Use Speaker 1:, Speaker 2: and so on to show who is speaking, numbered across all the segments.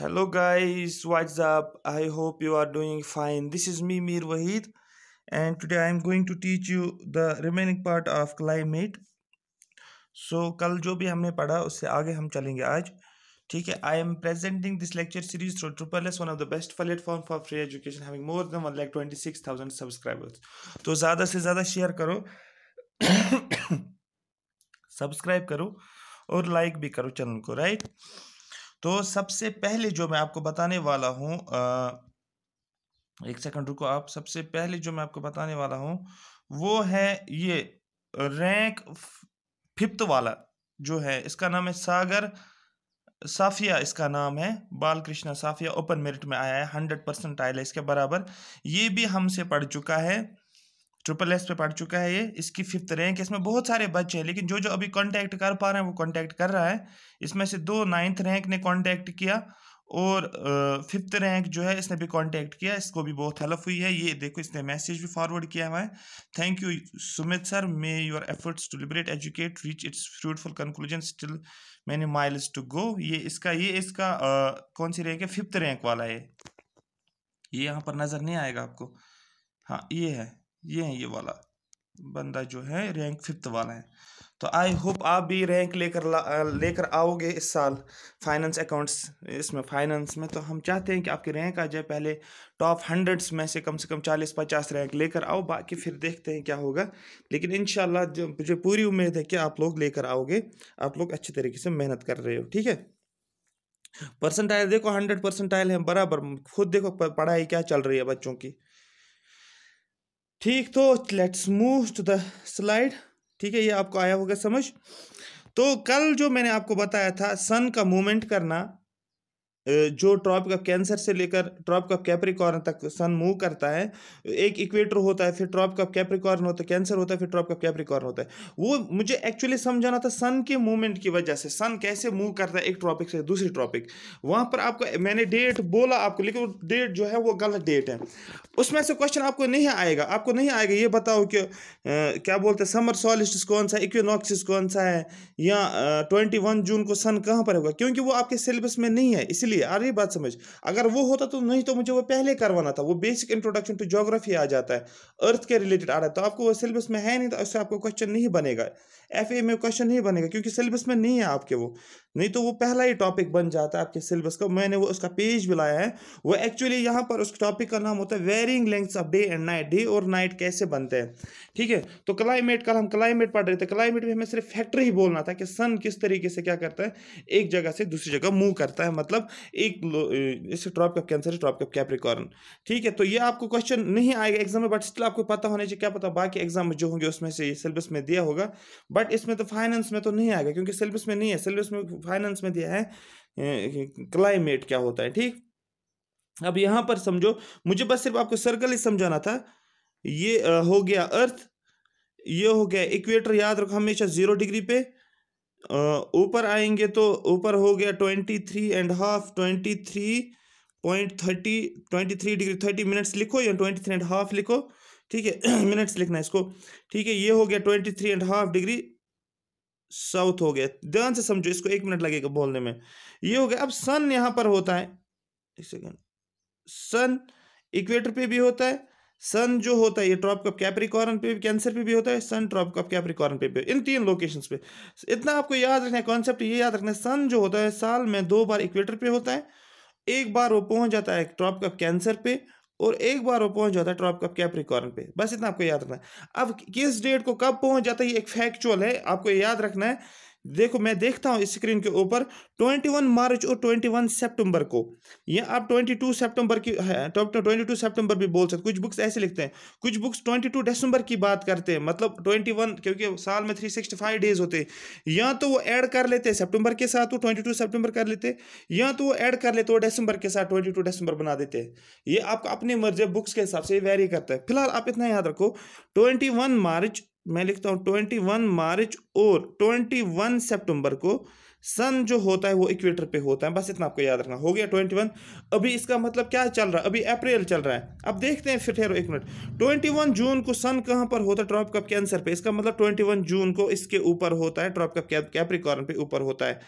Speaker 1: Hello guys what's up I hope you are doing fine this is me Mir Waheed and today I am going to teach you the remaining part of climate so कल जो भी हमने पढ़ा उससे आगे हम चलेंगे आज ठीक है I am presenting this lecture series through triple S one of the best platform for free education having more than one lakh twenty six thousand subscribers तो ज़्यादा से ज़्यादा शेयर करो सब्सक्राइब करो और लाइक भी करो चैनल को राइट right? तो सबसे पहले जो मैं आपको बताने वाला हूँ एक सेकंड रुको आप सबसे पहले जो मैं आपको बताने वाला हूँ वो है ये रैंक फिफ्थ वाला जो है इसका नाम है सागर साफिया इसका नाम है बाल कृष्णा साफिया ओपन मेरिट में आया है हंड्रेड परसेंट आयल है इसके बराबर ये भी हमसे पढ़ चुका है ट्रिपल एस पे पढ़ चुका है ये इसकी फिफ्थ रैंक इसमें बहुत सारे बच्चे हैं लेकिन जो जो अभी कांटेक्ट कर पा रहे हैं वो कांटेक्ट कर रहा है इसमें से दो नाइन्थ रैंक ने कांटेक्ट किया और फिफ्थ रैंक जो है इसने भी कांटेक्ट किया इसको भी बहुत हेल्प हुई है ये देखो इसने मैसेज भी फॉरवर्ड किया हुआ है thank you Sumit sir may your efforts to liberate educate reach its fruitful conclusion still many miles to go ये इसका ये इसका आ, कौन सी रैंक है फिफ्थ रैंक वाला है ये यहाँ पर नज़र नहीं आएगा आपको हाँ ये है ये है ये वाला बंदा जो है रैंक फिफ्थ वाला है तो आई होप आप भी रैंक लेकर लेकर आओगे इस साल फाइनेंस अकाउंट्स इसमें फाइनेंस में तो हम चाहते हैं कि आपकी रैंक आ जाए पहले टॉप हंड्रेड्स में से कम से कम चालीस पचास रैंक लेकर आओ बाकी फिर देखते हैं क्या होगा लेकिन इन जो मुझे पूरी उम्मीद है कि आप लोग लेकर आओगे आप लोग अच्छे तरीके से मेहनत कर रहे हो ठीक है परसेंटाइल देखो हंड्रेड परसेंटाइल है बराबर खुद देखो पढ़ाई क्या चल रही है बच्चों की ठीक तो let's move to the slide ठीक है ये आपको आया होगा समझ तो कल जो मैंने आपको बताया था सन का मूवमेंट करना जो ट्रॉप का कैंसर से लेकर ट्रॉप का कैप्रिकॉर्न तक सन मूव करता है एक इक्वेटर होता है फिर ट्रॉप का कैप्रिकॉर्न होता है कैंसर होता है फिर ट्रॉप का कैप्रिकॉर्न होता है वो मुझे एक्चुअली समझाना था सन के मूवमेंट की वजह से सन कैसे मूव करता है एक ट्रॉपिक से दूसरी ट्रॉपिक वहाँ पर आपको मैंने डेट बोला आपको लेकिन डेट जो है वो गलत डेट है उसमें से क्वेश्चन आपको नहीं आएगा आपको नहीं आएगा ये बताओ कि क्या बोलते हैं समर सॉलिस्ट कौन सा इक्विनॉक्सिस कौन सा है या ट्वेंटी वन जून को सन कहाँ पर होगा क्योंकि वो आपके सिलेबस में नहीं है इसलिए इसलिए आ रही बात समझ अगर वो होता तो नहीं तो मुझे वो पहले करवाना था वो बेसिक इंट्रोडक्शन टू जोग्राफी आ जाता है अर्थ के रिलेटेड आ रहा है तो आपको वो सिलेबस में है नहीं तो उससे आपको क्वेश्चन नहीं बनेगा एफ में क्वेश्चन नहीं बनेगा क्योंकि सिलेबस में नहीं है आपके वो नहीं तो वो पहला ही टॉपिक बन जाता है आपके सिलेबस का मैंने वो उसका पेज भी लाया है वो एक्चुअली यहाँ पर उस टॉपिक का नाम होता है varying lengths of day and night day और नाइट कैसे बनते हैं ठीक है तो क्लाइमेट कल हम क्लाइमेट पढ़ रहे थे क्लाइमेट में हमें सिर्फ फैक्टर ही बोलना था कि सन किस तरीके से क्या करता है एक जगह से दूसरी जगह मूव करता है मतलब एक इस ट्रॉप का कैंसर ट्रॉप का कैप्रिकॉर्न ठीक है तो ये आपको क्वेश्चन नहीं आएगा एग्जाम में बट स्टिल आपको पता होना चाहिए क्या पता बाकी एग्जाम जो होंगे उसमें से सिलेबस में दिया होगा बट इसमें तो फाइनेंस में तो नहीं आएगा क्योंकि सिलेबस में नहीं है सिलेबस में फाइनेंस में दिया है क्लाइमेट क्या होता है ठीक अब यहां पर समझो मुझे बस सिर्फ आपको सर्कल ही समझाना था ये हो गया अर्थ ये हो गया इक्वेटर याद रखो हमेशा जीरो डिग्री पे ऊपर आएंगे तो ऊपर हो गया twenty three and half twenty three point thirty twenty three degree thirty minutes लिखो या ट्वेंटी थ्री एंड हाफ लिखो ठीक है मिनट्स लिखना है इसको ठीक है ये हो गया twenty three and half degree south हो गया ध्यान से समझो इसको एक मिनट लगेगा बोलने में ये हो गया अब सन यहाँ पर होता है एक सेकेंड सन इक्वेटर पे भी होता है सन जो होता है ये ट्रॉप कप कैप्रिकॉर्न पे कैंसर पे भी होता है सन ट्रॉप कप कैप्रिकॉर्न पे भी इन तीन लोकेशंस पे इतना आपको याद रखना है कॉन्सेप्ट ये याद रखना है सन जो होता है साल में दो बार इक्वेटर पे होता है एक बार वो पहुंच जाता है ट्रॉप कप कैंसर पे और एक बार वो पहुंच जाता है ट्रॉप कप कैप्रिकॉर्न पे बस इतना आपको याद रखना है अब किस डेट को कब पहुंच जाता है ये एक फैक्चुअल है आपको याद रखना है देखो मैं देखता हूं स्क्रीन के ऊपर 21 मार्च और 21 सितंबर को या आप 22 सितंबर की है तो 22 तो सितंबर भी बोल सकते कुछ बुक्स ऐसे लिखते हैं कुछ बुक्स 22 दिसंबर की बात करते हैं मतलब 21 क्योंकि साल में 365 डेज होते हैं या तो वो ऐड कर लेते हैं सेप्टेम्बर के साथ वो ट्वेंटी सितंबर कर लेते या तो वो ऐड कर लेते वो दिसंबर के साथ ट्वेंटी दिसंबर बना देते हैं ये आपका अपनी मर्जी बुक्स के हिसाब से वेरी करता है फिलहाल आप इतना याद रखो ट्वेंटी मार्च मैं लिखता हूँ ट्वेंटी वन मार्च और ट्वेंटी वन सेप्टेम्बर को सन जो होता है वो इक्वेटर पे होता है बस इतना आपको याद रखना हो गया ट्वेंटी वन अभी इसका मतलब क्या चल रहा है अभी अप्रैल चल रहा है अब देखते हैं फिर ठहरो एक मिनट ट्वेंटी वन जून को सन कहाँ पर होता है ट्रॉप कप कैंसर पे इसका मतलब ट्वेंटी वन जून को इसके ऊपर होता है ट्रॉप कप कैप्रिकॉर्न पे ऊपर होता है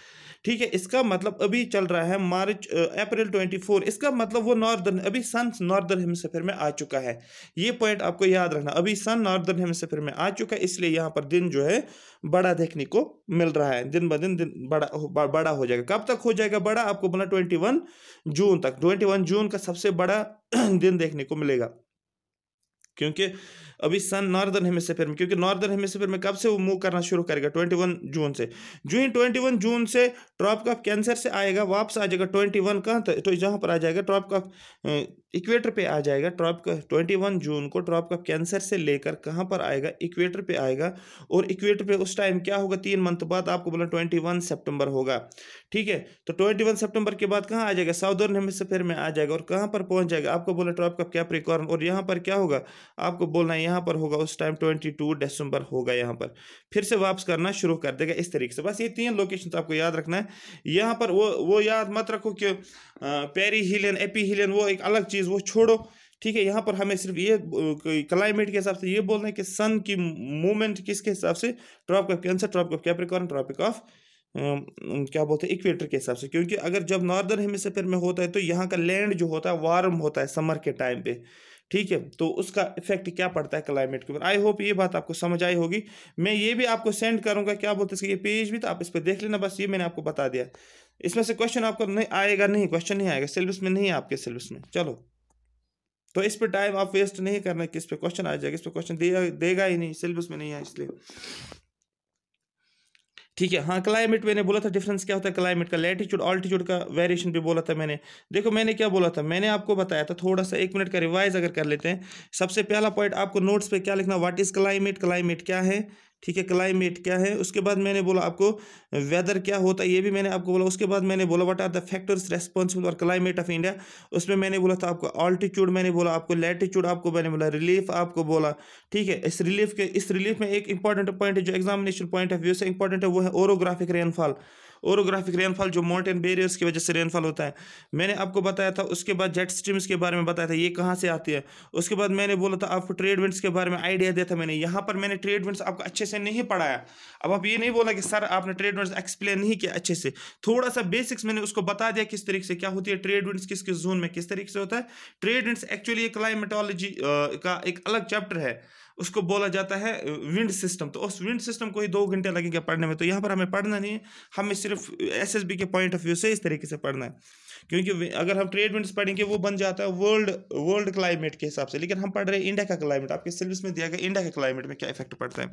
Speaker 1: ठीक है इसका मतलब अभी चल रहा है मार्च अप्रैल ट्वेंटी फोर इसका मतलब वो नॉर्दर्न अभी सन नॉर्दर्न हेमसफेयर में आ चुका है ये पॉइंट आपको याद रखना अभी सन नॉर्दर्न हेमसफेयर में आ चुका है इसलिए यहाँ पर दिन जो है बड़ा देखने को मिल रहा है दिन ब दिन दिन बड़ा बड़ा हो जाएगा कब तक हो जाएगा बड़ा आपको बोला ट्वेंटी जून तक ट्वेंटी जून का सबसे बड़ा दिन देखने को मिलेगा क्योंकि अभी सन नॉर्दर्न हेमिसफेयर में क्योंकि नॉर्दर्न हेमिसफेयर में कब से वो मूव करना शुरू करेगा 21 जून से जो ही 21 जून से ट्रॉपिक ऑफ कैंसर से आएगा वापस आ जाएगा 21 कहाँ तो जहाँ पर आ जाएगा ट्रॉपिक ऑफ इक्वेटर पे आ जाएगा ट्रॉपिक 21 जून को ट्रॉपिक ऑफ कैंसर से लेकर कहाँ पर आएगा इक्वेटर पे आएगा और इक्वेटर पे उस टाइम क्या होगा तीन मंथ बाद आपको बोला ट्वेंटी वन सेप्टेम्बर होगा ठीक है तो ट्वेंटी वन सेप्टेम्बर के बाद कहाँ आ जाएगा साउदर्न हेमिसफेयर में आ जाएगा और कहाँ पर पहुँच जाएगा आपको बोला ट्रॉपिक ऑफ कैप्रिकॉर्न और यहाँ पर क्या होगा आपको बोलना है यहाँ पर होगा उस टाइम ट्वेंटी टू दिसंबर होगा यहाँ पर फिर से वापस करना शुरू कर देगा इस तरीके से बस ये तीन लोकेशन तो आपको याद रखना है यहाँ पर वो वो याद मत रखो कि पेरी हिलियन एपी हिलियन वो एक अलग चीज़ वो छोड़ो ठीक है यहाँ पर हमें सिर्फ ये क्लाइमेट के हिसाब से ये बोलना है कि सन की मूवमेंट किसके हिसाब से tropic of Cancer tropic of Capricorn tropic of क्या बोलते हैं इक्वेटर के हिसाब से क्योंकि अगर जब नॉर्दर्न हेमिसफेयर में होता है तो यहाँ का लैंड जो होता है वार्म होता है समर के टाइम पे ठीक है तो उसका इफेक्ट क्या पड़ता है क्लाइमेट के ऊपर आई होप ये बात आपको समझ आई होगी मैं ये भी आपको सेंड करूंगा क्या बोलते हैं ये पेज भी तो आप इस पर देख लेना बस ये मैंने आपको बता दिया इसमें से क्वेश्चन आपको नहीं आएगा नहीं क्वेश्चन नहीं आएगा सिलेबस में नहीं है आपके सिलेबस में चलो तो इस पर टाइम आप वेस्ट नहीं करना कि इस पर क्वेश्चन आ जाएगा इस पर क्वेश्चन देगा ही नहीं सिलेबस में नहीं है इसलिए ठीक है हाँ क्लाइमेट मैंने बोला था डिफरेंस क्या होता है क्लाइमेट का लैटीट्यूड ऑल्टीट्यूड का वेरिएशन भी बोला था मैंने देखो मैंने क्या बोला था मैंने आपको बताया था थोड़ा सा एक मिनट का रिवाइज अगर कर लेते हैं सबसे पहला पॉइंट आपको नोट्स पे क्या लिखना व्हाट इज क्लाइमेट क्लाइमेट क्या है ठीक है क्लाइमेट क्या है उसके बाद मैंने बोला आपको वेदर क्या होता है ये भी मैंने आपको बोला उसके बाद मैंने बोला what are the factors responsible और क्लाइमेट ऑफ इंडिया उसमें मैंने बोला था आपको ऑल्टीट्यूड मैंने बोला आपको लेटीट्यूड आपको मैंने बोला रिलीफ आपको बोला ठीक है इस रिलीफ के इस रिलीफ में एक इंपॉर्टेंट पॉइंट है जो एग्जामिनेशन पॉइंट ऑफ व्यू से इंपॉर्टेंट है वो है ओरोग्राफिक रेनफॉल ओरोग्राफिक रेनफॉल जो माउंटेन बेरियर्स की वजह से रेनफॉल होता है मैंने आपको बताया था उसके बाद जेट स्ट्रीम्स के बारे में बताया था ये कहाँ से आती है उसके बाद मैंने बोला था आपको ट्रेड के बारे में आइडिया दिया था मैंने यहाँ पर मैंने ट्रेड आपको अच्छे से नहीं पढ़ाया अब आप ये नहीं बोला कि सर आपने ट्रेड एक्सप्लेन नहीं किया अच्छे से थोड़ा सा बेसिक्स मैंने उसको बता दिया किस तरीके से क्या होती है ट्रेड किस किस जोन में किस तरीके से होता है ट्रेड एक्चुअली क्लाइमेटोलॉजी का एक अलग चैप्टर है उसको बोला जाता है विंड सिस्टम तो उस विंड सिस्टम को ही दो घंटे लगेंगे पढ़ने में तो यहाँ पर हमें पढ़ना नहीं है हमें सिर्फ एसएसबी के पॉइंट ऑफ व्यू से इस तरीके से पढ़ना है क्योंकि अगर हम ट्रेड में पढ़ेंगे वो बन जाता है वर्ल्ड वर्ल्ड क्लाइमेट के हिसाब से लेकिन हम पढ़ रहे हैं इंडिया का क्लाइमेट आपके सिलेबस में दिया गया इंडिया के क्लाइमेट में क्या इफेक्ट पड़ता है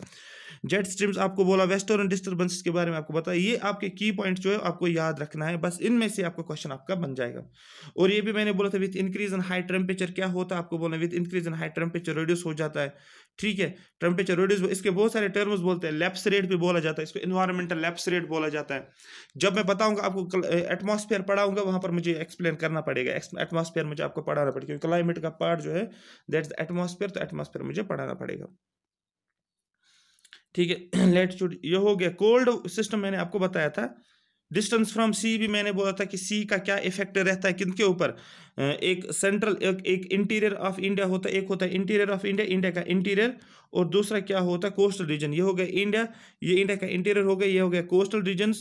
Speaker 1: जेट स्ट्रीम्स आपको बोला वेस्टर्न डिस्टर्बेंस के बारे में आपको बताया ये आपके की पॉइंट जो है आपको याद रखना है बस इनमें से आपका क्वेश्चन आपका बन जाएगा और ये भी मैंने बोला था with increase in high temperature क्या होता है आपको बोला with increase in high temperature reduce हो जाता है ठीक है टेम्परेचर रिड्यूस इसके बहुत सारे टर्म्स बोलते हैं लैप्स रेट भी बोला जाता है इसको इन्वायरमेंटल लैप्स रेट बोला जाता है जब मैं बताऊंगा आपको एटमोसफेयर पढ़ाऊंगा वहां पर मुझे एक्सप्लेन करना पड़ेगा एटमॉस्फेयर मुझे आपको पढ़ाना पड़ेगा क्योंकि क्लाइमेट का पार्ट जो है दैट इज एटमॉस्फेयर तो एटमॉस्फेयर मुझे पढ़ाना पड़ेगा ठीक है लेटिट्यूड ये हो गया कोल्ड सिस्टम मैंने आपको बताया था डिस्टेंस फ्रॉम सी भी मैंने बोला था कि सी का क्या इफेक्ट रहता है किन के ऊपर एक सेंट्रल एक, एक इंटीरियर ऑफ इंडिया होता है एक होता है इंटीरियर ऑफ इंडिया इंडिया का इंटीरियर और दूसरा क्या होता है कोस्टल रीजन ये हो गया इंडिया ये इंडिया का इंटीरियर हो गया ये हो गया कोस्टल रीजन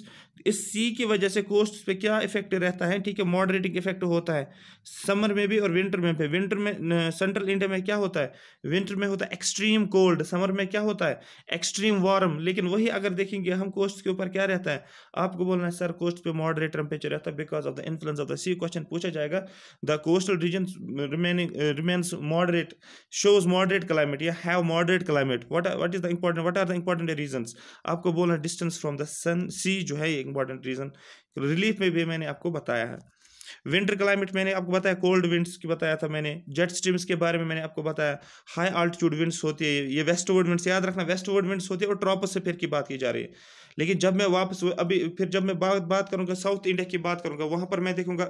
Speaker 1: इस सी की वजह से कोस्ट पे क्या इफेक्ट रहता है ठीक है मॉडरेटिंग इफेक्ट होता है समर में भी और विंटर में भी विंटर में सेंट्रल इंडिया में क्या होता है विंटर में होता है एक्सट्रीम कोल्ड समर में क्या होता है एक्सट्रीम वार्म लेकिन वही अगर देखेंगे हम कोस्ट के ऊपर क्या रहता है आपको बोलना है सर कोस्ट पे मॉडरेट टेम्परेचर रहता है because of the influence of the sea question पूछा जाएगा The coastal regions remaining uh, remains moderate, shows moderate climate you have moderate climate. What are, what is the important? What are the important reasons? aapko बोला distance from the sun, sea jo hai ये important reason. Relief mein bhi maine aapko bataya hai winter climate मैंने आपको बताया cold winds की बताया था मैंने jet streams के बारे में मैंने आपको बताया हाई आल्टीट्यूड विंड्स होती है ये वेस्टवर्ड विंड्स याद रखना वेस्टवर्ड विंड्स होती है और ट्रॉपस से फिर की बात की जा रही है लेकिन जब मैं वापस अभी फिर जब मैं बात बात करूँगा साउथ इंडिया की बात करूंगा वहां पर मैं देखूंगा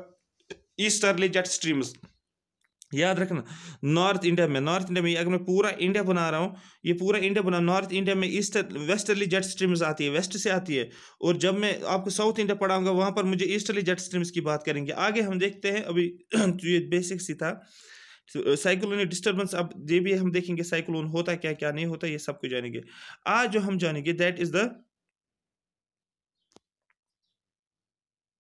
Speaker 1: ईस्टर्ली जेट स्ट्रीम्स याद रखना नॉर्थ इंडिया में नॉर्थ इंडिया में अगर मैं पूरा इंडिया बना रहा हूँ ये पूरा इंडिया बना नॉर्थ इंडिया में ईस्टर वेस्टर्ली जेट स्ट्रीम्स आती है वेस्ट से आती है और जब मैं आपको साउथ इंडिया पढ़ाऊंगा वहाँ पर मुझे ईस्टर्ली जेट स्ट्रीम्स की बात करेंगे आगे हम देखते हैं अभी तो ये बेसिक्स ही था साइक्लोनिक तो, डिस्टर्बेंस अब ये भी हम देखेंगे साइक्लोन होता क्या क्या नहीं होता ये सब कुछ जानेंगे आज जो हम जानेंगे दैट इज़ द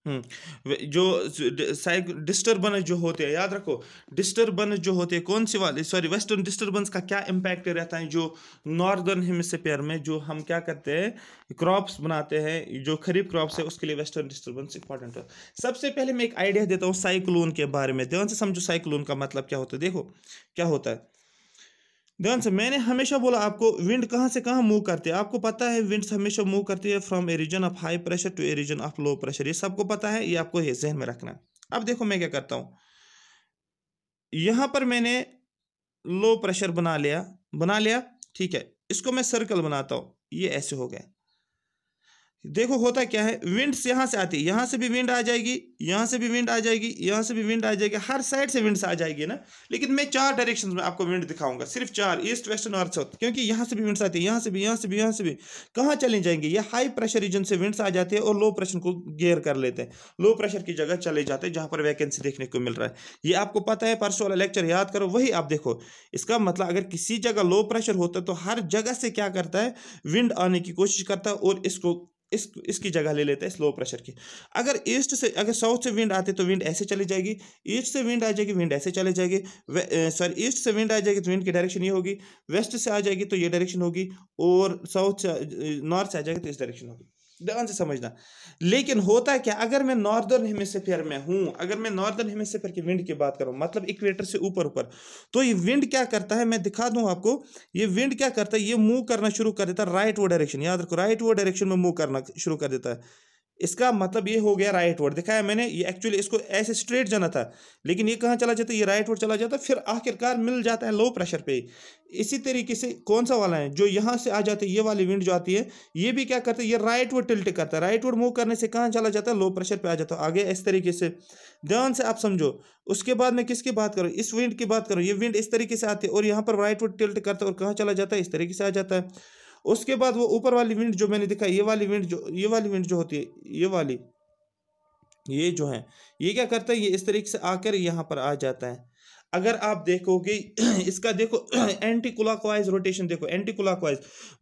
Speaker 1: हम्म, जो साइक डिस्टर्बेंस जो होते हैं याद रखो डिस्टर्बेंस जो होते हैं कौन से वाले सॉरी वेस्टर्न डिस्टर्बेंस का क्या इम्पैक्ट रहता है जो नॉर्दर्न हेमिसफेयर में जो हम क्या करते हैं क्रॉप्स बनाते हैं जो खरीफ क्रॉप्स है उसके लिए वेस्टर्न डिस्टर्बेंस इंपॉर्टेंट है सबसे पहले मैं एक आइडिया देता हूँ साइक्लोन के बारे में ध्यान से समझो साइक्लोन का मतलब क्या होता है देखो क्या होता है ध्यान से मैंने हमेशा बोला आपको विंड कहाँ से कहाँ मूव करती है आपको पता है विंड्स हमेशा मूव करती है from a region of high pressure to a region of low pressure ये सबको पता है ये आपको ये जहन में रखना है अब देखो मैं क्या करता हूँ यहाँ पर मैंने लो प्रेशर बना लिया बना लिया ठीक है इसको मैं सर्कल बनाता हूँ ये ऐसे हो गया देखो होता क्या है विंड यहाँ से आती है यहाँ से भी विंड आ जाएगी यहाँ से भी विंड आ जाएगी यहाँ से भी विंड आ जाएगी हर साइड से विंड्स आ जाएगी ना लेकिन मैं चार डायरेक्शंस में आपको विंड दिखाऊंगा सिर्फ चार ईस्ट वेस्ट नॉर्थ साउथ क्योंकि यहाँ से भी विंड्स आती है यहाँ से भी यहाँ से भी यहाँ से भी कहाँ चले जाएंगे ये हाई प्रेशर रीजन से विंड्स आ जाते हैं और लो प्रेशर को गेयर कर लेते हैं लो प्रेशर की जगह चले जाते हैं जहाँ पर वैकेंसी देखने को मिल रहा है ये आपको पता है परसों वाला लेक्चर याद करो वही आप देखो इसका मतलब अगर किसी जगह लो प्रेशर होता है तो हर जगह से क्या करता है विंड आने की कोशिश करता है और इसको इस इसकी जगह ले लेते हैं स्लो प्रेशर की अगर ईस्ट से अगर साउथ से विंड आते तो विंड ऐसे चली जाएगी ईस्ट से विंड आ जाएगी विंड ऐसे चले जाएगी सॉरी ईस्ट से विंड आ जाएगी तो विंड की डायरेक्शन ये होगी वेस्ट से आ जाएगी तो ये डायरेक्शन होगी और साउथ से नॉर्थ से आ जाएगी तो इस डायरेक्शन होगी ध्यान से समझना लेकिन होता है क्या अगर मैं नॉर्दर्न हेमिसफेयर में हूँ अगर मैं नॉर्दर्न हेमिसफेयर की विंड की बात करूँ मतलब इक्वेटर से ऊपर ऊपर तो ये विंड क्या करता है मैं दिखा दूँ आपको ये विंड क्या करता है ये मूव करना शुरू कर देता है राइट वो डायरेक्शन याद रखो राइट वो डायरेक्शन में मूव करना शुरू कर देता है इसका मतलब ये हो गया राइट वर्ड दिखाया मैंने ये एक्चुअली इसको ऐसे स्ट्रेट जाना था लेकिन ये कहाँ चला जाता है ये राइट वर्ड चला जाता है फिर आखिरकार मिल जाता है लो प्रेशर पे इसी तरीके से कौन सा वाला है जो यहाँ से आ जाते है ये वाली विंड जो आती है ये भी क्या करते हैं ये राइट वर्ड टिल्ट करता है राइट वर्ड मूव करने से कहाँ चला जाता है लो प्रेशर पर आ जाता है आगे इस तरीके से ध्यान से आप समझो उसके बाद मैं किसकी बात करूँ इस विंड की बात करूँ ये विंड इस तरीके से आती है और यहाँ पर राइट वर्ड टिल्ट करता है और कहाँ चला जाता है इस तरीके से आ जाता है उसके बाद वो ऊपर वाली विंड जो मैंने दिखा ये वाली विंड जो ये वाली विंड जो होती है ये वाली ये जो है ये क्या करता है ये इस तरीके से आकर यहाँ पर आ जाता है अगर आप देखोगे इसका देखो एंटी क्लॉकवाइज रोटेशन देखो एंटी क्लॉकवाइज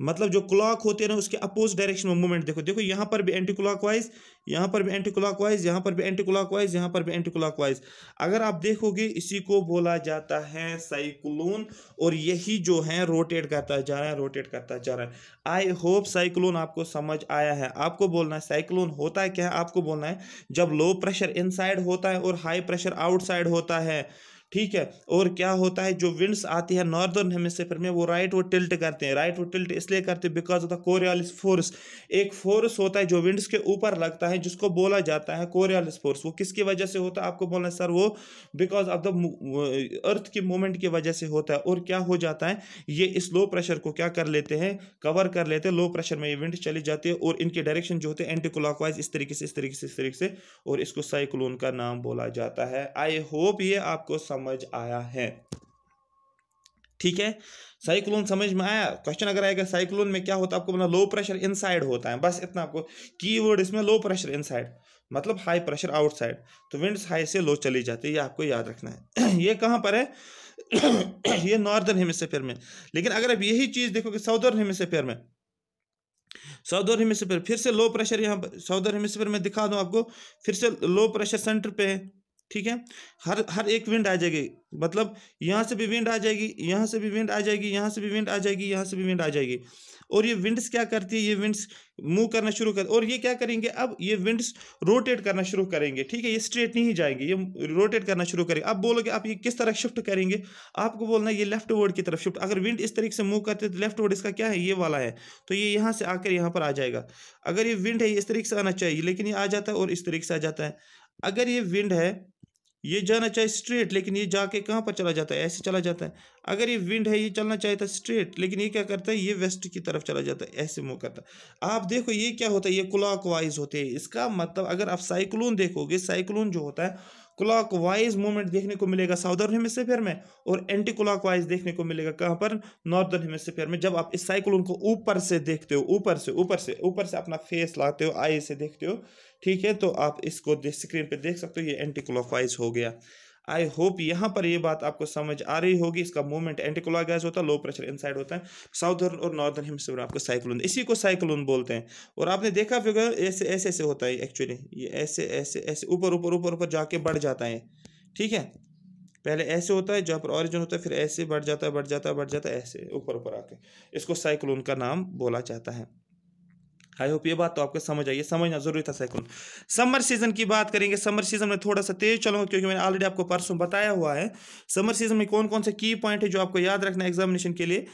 Speaker 1: मतलब जो क्लॉक होते हैं ना उसके अपोज डायरेक्शन में मूवमेंट देखो देखो यहाँ पर भी एंटी क्लॉकवाइज यहाँ पर भी एंटी क्लॉकवाइज यहाँ पर भी एंटी क्लॉकवाइज यहाँ पर भी एंटी क्लॉकवाइज अगर आप देखोगे इसी को बोला जाता है साइक्लोन और यही जो है रोटेट करता जा रहा है रोटेट करता जा रहा है आई होप साइक्लोन आपको समझ आया है आपको बोलना है साइक्लोन होता है क्या है आपको बोलना है जब लो प्रेशर इनसाइड होता है और हाई प्रेशर आउटसाइड होता है ठीक है और क्या होता है जो विंड्स आती है नॉर्दर्न हेमिसफेयर में वो राइट वो टिल्ट करते हैं राइट वो टिल्ट इसलिए करते हैं because of the Coriolis force एक फोर्स होता है जो विंड्स के ऊपर लगता है जिसको बोला जाता है कोरियालिस फोर्स वो किसकी वजह से होता है आपको बोलना सर वो बिकॉज ऑफ द अर्थ की मूवमेंट की वजह से होता है और क्या हो जाता है ये इस लो प्रेशर को क्या कर लेते हैं कवर कर लेते हैं लो प्रेशर में ये विंड चली जाती है और इनके डायरेक्शन जो होते हैं एंटी क्लॉकवाइज इस तरीके से इस तरीके से इस तरीके से और इसको साइक्लोन का नाम बोला जाता है आई होप ये आपको समझ आया है ठीक है साइक्लोन समझ में आया क्वेश्चन अगर आएगा साइक्लोन में क्या होता है आपको बोला लो प्रेशर इनसाइड होता है बस इतना आपको कीवर्ड इसमें लो प्रेशर इनसाइड मतलब हाई प्रेशर आउटसाइड तो विंड्स हाई से लो चली जाती है ये आपको याद रखना है ये कहाँ पर है ये नॉर्दर्न हेमिसफेयर में लेकिन अगर आप यही चीज़ देखोगे साउदर्न हेमिसफेयर में साउदर्न हेमिसफेयर फिर से लो प्रेशर यहाँ पर साउदर्न हेमिसफेयर में दिखा दूँ आपको फिर से लो प्रेशर सेंटर पे है ठीक है हर हर एक विंड आ जाएगी मतलब यहाँ से भी विंड आ जाएगी यहाँ से भी विंड आ जाएगी यहाँ से भी विंड आ जाएगी यहाँ से भी विंड आ जाएगी और ये विंड्स क्या करती है ये विंड्स मूव करना शुरू कर और ये क्या करेंगे अब ये विंड्स रोटेट करना शुरू करेंगे ठीक है ये स्ट्रेट नहीं जाएंगे ये रोटेट करना शुरू करेंगे अब बोलोगे आप ये किस तरह शिफ्ट करेंगे आपको बोलना ये लेफ्ट वर्ड की तरफ शिफ्ट अगर विंड इस तरीके से मूव करते तो लेफ्ट वर्ड इसका क्या है ये वाला है तो ये यहाँ से आकर यहाँ पर आ जाएगा अगर ये विंड है इस तरीके से आना चाहिए लेकिन ये आ जाता है और इस तरीके से आ जाता है अगर ये विंड है ये जाना चाहिए स्ट्रेट लेकिन ये जाके कहाँ पर चला जाता है ऐसे चला जाता है अगर ये विंड है ये चलना चाहता है स्ट्रेट लेकिन ये क्या करता है ये वेस्ट की तरफ चला जाता है ऐसे मूव करता है आप देखो ये क्या होता है ये क्लॉक वाइज होते हैं इसका मतलब अगर आप साइक्लोन देखोगे साइक्लोन जो होता है क्लॉक वाइज मूवमेंट देखने को मिलेगा साउदर्न हेमिसफेयर में और एंटी क्लॉक वाइज देखने को मिलेगा कहाँ पर नॉर्दर्न हेमिसफेयर में जब आप इस साइक्लोन को ऊपर से देखते हो ऊपर से ऊपर से ऊपर से अपना फेस लाते हो आई से देखते हो ठीक है तो आप इसको स्क्रीन पर देख सकते हो ये एंटी क्लॉक वाइज हो गया आई होप यहाँ पर ये बात आपको समझ आ रही होगी इसका मूवमेंट एंटी होता है लो प्रेशर इनसाइड होता है साउथर्न और नॉर्दर्न हेमस्फीयर आपको साइक्लोन इसी को साइक्लोन बोलते हैं और आपने देखा फिर ऐसे ऐसे ऐसे होता है एक्चुअली ये ऐसे ऐसे ऐसे ऊपर ऊपर ऊपर ऊपर जाके बढ़ जाता है ठीक है पहले ऐसे होता है जहाँ पर ऑरिजिन होता है फिर ऐसे बढ़ जाता है बढ़ जाता है बढ़ जाता है ऐसे ऊपर ऊपर आके इसको साइक्लोन का नाम बोला जाता है आई होप ये बात तो आपको समझ आई है समझना जरूरी था साइकिल समर सीजन की बात करेंगे समर सीजन में थोड़ा सा तेज चलूंगा क्योंकि मैंने ऑलरेडी आपको परसों बताया हुआ है समर सीजन में कौन कौन से की पॉइंट है जो आपको याद रखना है एग्जामिनेशन के लिए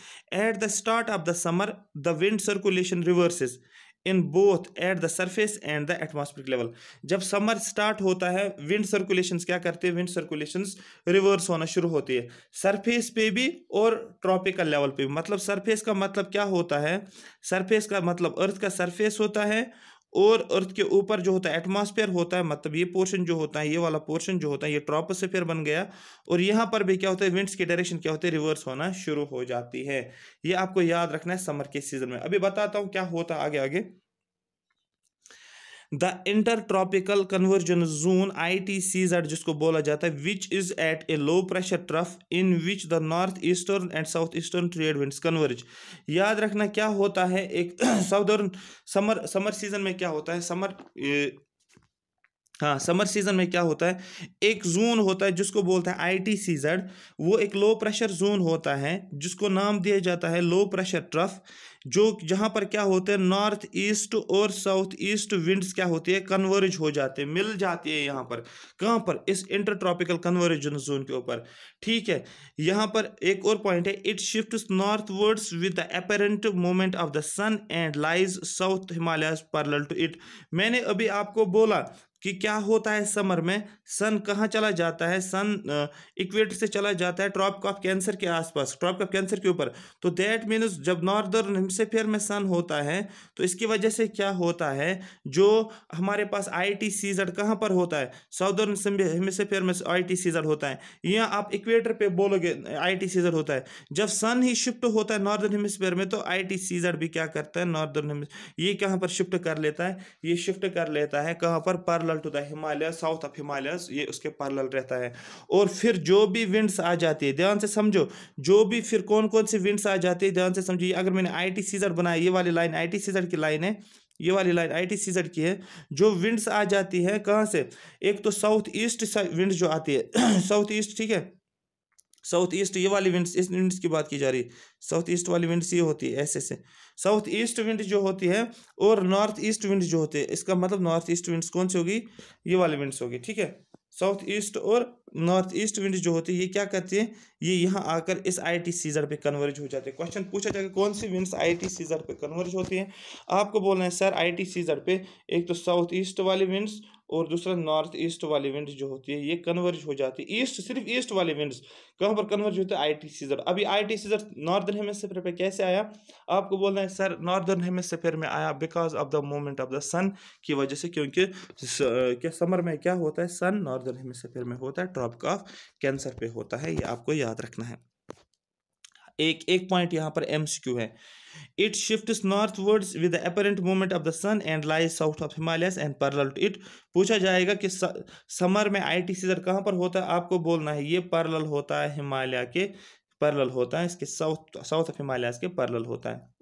Speaker 1: at the start of the summer the wind circulation reverses in both at the surface and the atmospheric level जब समर स्टार्ट होता है विंड सर्कुलेशन क्या करते हैं विंड सर्कुलेशन रिवर्स होना शुरू होती है सरफेस पे भी और ट्रॉपिकल लेवल पे भी मतलब सरफेस का मतलब क्या होता है सरफेस का मतलब अर्थ का सरफेस होता है और अर्थ के ऊपर जो होता है एटमॉस्फेयर होता है मतलब ये पोर्शन जो होता है ये वाला पोर्शन जो होता है ये ट्रॉपोस्फेयर बन गया और यहाँ पर भी क्या होता है विंड्स की डायरेक्शन क्या होती है रिवर्स होना शुरू हो जाती है ये आपको याद रखना है समर के सीजन में अभी बताता हूँ क्या होता है आगे आगे the inter tropical convergence zone I T C Z जिसको बोला जाता है which is at a low pressure trough in which the north eastern and south eastern trade wind converge याद रखना क्या होता है एक समर समर सीजन में क्या होता है समर हाँ समर सीज़न में क्या होता है एक जोन होता है जिसको बोलते हैं आई टी सीजन वो एक लो प्रेशर जोन होता है जिसको नाम दिया जाता है लो प्रेशर ट्रफ जो जहाँ पर क्या होते हैं नॉर्थ ईस्ट और साउथ ईस्ट विंड्स क्या होती है कन्वर्ज हो जाते हैं मिल जाती है यहाँ पर कहाँ पर इस इंटर ट्रॉपिकल कन्वर्जन जोन के ऊपर ठीक है यहाँ पर एक और पॉइंट है it shift northwards with the apparent movement of the sun and lies south Himalaya parallel to it मैंने अभी आपको बोला कि क्या होता है समर में सन कहाँ चला जाता है सन इक्वेटर से चला जाता है ट्रॉप ऑफ कैंसर के आसपास ट्रॉप ऑफ कैंसर के ऊपर तो दैट मीन्स जब नॉर्दर्न हेमसेफेयर में सन होता है तो इसकी वजह से क्या होता है जो हमारे पास आई टी सीजर कहाँ पर होता है साउदर्न हेमसेफेयर में आई टी सीजर होता है या आप इक्वेटर पे बोलोगे आई टी सीजर होता है जब सन ही शिफ्ट होता है नॉर्दर्न हेमस्फेयर में तो आई टी सीजर भी क्या करता है नॉर्दर्न ये कहाँ पर शिफ्ट कर लेता है ये शिफ्ट कर लेता है कहाँ पर parallel parallel to the Himalaya south of Himalaya ये उसके पैरल रहता है और फिर जो भी विंड्स आ जाती है ध्यान से समझो जो भी फिर कौन कौन सी विंड्स आ जाती है ध्यान से समझो अगर मैंने आई टी सीजर बनाया ये वाली लाइन आई टी सीजर की लाइन है ये वाली लाइन आई टी सीजर की है जो विंड्स आ जाती है कहाँ से एक तो साउथ ईस्ट विंड्स जो आती है साउथ ईस्ट ठीक है साउथ ईस्ट ये वाली विंड्स इस विंड्स की बात की जा रही है साउथ ईस्ट वाली विंड्स ये होती है ऐसे ऐसे साउथ ईस्ट विंड जो होती है और नॉर्थ ईस्ट विंड जो होते हैं इसका मतलब नॉर्थ ईस्ट विंड्स कौन सी होगी ये वाली विंड्स होगी ठीक है साउथ ईस्ट और नॉर्थ ईस्ट विंड जो होती है ये क्या करती है ये यहाँ आकर इस आई टी सीजर पर कन्वर्ज हो जाते हैं क्वेश्चन पूछा जाएगा कौन सी विंड्स आई टी सीजर पर कन्वर्ज होती हैं आपको बोलना है सर आई टी सीजर पे एक तो साउथ ईस्ट वाली विंड्स और दूसरा नॉर्थ ईस्ट वाली विंड जो होती है ये कन्वर्ज हो जाती है ईस्ट सिर्फ ईस्ट वाली विंड्स कहाँ पर कन्वर्ज होते हैं आई टी सीजर अभी I T C Z northern hemisphere पर कैसे आया आपको बोलना है सर नॉर्दर्न हेमेसफेयर में आया because of the movement of the sun की वजह से क्योंकि क्या समर में क्या होता है सन नॉर्दर्न हेमेसफेयर में होता है ट्रॉपिक ऑफ कैंसर पे होता है ये आपको याद रखना है एक एक पॉइंट यहाँ पर एम है It shifts northwards with the apparent movement of the sun and lies south of Himalayas and parallel to it. पूछा जाएगा कि समर में आई टी सीजर कहाँ पर होता है आपको बोलना है ये पैरेलल होता है हिमालय के पैरेलल होता है इसके साउथ साउथ ऑफ हिमालयाज के पैरेलल होता है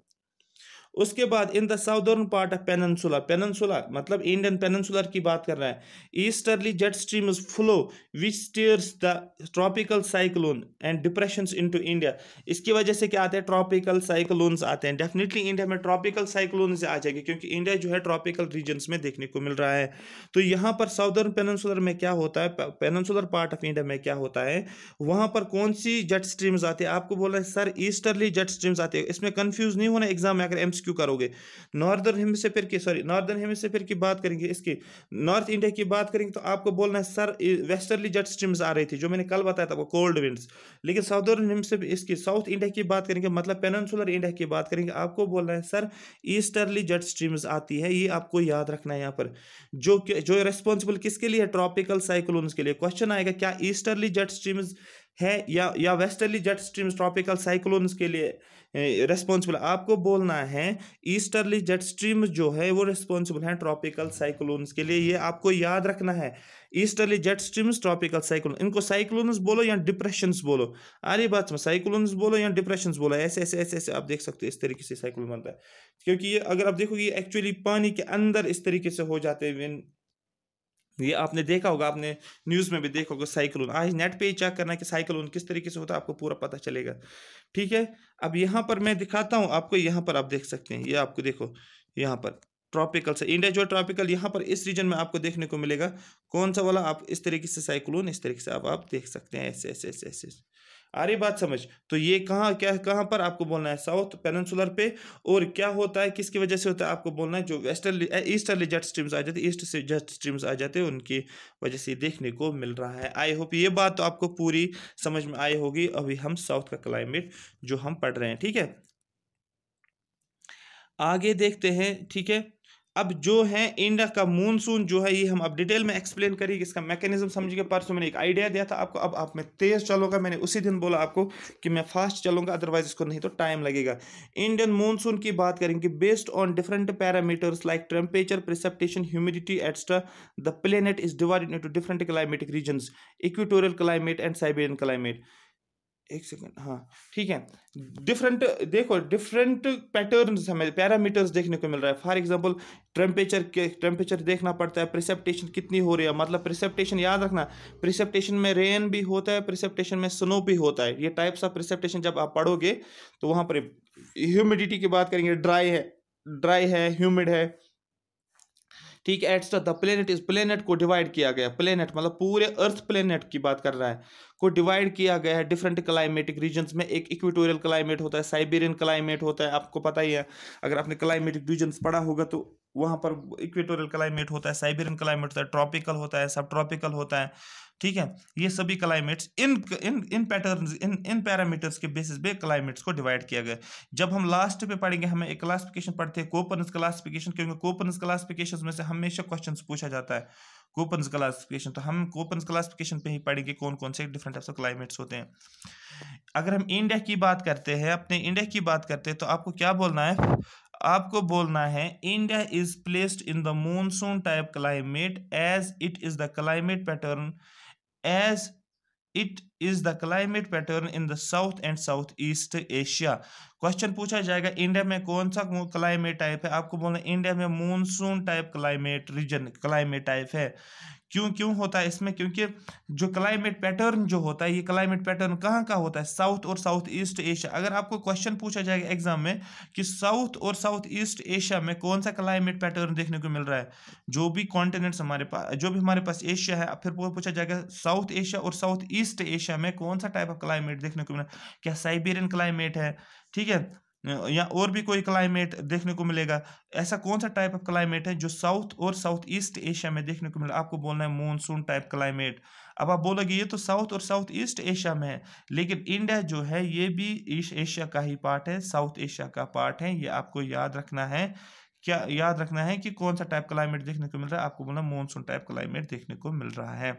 Speaker 1: उसके बाद in the southern part of peninsula peninsula मतलब इंडियन पेननसुलर की बात कर रहा है easterly jet stream is flow which steers the tropical cyclone and depression to India इसकी वजह से क्या आते हैं ट्रॉपिकल साइक्लोन्स आते हैं डेफिनेटली इंडिया में ट्रॉपिकल साइक्लोन्स आ जाएगी क्योंकि इंडिया जो है ट्रॉपिकल रीजन में देखने को मिल रहा है तो यहाँ पर साउदर्न पेननसुलर में क्या होता है पेननसुलर पार्ट ऑफ इंडिया में क्या होता है वहाँ पर कौन सी जेट स्ट्रीम्स आती है आपको बोला है सर ईस्टर्ली जेट स्ट्रीम्स आती है इसमें कन्फ्यूज नहीं होना एग्जाम में अगर एम क्यों करोगे नॉर्दर्न हेमिसफेयर की सॉरी नॉर्दर्न हेमिसफेयर की बात करेंगे इसकी नॉर्थ इंडिया की बात करेंगे तो आपको बोलना है सर वेस्टर्ली जेट स्ट्रीम्स आ रही थी जो मैंने कल बताया था वो कोल्ड विंड्स लेकिन साउदर्न हेमिसफेयर इसकी साउथ इंडिया की बात करेंगे मतलब पेनसुलर इंडिया की बात करेंगे आपको बोलना है सर ईस्टर्ली जेट स्ट्रीम्स आती है ये आपको याद रखना है यहाँ पर जो जो रेस्पॉन्सिबल किसके लिए है ट्रॉपिकल साइक्लोन्स के लिए क्वेश्चन आएगा क्या ईस्टर्ली जेट स्ट्रीम्स है या या westerly jet streams tropical cyclones के लिए रेस्पॉन्सिबल आपको बोलना है ईस्टर्ली जेट स्ट्रीम जो है वो रेस्पॉन्सिबल हैं ट्रॉपिकल साइक्लोन्स के लिए ये आपको याद रखना है easterly jet streams tropical cyclone इनको साइक्लोन्स बोलो या डिप्रेशंस बोलो आ रही बात में साइक्लोन्स बोलो या डिप्रेशंस बोलो ऐसे ऐसे ऐसे ऐसे आप देख सकते हो इस तरीके से साइक्लोन बनता है क्योंकि ये अगर आप देखोगे एक्चुअली पानी के अंदर इस तरीके से हो जाते हैं ये आपने देखा होगा आपने न्यूज़ में भी देखा होगा साइक्लोन आज नेट पे ही चेक करना कि साइक्लोन किस तरीके से होता है आपको पूरा पता चलेगा ठीक है अब यहाँ पर मैं दिखाता हूँ आपको यहाँ पर आप देख सकते हैं ये आपको देखो यहाँ पर ट्रॉपिकल से इंडिया जो ट्रॉपिकल यहाँ पर इस रीजन में आपको देखने को मिलेगा कौन सा वाला आप इस तरीके से साइक्लोन इस तरीके से आप आप देख सकते हैं ऐसे ऐसे ऐसे ऐसे आ रही बात समझ तो ये कहाँ क्या कहाँ पर आपको बोलना है साउथ पेनसुलर पे और क्या होता है किसकी वजह से होता है आपको बोलना है जो वेस्टर्ली ईस्टर्ली जेट स्ट्रीम्स आ जाते हैं ईस्ट से जेट स्ट्रीम्स आ जाते हैं उनकी वजह से देखने को मिल रहा है आई होप ये बात तो आपको पूरी समझ में आई होगी अभी हम साउथ का क्लाइमेट जो हम पढ़ रहे हैं ठीक है आगे देखते हैं ठीक है अब जो है इंडिया का मानसून जो है ये हम अब डिटेल में एक्सप्लेन करेंगे इसका मैकेनिज्म के परसों मैंने एक आइडिया दिया था आपको अब आप मैं तेज़ चलूंगा मैंने उसी दिन बोला आपको कि मैं फास्ट चलूंगा अदरवाइज इसको नहीं तो टाइम लगेगा इंडियन मानसून की बात करेंगे based on different parameters like temperature precipitation humidity etcetera the planet is divided into different climatic region equatorial climate and Siberian climate एक सेकंड हाँ ठीक है डिफरेंट देखो डिफरेंट पैटर्न हमें पैरामीटर्स देखने को मिल रहा है फॉर एग्जांपल टेम्परेचर के टेम्परेचर देखना पड़ता है प्रिसेप्टेशन कितनी हो रही है मतलब प्रिसेप्टेशन याद रखना प्रिसेप्टेशन में रेन भी होता है प्रिसेप्टेशन में स्नो भी होता है ये टाइप्स ऑफ प्रिसेप्टेशन जब आप पढ़ोगे तो वहाँ पर ह्यूमिडिटी की बात करेंगे ड्राई है ड्राई है ह्यूमिड है ठीक है एट्स द प्लेनेट इस प्लेनेट को डिवाइड किया गया प्लेनेट मतलब पूरे अर्थ प्लेनेट की बात कर रहा है को डिवाइड किया गया है डिफरेंट क्लाइमेटिक रीजन्स में एक इक्वेटोरियल क्लाइमेट होता है साइबेरियन क्लाइमेट होता है आपको पता ही है अगर आपने क्लाइमेटिक रीजन्स पढ़ा होगा तो वहाँ पर इक्वेटोरियल क्लाइमेट होता है साइबेरियन क्लाइमेट होता है ट्रॉपिकल होता है सब ट्रॉपिकल होता है ठीक है ये सभी क्लाइमेट्स इन इन इन पैटर्न इन इन पैरामीटर्स के बेसिस पे क्लाइमेट्स को डिवाइड किया गया जब हम लास्ट पे पढ़ेंगे हमें एक क्लासिफिकेशन पढ़ते हैं कोपनस क्लासिफिकेशन क्योंकि कोपनस क्लासिफिकेशन में से हमेशा क्वेश्चन पूछा जाता है कोपन्स क्लासिफिकेशन तो हम कोपन्स क्लासिफिकेशन पे ही पढ़ेंगे कौन कौन से डिफरेंट टाइप्स ऑफ क्लाइमेट्स होते हैं अगर हम इंडिया की बात करते हैं अपने इंडिया की बात करते हैं तो आपको क्या बोलना है आपको बोलना है India is placed in the monsoon type climate as it is the climate pattern as it is the climate pattern in the south and south east Asia question पूछा जाएगा इंडिया में कौन सा क्लाइमेट टाइप है आपको बोलना India में monsoon type climate region climate type है क्यों क्यों होता है इसमें क्योंकि जो क्लाइमेट पैटर्न जो होता है ये क्लाइमेट पैटर्न कहाँ का होता है साउथ और साउथ ईस्ट एशिया अगर आपको क्वेश्चन पूछा जाएगा एग्जाम में कि साउथ और साउथ ईस्ट एशिया में कौन सा क्लाइमेट पैटर्न देखने को मिल रहा है जो भी कॉन्टिनेंट्स हमारे पास जो भी हमारे पास एशिया है फिर पूछा जाएगा साउथ एशिया और साउथ ईस्ट एशिया में कौन सा टाइप ऑफ क्लाइमेट देखने को मिल रहा है क्या साइबेरियन क्लाइमेट है ठीक है या और भी कोई क्लाइमेट देखने को मिलेगा ऐसा कौन सा टाइप ऑफ क्लाइमेट है जो साउथ और साउथ ईस्ट एशिया में देखने को मिला आपको बोलना है मानसून टाइप क्लाइमेट अब आप बोलोगे ये तो साउथ और साउथ ईस्ट एशिया में है लेकिन इंडिया जो है ये भी ईस्ट एशिया का ही पार्ट है साउथ एशिया का पार्ट है ये आपको याद रखना है क्या याद रखना है कि कौन सा टाइप क्लाइमेट देखने को मिल रहा है आपको बोलना मानसून टाइप क्लाइमेट देखने को मिल रहा है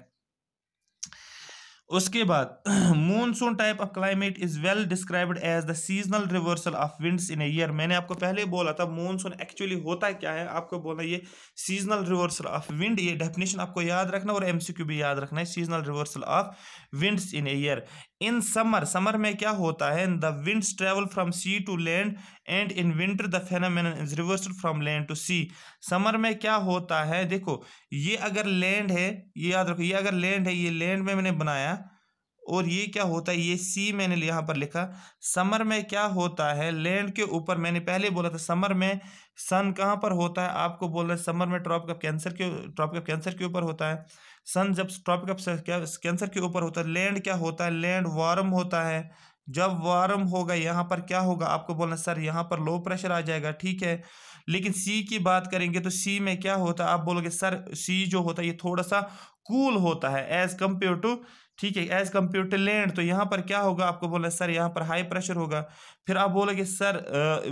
Speaker 1: उसके बाद monsoon type of climate is well described as the seasonal reversal of winds in year मैंने आपको पहले बोला था मूनसून एक्चुअली होता क्या है आपको बोलना ये सीजनल रिवर्सल ऑफ विंड ये डेफिनेशन आपको याद रखना और एमसीक्यू भी याद रखना है seasonal reversal of winds in year in summer summer में क्या होता है the winds travel from sea to land and in winter the phenomenon is reversed from land to sea summer में क्या होता है देखो ये अगर लैंड है ये याद रखो ये अगर लैंड है ये लैंड में मैंने बनाया और ये क्या होता है ये सी मैंने यहाँ पर लिखा समर में क्या होता है लैंड के ऊपर मैंने पहले बोला था समर में सन कहाँ पर होता है आपको बोलना है समर में ट्रॉपिक ऑफ कैंसर के ट्रॉपिक ऑफ कैंसर के ऊपर होता है सन जब ट्रॉपिक ऑफ कैंसर के ऊपर होता है लैंड क्या होता है लैंड वार्म होता है जब वार्म होगा यहाँ पर क्या होगा आपको बोलना सर यहाँ पर लो प्रेशर आ जाएगा ठीक है लेकिन सी की बात करेंगे तो सी में क्या होता है आप बोलोगे सर सी जो होता है ये थोड़ा सा कूल cool होता है एज कम्पेयर टू ठीक है एज कम्पेयर टू लैंड तो यहाँ पर क्या होगा आपको बोलना सर यहाँ पर हाई प्रेशर होगा फिर आप बोलोगे सर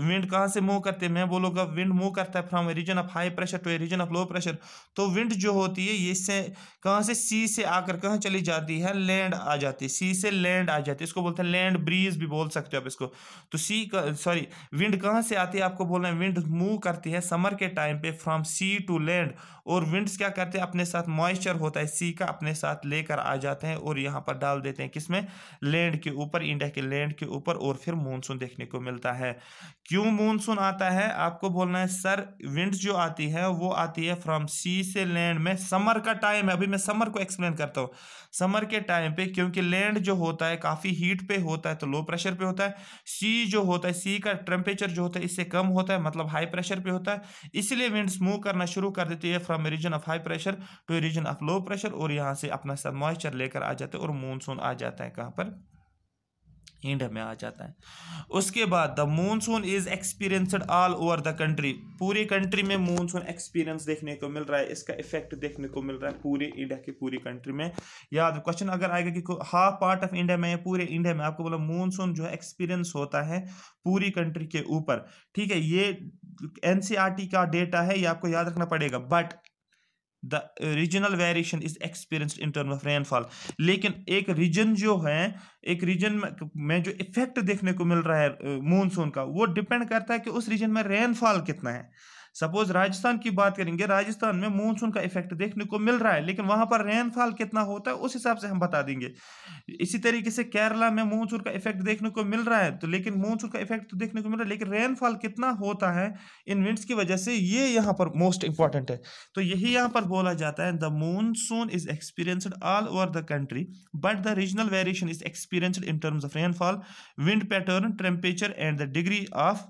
Speaker 1: विंड कहाँ से मूव करते हैं मैं बोलूँगा विंड मूव करता है from region of high pressure to a region of low pressure तो विंड जो होती है ये कहाँ से सी से आकर कहाँ चली जाती है लैंड आ जाती है सी से लैंड आ जाती है इसको बोलते हैं लैंड ब्रीज भी बोल सकते हो आप इसको तो सी का सॉरी विंड कहाँ से आती है आपको बोलना है विंड मूव करती है समर के टाइम पे फ्रॉम सी टू लैंड और विंड्स क्या करते हैं अपने साथ मॉइस्चर होता है सी का अपने साथ लेकर आ जाते हैं और यहाँ पर डाल देते हैं किसमें लैंड के ऊपर इंडिया के लैंड के ऊपर और फिर मानसून देखने को मिलता है क्यों मानसून आता है आपको बोलना है सर विंड जो आती है वो आती है फ्रॉम सी से लैंड में समर का टाइम है अभी मैं समर को एक्सप्लेन करता हूँ समर के टाइम पे क्योंकि लैंड जो होता है काफ़ी हीट पे होता है तो लो प्रेशर पे होता है सी जो होता है सी का टेम्परेचर जो होता है इससे कम होता है मतलब हाई प्रेशर पे होता है इसलिए विंड्स मूव करना शुरू कर देती है from region of high pressure to region of low pressure और यहाँ से अपना सर मॉइस्चर लेकर आ जाते हैं और मानसून आ जाता है कहाँ पर एंड में आ जाता है उसके बाद the monsoon is experienced all over the country पूरी कंट्री में मानसून एक्सपीरियंस देखने को मिल रहा है इसका इफेक्ट देखने को मिल रहा है पूरे इंडिया की पूरी कंट्री में याद क्वेश्चन अगर आएगा कि हाफ पार्ट ऑफ इंडिया में या पूरे इंडिया में आपको बोला मानसून जो है एक्सपीरियंस होता है पूरी कंट्री के ऊपर ठीक है ये एनसीईआरटी e का डेटा है ये आपको याद रखना पड़ेगा but the regional variation is experience in term of rainfall लेकिन एक रीजन जो है एक रीजन में, में जो इफेक्ट देखने को मिल रहा है मूनसून का वो डिपेंड करता है कि उस रीजन में रेनफॉल कितना है सपोज राजस्थान की बात करेंगे राजस्थान में मानसून का इफेक्ट देखने को मिल रहा है लेकिन वहां पर रेनफॉल कितना होता है उस हिसाब से हम बता देंगे इसी तरीके से केरला में मानसून का इफेक्ट देखने को मिल रहा है तो लेकिन मानसून का इफेक्ट तो देखने को मिल रहा है लेकिन रेनफॉल कितना होता है इन विंड्स की वजह से ये यहाँ पर मोस्ट इंपॉर्टेंट है तो यही यहाँ पर बोला जाता है the monsoon is experienced all over the country but the regional variation is experienced in terms of rainfall wind pattern temperature and the degree of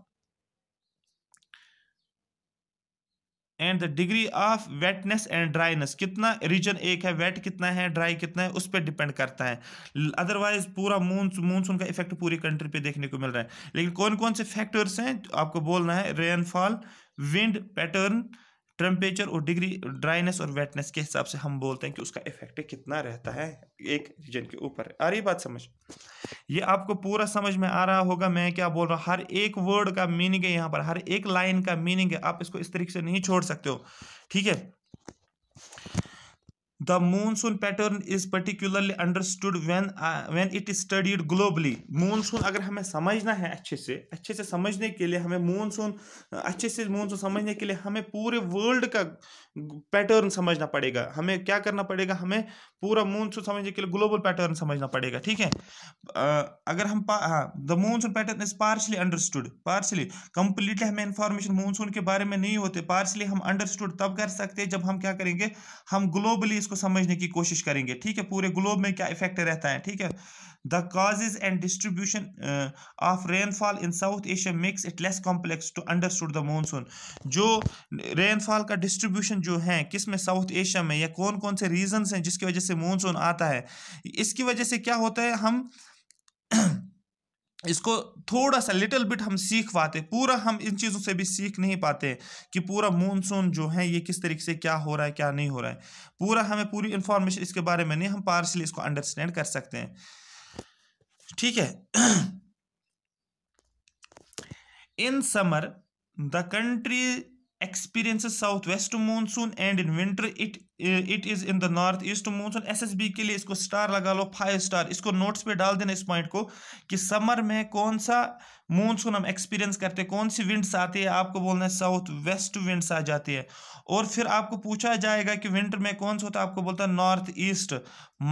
Speaker 1: and the degree of wetness and dryness कितना region एक है wait कितना है dry कितना है उस पर depend करता है अदरवाइज पूरा मून मूनसून का इफेक्ट पूरी कंट्री पे देखने को मिल रहा है लेकिन कौन कौन से फैक्टर्स हैं आपको बोलना है रेनफॉल विंड पैटर्न टेम्परेचर और डिग्री ड्राइनेस और वेटनेस के हिसाब से हम बोलते हैं कि उसका इफेक्ट कितना रहता है एक रीजन के ऊपर आ रही बात समझ ये आपको पूरा समझ में आ रहा होगा मैं क्या बोल रहा हूँ हर एक वर्ड का मीनिंग है यहाँ पर हर एक लाइन का मीनिंग है आप इसको इस तरीके से नहीं छोड़ सकते हो ठीक है the monsoon pattern is particularly understood when when it is studied globally monsoon अगर हमें समझना है अच्छे से अच्छे से समझने के लिए हमें मानसून अच्छे से मानसून समझने के लिए हमें पूरे वर्ल्ड का पैटर्न समझना पड़ेगा हमें क्या करना पड़ेगा हमें पूरा मूनसून समझने के लिए ग्लोबल पैटर्न समझना पड़ेगा ठीक है अगर हम हाँ the monsoon pattern is partially understood partially completely हमें इंफॉर्मेशन मूनसून के बारे में नहीं होते पार्शली हम अंडरस्टूड तब कर सकते हैं जब हम क्या करेंगे हम ग्लोबली इसको समझने की कोशिश करेंगे ठीक है पूरे ग्लोब में क्या इफेक्ट रहता है ठीक है The causes and distribution uh, of rainfall in South Asia makes it less complex to understood the monsoon. जो rainfall का distribution जो है किस में South Asia में या कौन कौन से reasons हैं जिसकी वजह से monsoon आता है इसकी वजह से क्या होता है हम इसको थोड़ा सा लिटिल बिट हम सीख पाते पूरा हम इन चीज़ों से भी सीख नहीं पाते कि पूरा मानसून जो है ये किस तरीके से क्या हो रहा है क्या नहीं हो रहा है पूरा हमें पूरी इन्फॉर्मेशन इसके बारे में नहीं हम पार्शली इसको अंडरस्टैंड कर सकते हैं ठीक है in summer the country experience south west monsoon and in winter it it is in the north east monsoon SSB के लिए इसको स्टार लगा लो फाइव स्टार इसको नोट्स पे डाल देना इस पॉइंट को कि समर में कौन सा मानसून हम एक्सपीरियंस करते हैं कौन सी विंड्स आती है आपको बोलना है साउथ वेस्ट विंड्स आ जाती है और फिर आपको पूछा जाएगा कि विंटर में कौन सा होता है आपको बोलता है नॉर्थ ईस्ट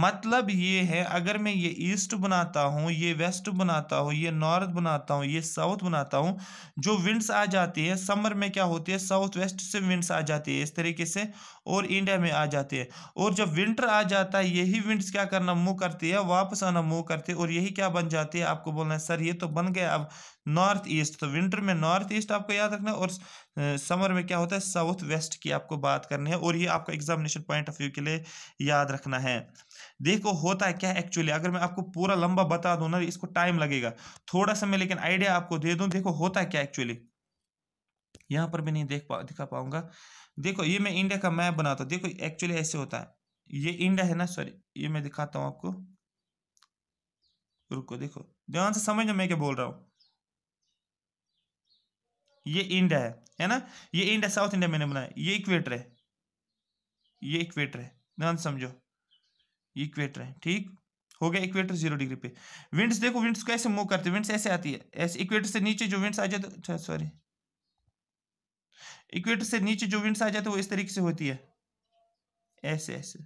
Speaker 1: मतलब ये है अगर मैं ये ईस्ट बनाता हूँ ये वेस्ट बनाता हूँ ये नॉर्थ बनाता हूँ ये साउथ बनाता हूँ जो विंड्स आ जाती है समर में क्या होती है साउथ वेस्ट से विंड्स आ जाती है इस तरीके से और इंडिया में आ जाती है और जब विंटर आ जाता है यही विंड्स क्या करना मूव करती है वापस आना मूव करती है और यही क्या बन जाती है आपको बोलना है सर ये तो बन गया अब नॉर्थ ईस्ट तो विंटर में नॉर्थ ईस्ट आपको याद रखना है और समर में क्या होता है साउथ वेस्ट की आपको बात करनी है और ये आपको एग्जामिनेशन पॉइंट ऑफ व्यू के लिए याद रखना है देखो होता है क्या एक्चुअली अगर मैं आपको पूरा लंबा बता दूं ना इसको टाइम लगेगा थोड़ा सा मैं लेकिन आइडिया आपको दे दूं देखो होता है क्या एक्चुअली यहां पर भी नहीं देख पा दिखा पाऊंगा देखो ये मैं इंडिया का मैप बनाता हूँ देखो एक्चुअली ऐसे होता है ये इंडिया है ना सॉरी ये मैं दिखाता हूँ आपको रुको देखो ध्यान से समझो मैं क्या बोल रहा हूँ ये इंडिया है है ना ये इंडिया साउथ इंडिया मैंने बनाया ये इक्वेटर है ये इक्वेटर है ध्यान समझो ये इक्वेटर है ठीक हो गया इक्वेटर जीरो डिग्री पे विंड्स देखो विंड्स को ऐसे मूव करते हैं विंड्स ऐसे आती है ऐसे इक्वेटर से नीचे जो विंड्स आ जाए तो सॉरी अच्छा, इक्वेटर से नीचे जो विंड्स आ जाते हैं वो इस तरीके से होती है ऐसे ऐसे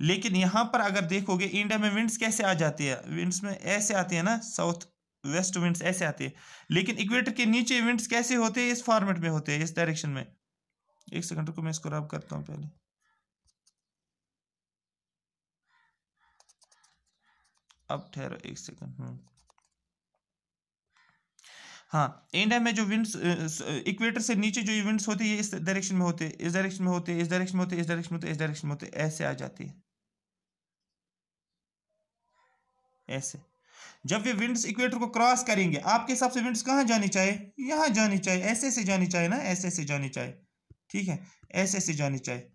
Speaker 1: लेकिन यहां पर अगर देखोगे इंडिया में विंड्स कैसे आ जाती है विंड्स में ऐसे आती है ना साउथ वेस्ट विंड्स ऐसे आती है लेकिन इक्वेटर के नीचे विंड्स कैसे होते हैं इस फॉर्मेट में होते हैं इस डायरेक्शन में एक सेकंड को मैं इसको रब करता हूं पहले अब ठहरो एक सेकंड हम्म हाँ इंडिया में जो विंड्स इक्वेटर से नीचे जो विंड्स होती है इस डायरेक्शन में होते इस डायरेक्शन में होते इस डायरेक्शन में होते इस डायरेक्शन में होते इस डायरेक्शन में होते ऐसे आ जाती है ऐसे जब ये विंड्स इक्वेटर को क्रॉस करेंगे आपके हिसाब से विंड्स कहाँ जानी चाहिए यहां जानी चाहिए ऐसे ऐसे जानी चाहिए ना ऐसे ऐसे जानी चाहिए ठीक है ऐसे ऐसे जानी चाहिए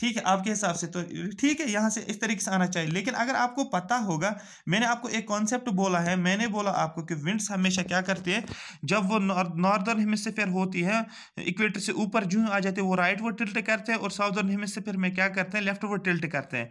Speaker 1: ठीक है आपके हिसाब से तो ठीक है यहाँ से इस तरीके से आना चाहिए लेकिन अगर आपको पता होगा मैंने आपको एक कॉन्सेप्ट बोला है मैंने बोला आपको कि विंड्स हमेशा क्या करती है जब वो नॉर्दर्न हेमिसफेयर होती है इक्वेटर से ऊपर जो आ जाते हैं वो राइट वो टिल्ट करते हैं और साउदर्न हेमिसफेयर में क्या करते हैं लेफ्ट वो टिल्ट करते हैं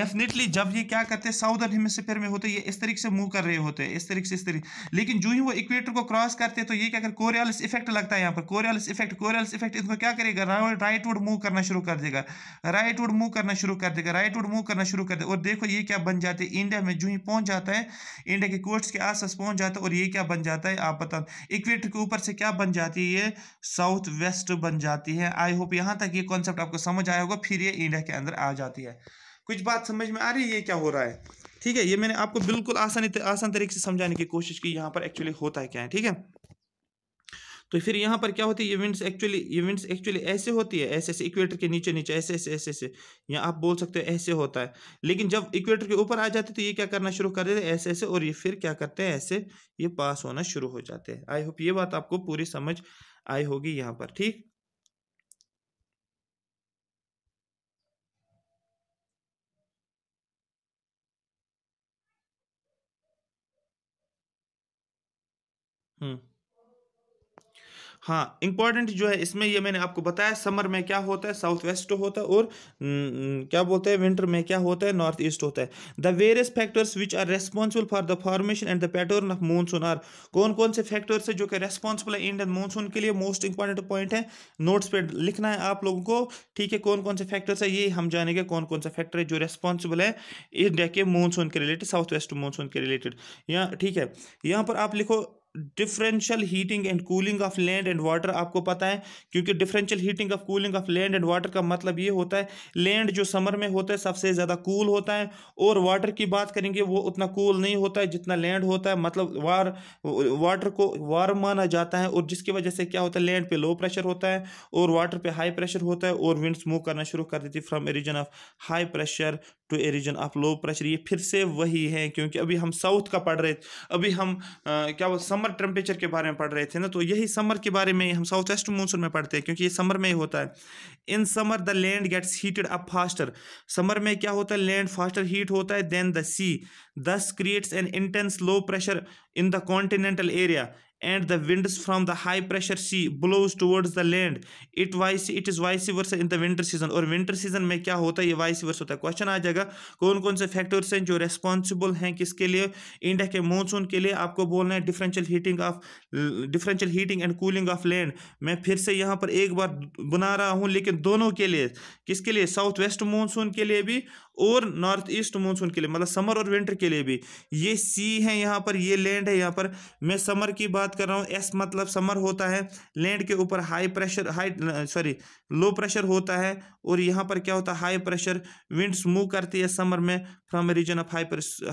Speaker 1: डेफिनेटली जब ये क्या करते हैं साउदर्न हेमिसफेयर में होते हैं ये इस तरीके से मूव कर रहे होते हैं इस तरीके से इस तरीके लेकिन जो ही वो इक्वेटर को क्रॉस करते हैं तो ये क्या कर कोरियालिस इफेक्ट लगता है यहाँ पर कोरियालिस इफेक्ट कोरियालिस इफेक्ट इनको क्या करेगा राइट वुड मूव करना शुरू कर देगा राइट वुड मूव करना शुरू कर देगा राइट वुड मूव करना शुरू कर देगा और देखो ये क्या बन जाते हैं इंडिया में जो ही पहुंच जाता है इंडिया के कोस्ट के आसपास पहुंच जाता है और ये क्या बन जाता है आप बता इक्वेटर के ऊपर से क्या बन जाती है ये साउथ वेस्ट बन जाती है आई होप यहाँ तक ये कॉन्सेप्ट आपको समझ आया होगा फिर ये इंडिया के अंदर आ जाती है कुछ बात समझ में आ रही है ये क्या हो रहा है ठीक है ये मैंने आपको बिल्कुल आसानी आसान तरीके से समझाने की कोशिश की यहाँ पर एक्चुअली होता है क्या है ठीक है तो फिर यहाँ पर क्या होती है इवेंट्स एक्चुअली इवेंट्स एक्चुअली ऐसे होती है ऐसे ऐसे इक्वेटर के नीचे नीचे ऐसे ऐसे ऐसे ऐसे यहाँ आप बोल सकते हो ऐसे होता है लेकिन जब इक्वेटर के ऊपर आ जाते तो ये क्या करना शुरू कर देते ऐसे ऐसे और ये फिर क्या करते हैं ऐसे ये पास होना शुरू हो जाते हैं आई होप ये बात आपको पूरी समझ आई होगी यहाँ पर ठीक हम्म हाँ इंपॉर्टेंट जो है इसमें ये मैंने आपको बताया समर में क्या होता है साउथ वेस्ट होता है और न, क्या बोलते हैं विंटर में क्या होता है नॉर्थ ईस्ट होता है the various factors which are responsible for the formation and the pattern of monsoon are कौन कौन से फैक्टर्स है जो कि रेस्पॉन्सिबल है इंडियन मानसून के लिए मोस्ट इंपॉर्टेंट पॉइंट है नोट्स पर लिखना है आप लोगों को ठीक है कौन कौन से फैक्टर्स है ये हम जानेंगे कौन कौन सा फैक्टर है जो रेस्पॉन्सिबल है इंडिया के मानसून के रिलेटेड साउथ वेस्ट मानसून के रिलेटेड यहाँ ठीक है यहाँ पर आप लिखो differential heating and cooling of land and water आपको पता है क्योंकि differential heating of cooling of land and water का मतलब ये होता है लैंड जो समर में होता है सबसे ज़्यादा कूल cool होता है और वाटर की बात करेंगे वो उतना कूल cool नहीं होता है जितना लैंड होता है मतलब वार वाटर को वार्म माना जाता है और जिसकी वजह से क्या होता है लैंड पे लो प्रेशर होता है और वाटर पे हाई प्रेशर होता है और विंड्स मूव करना शुरू कर देती from a region of high pressure to a region of low pressure ये फिर से वही है क्योंकि अभी हम साउथ का पढ़ रहे अभी हम आ, क्या समर समर टेम्परेचर के बारे में पढ़ रहे थे ना तो यही समर के बारे में हम साउथ वेस्ट मानसून में पढ़ते हैं क्योंकि ये समर में ही होता है in summer the land gets heated up faster summer में क्या होता है लैंड फास्टर हीट होता है then the sea thus creates an intense low pressure in the continental area and the winds from the high pressure sea blows towards the land it vice it is vice versa in the winter season or winter season mein kya hota hai ye vice versa hota hai question aa jayega kon kon se factors hain jo responsible hain kiske liye india ke monsoon ke liye aapko bolna hai differential heating of differential heating and cooling of land main fir se yahan par ek bar bana raha hu lekin dono ke liye kiske liye southwest monsoon ke liye bhi और north east monsoon के लिए मतलब summer और winter के लिए भी ये सी है यहाँ पर ये लैंड है यहाँ पर मैं समर की बात कर रहा हूँ एस मतलब समर होता है लैंड के ऊपर high pressure high sorry low pressure होता है और यहाँ पर क्या होता है हाई प्रेशर विंड्स मूव करती है समर में from a region of high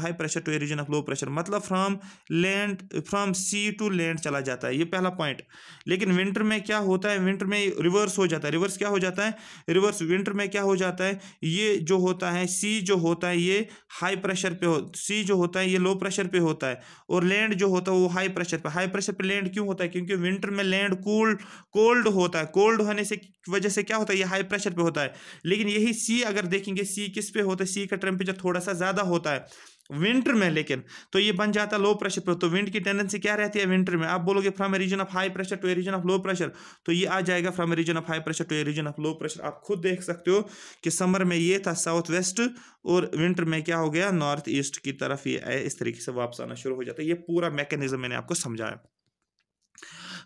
Speaker 1: high pressure to a region of low pressure मतलब from land from sea to land चला जाता है ये पहला पॉइंट लेकिन विंटर में क्या होता है विंटर में रिवर्स हो जाता है रिवर्स क्या हो जाता है रिवर्स विंटर में क्या हो जाता है ये जो होता है सी जो होता है ये हाई प्रेशर पे हो सी जो होता है ये लो प्रेशर पे होता है और लैंड जो होता है वो हाई प्रेशर पर हाई प्रेशर पर लैंड क्यों होता है क्योंकि विंटर में लैंड कूल्ड कोल्ड होता है कोल्ड होने से वजह से क्या होता है ये हाई प्रेशर पे होता है लेकिन यही सी अगर देखेंगे सी किस पे होता है सी का टेम्परेचर थोड़ा सा ज़्यादा होता है विंटर में लेकिन तो ये बन जाता है लो प्रेशर पर तो विंड की टेंडेंसी क्या रहती है विंटर में आप बोलोगे from a region of high pressure to a region of low pressure तो ये आ जाएगा from a region of high pressure to a region of low pressure आप खुद देख सकते हो कि समर में ये था साउथ वेस्ट और विंटर में क्या हो गया नॉर्थ ईस्ट की तरफ ये इस तरीके से वापस आना शुरू हो जाता है ये पूरा मैकेनिज्म मैंने आपको समझाया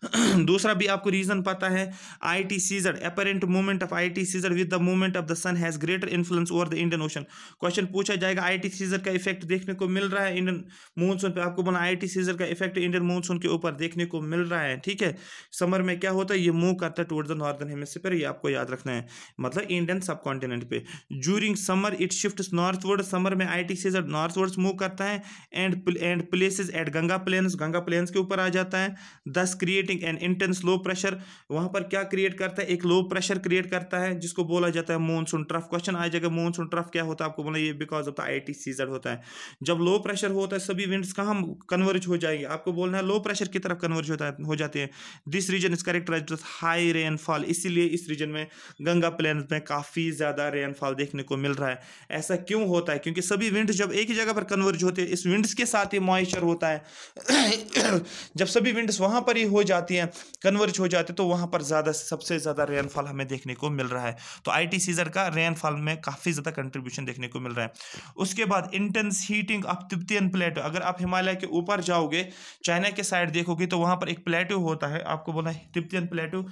Speaker 1: दूसरा भी आपको रीजन पता है I T C Z apparent movement of I T C Z with the movement of the sun has greater influence over the Indian ocean question पूछा जाएगा आई टी सीजर का इफेक्ट देखने को मिल रहा है इंडियन मानसून पे आपको बोला आई टी सीजर का इफेक्ट इंडियन मानसून के ऊपर देखने को मिल रहा है ठीक है समर में क्या होता है ये मूव करता है टूवर्ड द नॉर्दर्न हेमिस्फीयर ये आपको याद रखना है मतलब इंडियन सब कॉन्टिनेंट पे during summer it shift northward summer में I T C Z northwards move करता है and and places at Ganga plains Ganga plains के ऊपर आ जाता है thus create creating an intense low pressure वहां पर क्या क्रिएट करता है एक लो प्रेशर क्रिएट करता है जिसको बोला जाता है मानसून ट्रफ क्वेश्चन आ जाएगा मानसून ट्रफ क्या होता है आपको बोला ये because of the I season होता है जब लो प्रेशर होता है सभी विंड्स कहाँ कन्वर्ज हो जाएंगे आपको बोलना है लो प्रेशर की तरफ कन्वर्ज होता है हो जाते हैं this region is characterize with high rainfall इसीलिए इस रीजन में गंगा प्लेन में काफ़ी ज़्यादा रेनफॉल देखने को मिल रहा है ऐसा क्यों होता है क्योंकि सभी विंड्स जब एक ही जगह पर कन्वर्ज होते हैं इस विंड्स के साथ ही मॉइस्चर होता है जब सभी विंड्स वहाँ पर ही हो जाते जाती हैं कन्वर्ज हो जाते हैं तो वहाँ पर ज़्यादा सबसे ज़्यादा रेनफॉल हमें देखने को मिल रहा है तो आई टी सीजर का रेनफॉल में काफ़ी ज़्यादा कंट्रीब्यूशन देखने को मिल रहा है उसके बाद intense heating of Tibetan plateau अगर आप हिमालय के ऊपर जाओगे चाइना के साइड देखोगे तो वहाँ पर एक प्लेटो होता है आपको बोला है तिब्तियन प्लेटो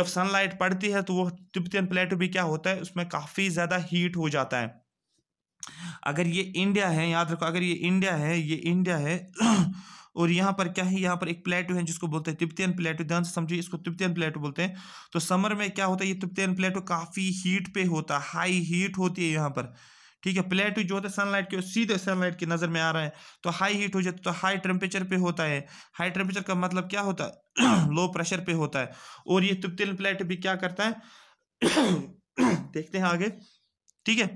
Speaker 1: जब सनलाइट पड़ती है तो वो तिब्तियन प्लेटो भी क्या होता है उसमें काफ़ी ज़्यादा हीट हो जाता है अगर ये इंडिया है याद रखो अगर ये इंडिया है ये इंडिया है और यहाँ पर क्या है यहाँ पर एक प्लेटो है जिसको बोलते हैं तिब्बतियन प्लेटो ध्यान से समझिए इसको तिब्बतियन प्लेटो बोलते हैं तो समर में क्या होता है ये तिब्बतियन प्लेटो काफ़ी हीट पे होता है हाई हीट होती है यहाँ पर ठीक है प्लेटो जो होता है सनलाइट के सीधे सनलाइट की नज़र में आ रहा है तो हाई हीट हो जाता है तो हाई टेम्परेचर पे होता है हाई टेम्परेचर का मतलब क्या होता है लो प्रेशर पे होता है और ये तिब्बतियन प्लेटो भी क्या करता है देखते हैं आगे ठीक है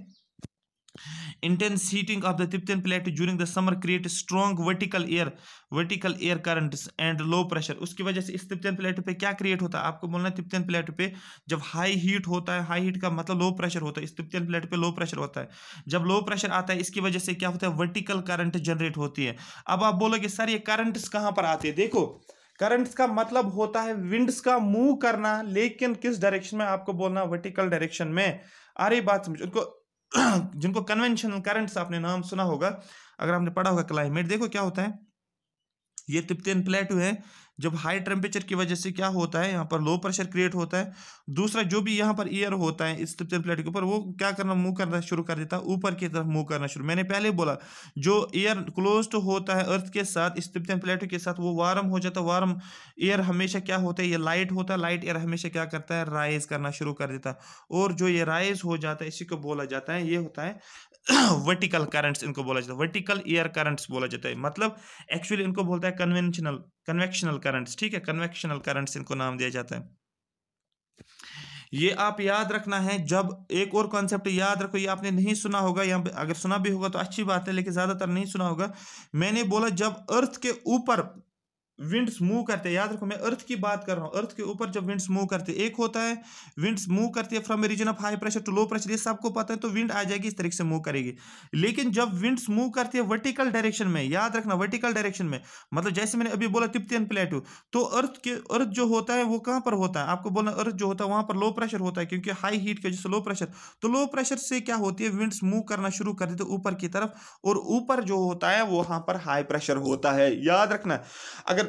Speaker 1: intense heating of the Tibetan plate during the summer create strong vertical air vertical air current and low pressure उसकी वजह से इस तिब्बतन प्लेटो पे क्या क्रिएट होता है आपको बोलना है तिब्बतन प्लेटो पे जब हाई हीट होता है हाई हीट का मतलब लो प्रेशर होता है इस तिब्बतन प्लेटो पे लो प्रेशर होता है जब लो प्रेशर आता है इसकी वजह से क्या होता है वर्टिकल करंट जनरेट होती है अब आप बोलोगे सर ये करंट्स कहाँ पर आते हैं देखो करंट्स का मतलब होता है विंड्स का मूव करना लेकिन किस डायरेक्शन में आपको बोलना वर्टिकल डायरेक्शन में अरे बात समझ उनको जिनको कन्वेंशनल करंट्स आपने नाम सुना होगा अगर आपने पढ़ा होगा क्लाइमेट देखो क्या होता है ये तिप्तेन प्लेटू है जब हाई टेम्परेचर की वजह से क्या होता है यहाँ पर लो प्रेशर क्रिएट होता है दूसरा जो भी यहाँ पर एयर होता है इस टिप्सन प्लेट के ऊपर वो क्या करना मूव करना शुरू कर देता है ऊपर की तरफ मूव करना शुरू मैंने पहले बोला जो एयर क्लोज होता है अर्थ के साथ इस प्लेट के साथ वो वार्म हो जाता है वार्म एयर हमेशा क्या होता है ये लाइट होता है लाइट एयर हमेशा क्या करता है राइज करना शुरू कर देता है और जो ये राइज हो जाता है इसी को बोला जाता है ये होता है वर्टिकल करंट्स इनको बोला जाता है वर्टिकल एयर करंट्स बोला जाता है मतलब एक्चुअली इनको बोलता है कन्वेंशनल कन्वेक्शनल करंट्स ठीक है कन्वेक्शनल करंट्स इनको नाम दिया जाता है ये आप याद रखना है जब एक और कॉन्सेप्ट याद रखो ये आपने नहीं सुना होगा या अगर सुना भी होगा तो अच्छी बात है लेकिन ज़्यादातर नहीं सुना होगा मैंने बोला जब अर्थ के ऊपर विंड्स मूव करते हैं याद रखो मैं अर्थ की बात कर रहा हूँ अर्थ के ऊपर जब विंड्स मूव करते हैं एक होता है विंड्स मूव करती है from region of high pressure to low pressure ये सबको पता है तो विंड आ जाएगी इस तरीके से मूव करेगी लेकिन जब विंड्स मूव करती है वर्टिकल डायरेक्शन में याद रखना वर्टिकल डायरेक्शन में मतलब जैसे मैंने अभी बोला तिप्तियन प्लेटू तो अर्थ के अर्थ जो होता है वो कहाँ पर होता है आपको बोलना अर्थ जो होता है वहाँ पर लो प्रेशर होता है क्योंकि हाई हीट के जैसे लो प्रेशर तो लो प्रेशर से क्या होती है विंड्स मूव करना शुरू कर देते ऊपर की तरफ और ऊपर जो होता है वहाँ पर हाई प्रेशर होता है याद रखना अगर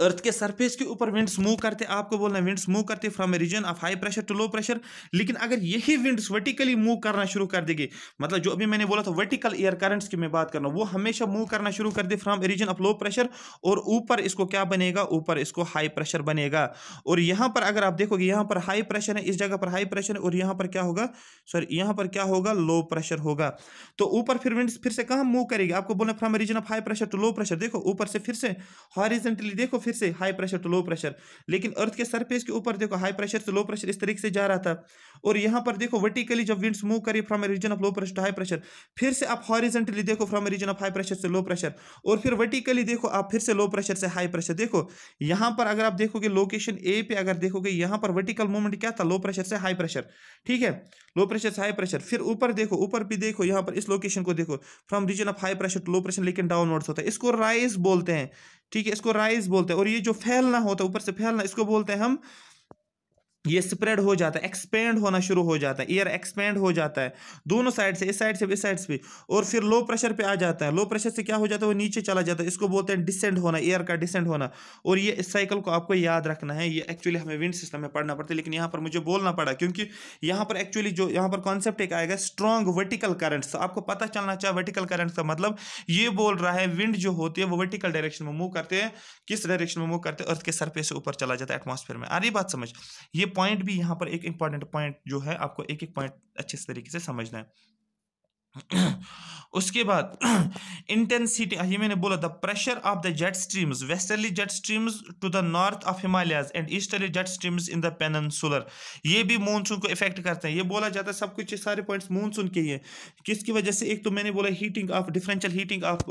Speaker 1: अर्थ के सरफेस के ऊपर विंड्स मूव करते आपको बोलना विंड्स मूव करते from a region of high pressure to low pressure लेकिन अगर यही विंड्स वर्टिकली मूव करना शुरू कर देगी मतलब जो अभी मैंने बोला था वर्टिकल एयर करंट्स की मैं बात कर रहा हूँ वो हमेशा मूव करना शुरू कर दे from a region of low pressure और ऊपर इसको क्या बनेगा ऊपर इसको हाई प्रेशर बनेगा और यहाँ पर अगर आप देखोगे यहाँ पर हाई प्रेशर है इस जगह पर हाई प्रेशर है और यहाँ पर क्या होगा सॉरी यहाँ पर क्या होगा लो प्रेशर होगा तो ऊपर फिर विंड्स फिर से कहाँ मूव करेगी आपको बोलना from a region of high pressure to low pressure देखो ऊपर से फिर से हॉरिजेंटली देखो फिर से high pressure to low pressure लेकिन अर्थ के सरफेस के ऊपर देखो हाई प्रेशर से लो प्रेशर इस तरीके से जा रहा था और यहाँ पर देखो वर्टिकली जब विंड्स मूव करिए from region of low pressure to high pressure फिर से आप हॉरिजेंटली देखो from region of high pressure से लो प्रेशर और फिर वर्टिकली देखो आप फिर से लो प्रेशर से हाई प्रेशर देखो यहाँ पर अगर आप देखोगे लोकेशन ए पे अगर देखोगे यहाँ पर वर्टिकल मूवमेंट क्या था लो प्रेशर से हाई प्रेशर ठीक है लो प्रेशर से हाई प्रेशर फिर ऊपर देखो ऊपर भी देखो यहाँ पर इस लोकेशन को देखो from region of high pressure to low pressure लेकिन डाउनवर्ड्स होता है इसको राइज बोलते हैं ठीक है इसको राइज बोलते हैं और ये जो फैलना होता है ऊपर से फैलना इसको बोलते हैं हम ये स्प्रेड हो जाता है एक्सपेंड होना शुरू हो जाता है एयर एक्सपेंड हो जाता है दोनों साइड से इस साइड से इस साइड से भी और फिर लो प्रेशर पे आ जाता है लो प्रेशर से क्या हो जाता है वो नीचे चला जाता है इसको बोलते हैं डिसेंड होना एयर का डिसेंड होना और ये इस साइकिल को आपको याद रखना है ये एक्चुअली हमें विंड सिस्टम में पढ़ना पड़ता है लेकिन यहाँ पर मुझे बोलना पड़ा क्योंकि यहाँ पर एक्चुअली जो यहाँ पर कॉन्सेप्ट एक आएगा स्ट्रॉन्ग वर्टिकल करंट आपको पता चलना चाहिए वर्टिकल करंट का मतलब ये बोल रहा है विंड जो होती है वो वर्टिकल डायरेक्शन में मूव करते हैं किस डायरेक्शन में मूव करते हैं अर्थ के सरफेस से ऊपर चला जाता है एटमोसफेयर में आ रही बात समझ ये पॉइंट भी यहाँ पर एक इंपॉर्टेंट पॉइंट जो है आपको एक एक पॉइंट अच्छे से तरीके से समझना है उसके बाद इंटेंसिटी हाँ, ये मैंने बोला the pressure of the jet streams westerly jet streams to the north of Himalayas and easterly jet streams in the peninsular ये भी मॉनसून को इफेक्ट करते हैं ये बोला जाता है सब कुछ सारे पॉइंट्स मॉनसून के ही है किसकी वजह से एक तो मैंने बोला heating of differential heating of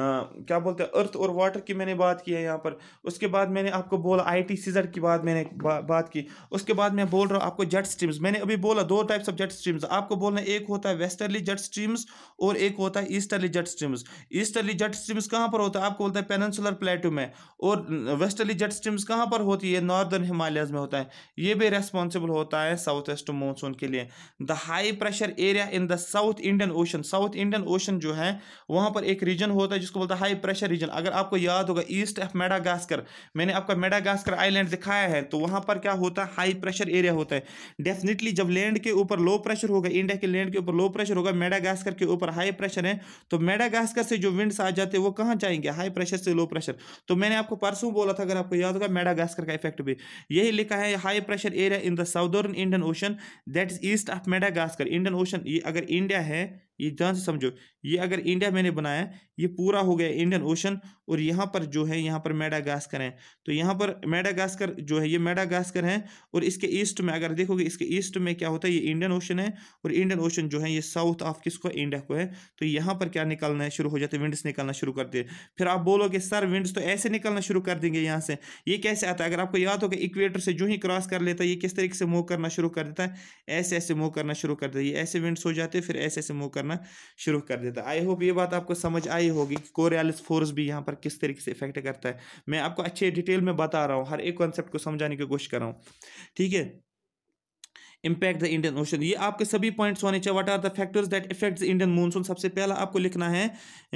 Speaker 1: क्या बोलते हैं अर्थ और वाटर की मैंने बात की है यहाँ पर उसके बाद मैंने आपको बोला आई टी सीजर की बात मैंने बा, बात की उसके बाद मैं बोल रहा हूँ आपको जेट स्ट्रीम्स मैंने अभी बोला दो टाइप्स ऑफ जेट स्ट्रीम्स आपको बोलना एक होता है वेस्टर्ली जेट स्ट्रीम्स और एक होता है easterly jet streams easterly jet streams कहाँ पर होता है आपको बोलता है पेनसुलर प्लेटू में और वेस्टर्ली जेट स्ट्रीम्स कहाँ पर होती है नॉर्दर्न हिमालयाज में होता है ये भी रेस्पॉन्सिबल होता है साउथ वेस्ट मानसून के लिए the high pressure area in the south Indian ocean south Indian ocean जो है वहाँ पर एक रीजन होता है जिसको बोलता है हाई प्रेशर रीजन अगर आपको याद होगा ईस्ट ऑफ मेडागास्कर मैंने आपका मेडागास्कर आइलैंड दिखाया है तो वहां पर क्या होता है हाई प्रेशर एरिया होता है डेफिनेटली जब लैंड के ऊपर लो प्रेशर होगा इंडिया के लैंड के ऊपर लो प्रेशर होगा मेडागास्कर के ऊपर हाई प्रेशर है तो मेडागास्कर से जो विंड्स आ जाते हैं वो कहाँ जाएंगे हाई प्रेशर से लो प्रेशर तो मैंने आपको परसों बोला था अगर आपको याद होगा मेडागास्कर का इफेक्ट भी यही लिखा है high pressure area in the southern Indian ocean that is east of Madagascar Indian ocean ये अगर इंडिया है ये ध्यान से समझो ये अगर इंडिया मैंने बनाया ये पूरा हो गया इंडियन ओशन और यहाँ पर जो है यहाँ पर मेडागास्कर है तो यहाँ पर मेडागास्कर जो है ये मेडागास्कर है और इसके ईस्ट में अगर देखोगे इसके ईस्ट में क्या होता है ये इंडियन ओशन है और इंडियन ओशन जो है ये साउथ ऑफ किसको इंडिया को है तो यहाँ पर क्या निकलना है शुरू हो जाते हैं विंडस निकलना शुरू कर दे फिर आप बोलोगे सर विंडस तो ऐसे निकलना शुरू कर देंगे यहाँ से ये कैसे आता है अगर आपको याद होगा इक्वेटर से जो ही क्रॉस कर लेता है ये किस तरीके से मूव करना शुरू कर देता है ऐसे ऐसे मूव करना शुरू कर देता है ऐसे विंडस हो जाते फिर ऐसे ऐसे मूव करना करना शुरू कर देता है आई होप ये बात आपको समझ आई होगी कि कोरियालिस फोर्स भी यहाँ पर किस तरीके से इफेक्ट करता है मैं आपको अच्छे डिटेल में बता रहा हूँ हर एक कॉन्सेप्ट को समझाने की कोशिश कर रहा हूँ ठीक है इम्पैक्ट द इंडियन ओशन ये आपके सभी पॉइंट्स होने चाहिए what are the factors that effects Indian monsoon सबसे पहला आपको लिखना है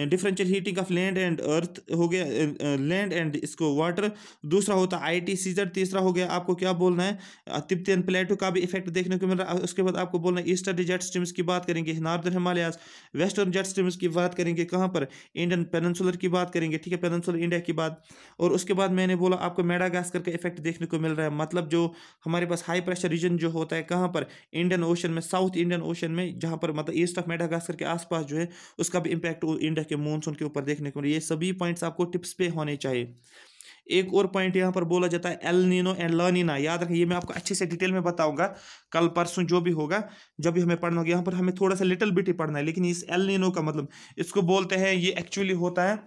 Speaker 1: differential heating of land and earth हो गया लैंड एंड इसको वाटर दूसरा होता है आई टी सीजर तीसरा हो गया आपको क्या बोलना है तिप्तियन प्लेटो का भी इफेक्ट देखने को मिल रहा है उसके बाद आपको बोलना है ईस्टर्न जेट स्ट्रीम्स की बात करेंगे northern Himalayas western jet streams की बात करेंगे कहाँ पर इंडियन पेनसुलर की बात करेंगे ठीक है पेनसुलर इंडिया की बात और उसके बाद मैंने बोला आपको मेडागास्कर का इफेक्ट देखने को मिल रहा है मतलब जो हमारे पास हाई प्रेशर रीजन जो होता है कहाँ पर इंडियन ओशन में साउथ इंडियन ओशन में जहाँ पर मतलब ईस्ट ऑफ मेडागास्कर के आसपास जो है उसका भी इम्पैक्ट इंडिया के मानसून के ऊपर देखने को मिले ये सभी पॉइंट्स आपको टिप्स पे होने चाहिए एक और पॉइंट यहाँ पर बोला जाता है एल नीनो एंड लर्निना याद रखें ये मैं आपको अच्छे से डिटेल में बताऊंगा कल परसों जो भी होगा जब भी हमें पढ़ना होगा यहाँ पर हमें थोड़ा सा लिटिल बिट ही पढ़ना है लेकिन इस एल नीनो का मतलब इसको बोलते हैं ये एक्चुअली होता है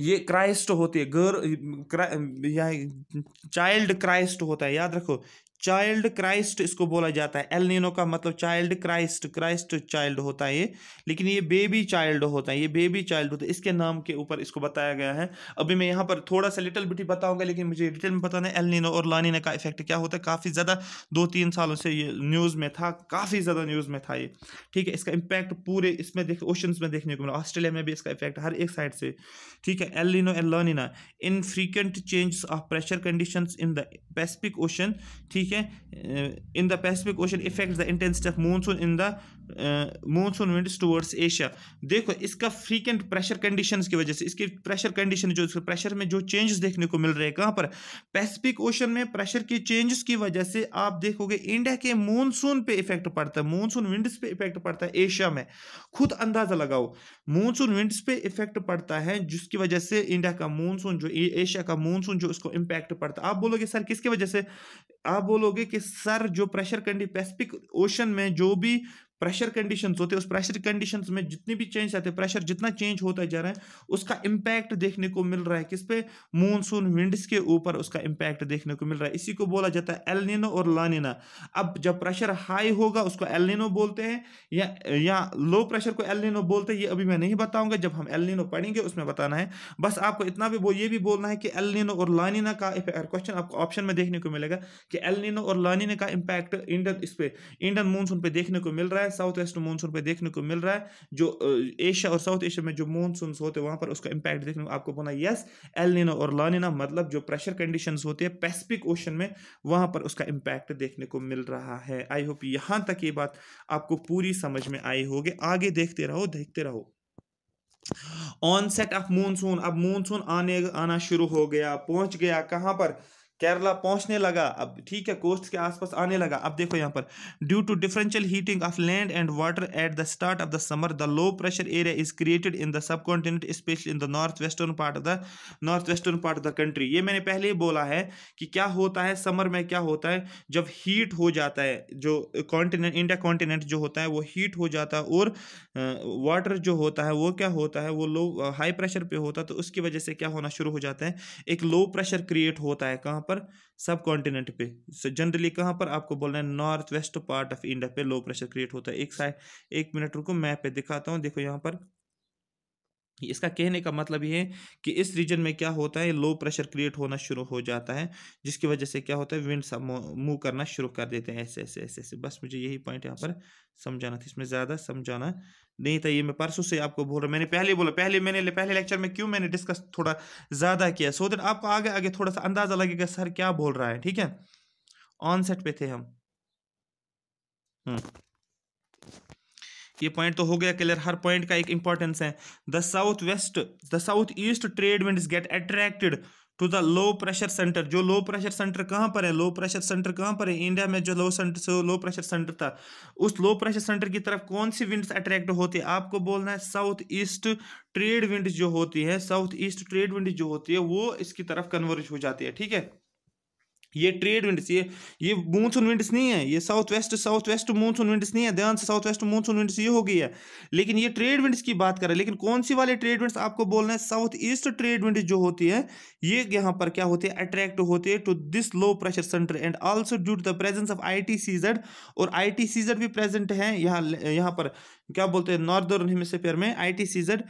Speaker 1: ये क्राइस्ट होती है गर्ल या चाइल्ड क्राइस्ट होता है याद रखो चाइल्ड क्राइस्ट इसको बोला जाता है एल नीनो का मतलब चाइल्ड क्राइस्ट क्राइस्ट चाइल्ड होता है ये लेकिन ये बेबी चाइल्ड होता है ये बेबी चाइल्ड होता है इसके नाम के ऊपर इसको बताया गया है अभी मैं यहाँ पर थोड़ा सा लिटिल बिटी बताऊंगा लेकिन मुझे डिटेल में पता नहीं एल नीनो और लानीना का इफेक्ट क्या होता है काफ़ी ज़्यादा दो तीन सालों से ये न्यूज़ में था काफ़ी ज़्यादा न्यूज़ में था ये ठीक है इसका इम्पैक्ट पूरे इसमें देख ओशंस में देखने को मिला ऑस्ट्रेलिया में भी इसका इफेक्ट हर एक साइड से ठीक है El Nino and La Nina in frequent change of pressure condition in the Pacific Ocean ठीक ठीक है in the Pacific Ocean effect the intensity of monsoon in the monsoon winds towards Asia देखो इसका फ्रीकेंट pressure conditions की वजह से इसकी pressure condition जो इसके प्रेशर में जो चेंजेस देखने को मिल रहे हैं कहाँ पर पैसिफिक ओशन में प्रेशर के चेंजेस की वजह से आप देखोगे इंडिया के मानसून पे इफेक्ट पड़ता है मानसून विंड्स पे इफेक्ट पड़ता है एशिया में खुद अंदाजा लगाओ मानसून विंड्स पे इफेक्ट पड़ता है जिसकी वजह से इंडिया का मानसून जो एशिया का मानसून जो उसको इम्पैक्ट पड़ता है आप बोलोगे सर किसकी वजह से आप बोलोगे कि सर जो प्रेशर कंडी पैसिफिक ओशन में जो भी प्रेशर कंडीशंस होते हैं उस प्रेशर कंडीशंस में जितने भी चेंज आते हैं प्रेशर जितना चेंज होता जा रहा है उसका इम्पैक्ट देखने को मिल रहा है किस पे मानसून विंड्स के ऊपर उसका इम्पैक्ट देखने को मिल रहा है इसी को बोला जाता है एलनिनो और लानिना अब जब प्रेशर हाई होगा उसको एलनिनो बोलते हैं या या लो प्रेशर को एलनिनो बोलते हैं ये अभी मैं नहीं बताऊंगा जब हम एलनिनो पढ़ेंगे उसमें बताना है बस आपको इतना भी वो ये भी बोलना है कि एलनिनो और लानिना का क्वेश्चन आपको ऑप्शन में देखने को मिलेगा कि एलनिनो और लानिना का इम्पैक्ट इंडियन इस पर इंडियन मानसून पर देखने को मिल रहा है साउथ वेस्ट मानसून पे देखने को मिल रहा है जो एशिया और साउथ एशिया में जो मानसून होते हैं वहां पर उसका इंपैक्ट देखने को आपको बोला यस एलनिना और लानिना मतलब जो प्रेशर कंडीशन होते हैं पैसिफिक ओशन में वहां पर उसका इंपैक्ट देखने को मिल रहा है आई होप यहां तक ये बात आपको पूरी समझ में आई होगी आगे देखते रहो देखते रहो ऑनसेट ऑफ मानसून अब मानसून आने आना शुरू हो गया पहुंच गया कहां पर केरला पहुंचने लगा अब ठीक है कोस्ट के आसपास आने लगा अब देखो यहाँ पर due to differential heating of land and water at the start of the summer the low pressure area is created in the subcontinent specially in the north western part of the north western part of the country ये मैंने पहले ही बोला है कि क्या होता है समर में क्या होता है जब हीट हो जाता है जो कॉन्टिनेंट इंडिया कॉन्टिनेंट जो होता है वो हीट हो जाता है और वाटर जो होता है वो क्या होता है वो लो हाई प्रेशर पर होता है तो उसकी वजह से क्या होना शुरू हो जाता है एक लो प्रेशर क्रिएट होता है कहाँ पर पर सब कॉन्टिनेंट पे जनरली कहाँ पर आपको बोलना है north west part of India पे लो प्रेशर क्रिएट होता है एक साइड एक मिनट रुको मैप पे दिखाता हूँ देखो यहाँ पर इसका कहने का मतलब ये है कि इस रीजन में क्या होता है लो प्रेशर क्रिएट होना शुरू हो जाता है जिसकी वजह से क्या होता है विंड मूव करना शुरू कर देते हैं ऐसे ऐसे ऐसे ऐसे बस मुझे यही पॉइंट यहाँ पर समझाना था इसमें ज़्यादा समझाना नहीं था ये मैं परसों से आपको बोल रहा हूँ मैंने पहले बोला पहले मैंने पहले लेक्चर में क्यों मैंने डिस्कस थोड़ा ज़्यादा किया सो दैट आपको आगे आगे थोड़ा सा अंदाज़ा लगेगा सर क्या बोल रहा है ठीक है ऑन सेट पे थे हम हम्म ये पॉइंट तो हो गया क्लियर हर पॉइंट का एक इंपॉर्टेंस है the south west the south east trade wind get attracted to the low pressure centre जो लो प्रेशर सेंटर कहाँ पर है लो प्रेशर सेंटर कहाँ पर है इंडिया में जो low centre low pressure centre था उस लो प्रेशर सेंटर की तरफ कौन सी विंड्स अट्रैक्ट होती है आपको बोलना है साउथ ईस्ट ट्रेड विंड जो होती है साउथ ईस्ट ट्रेड विंड जो होती है वो इसकी तरफ कन्वर्ज हो जाती है ठीक है ये ट्रेड विंडस ये ये मूनसून विंडस नहीं है ये south west south west monsoon winds नहीं है ध्यान से साउथ वेस्ट मूनसून विंडस ये हो गई है लेकिन ये ट्रेड विंडस की बात करें लेकिन कौन सी वाले ट्रेड विंडस आपको बोलना है साउथ ईस्ट ट्रेड विंड जो होती है ये यहाँ पर क्या होती है अट्रैक्ट होती है to this low pressure centre and also due to the presence of I T और आई टी भी प्रेजेंट है यहाँ यहाँ पर क्या बोलते हैं नॉर्दर्न हेमिसफेयर में I T C Z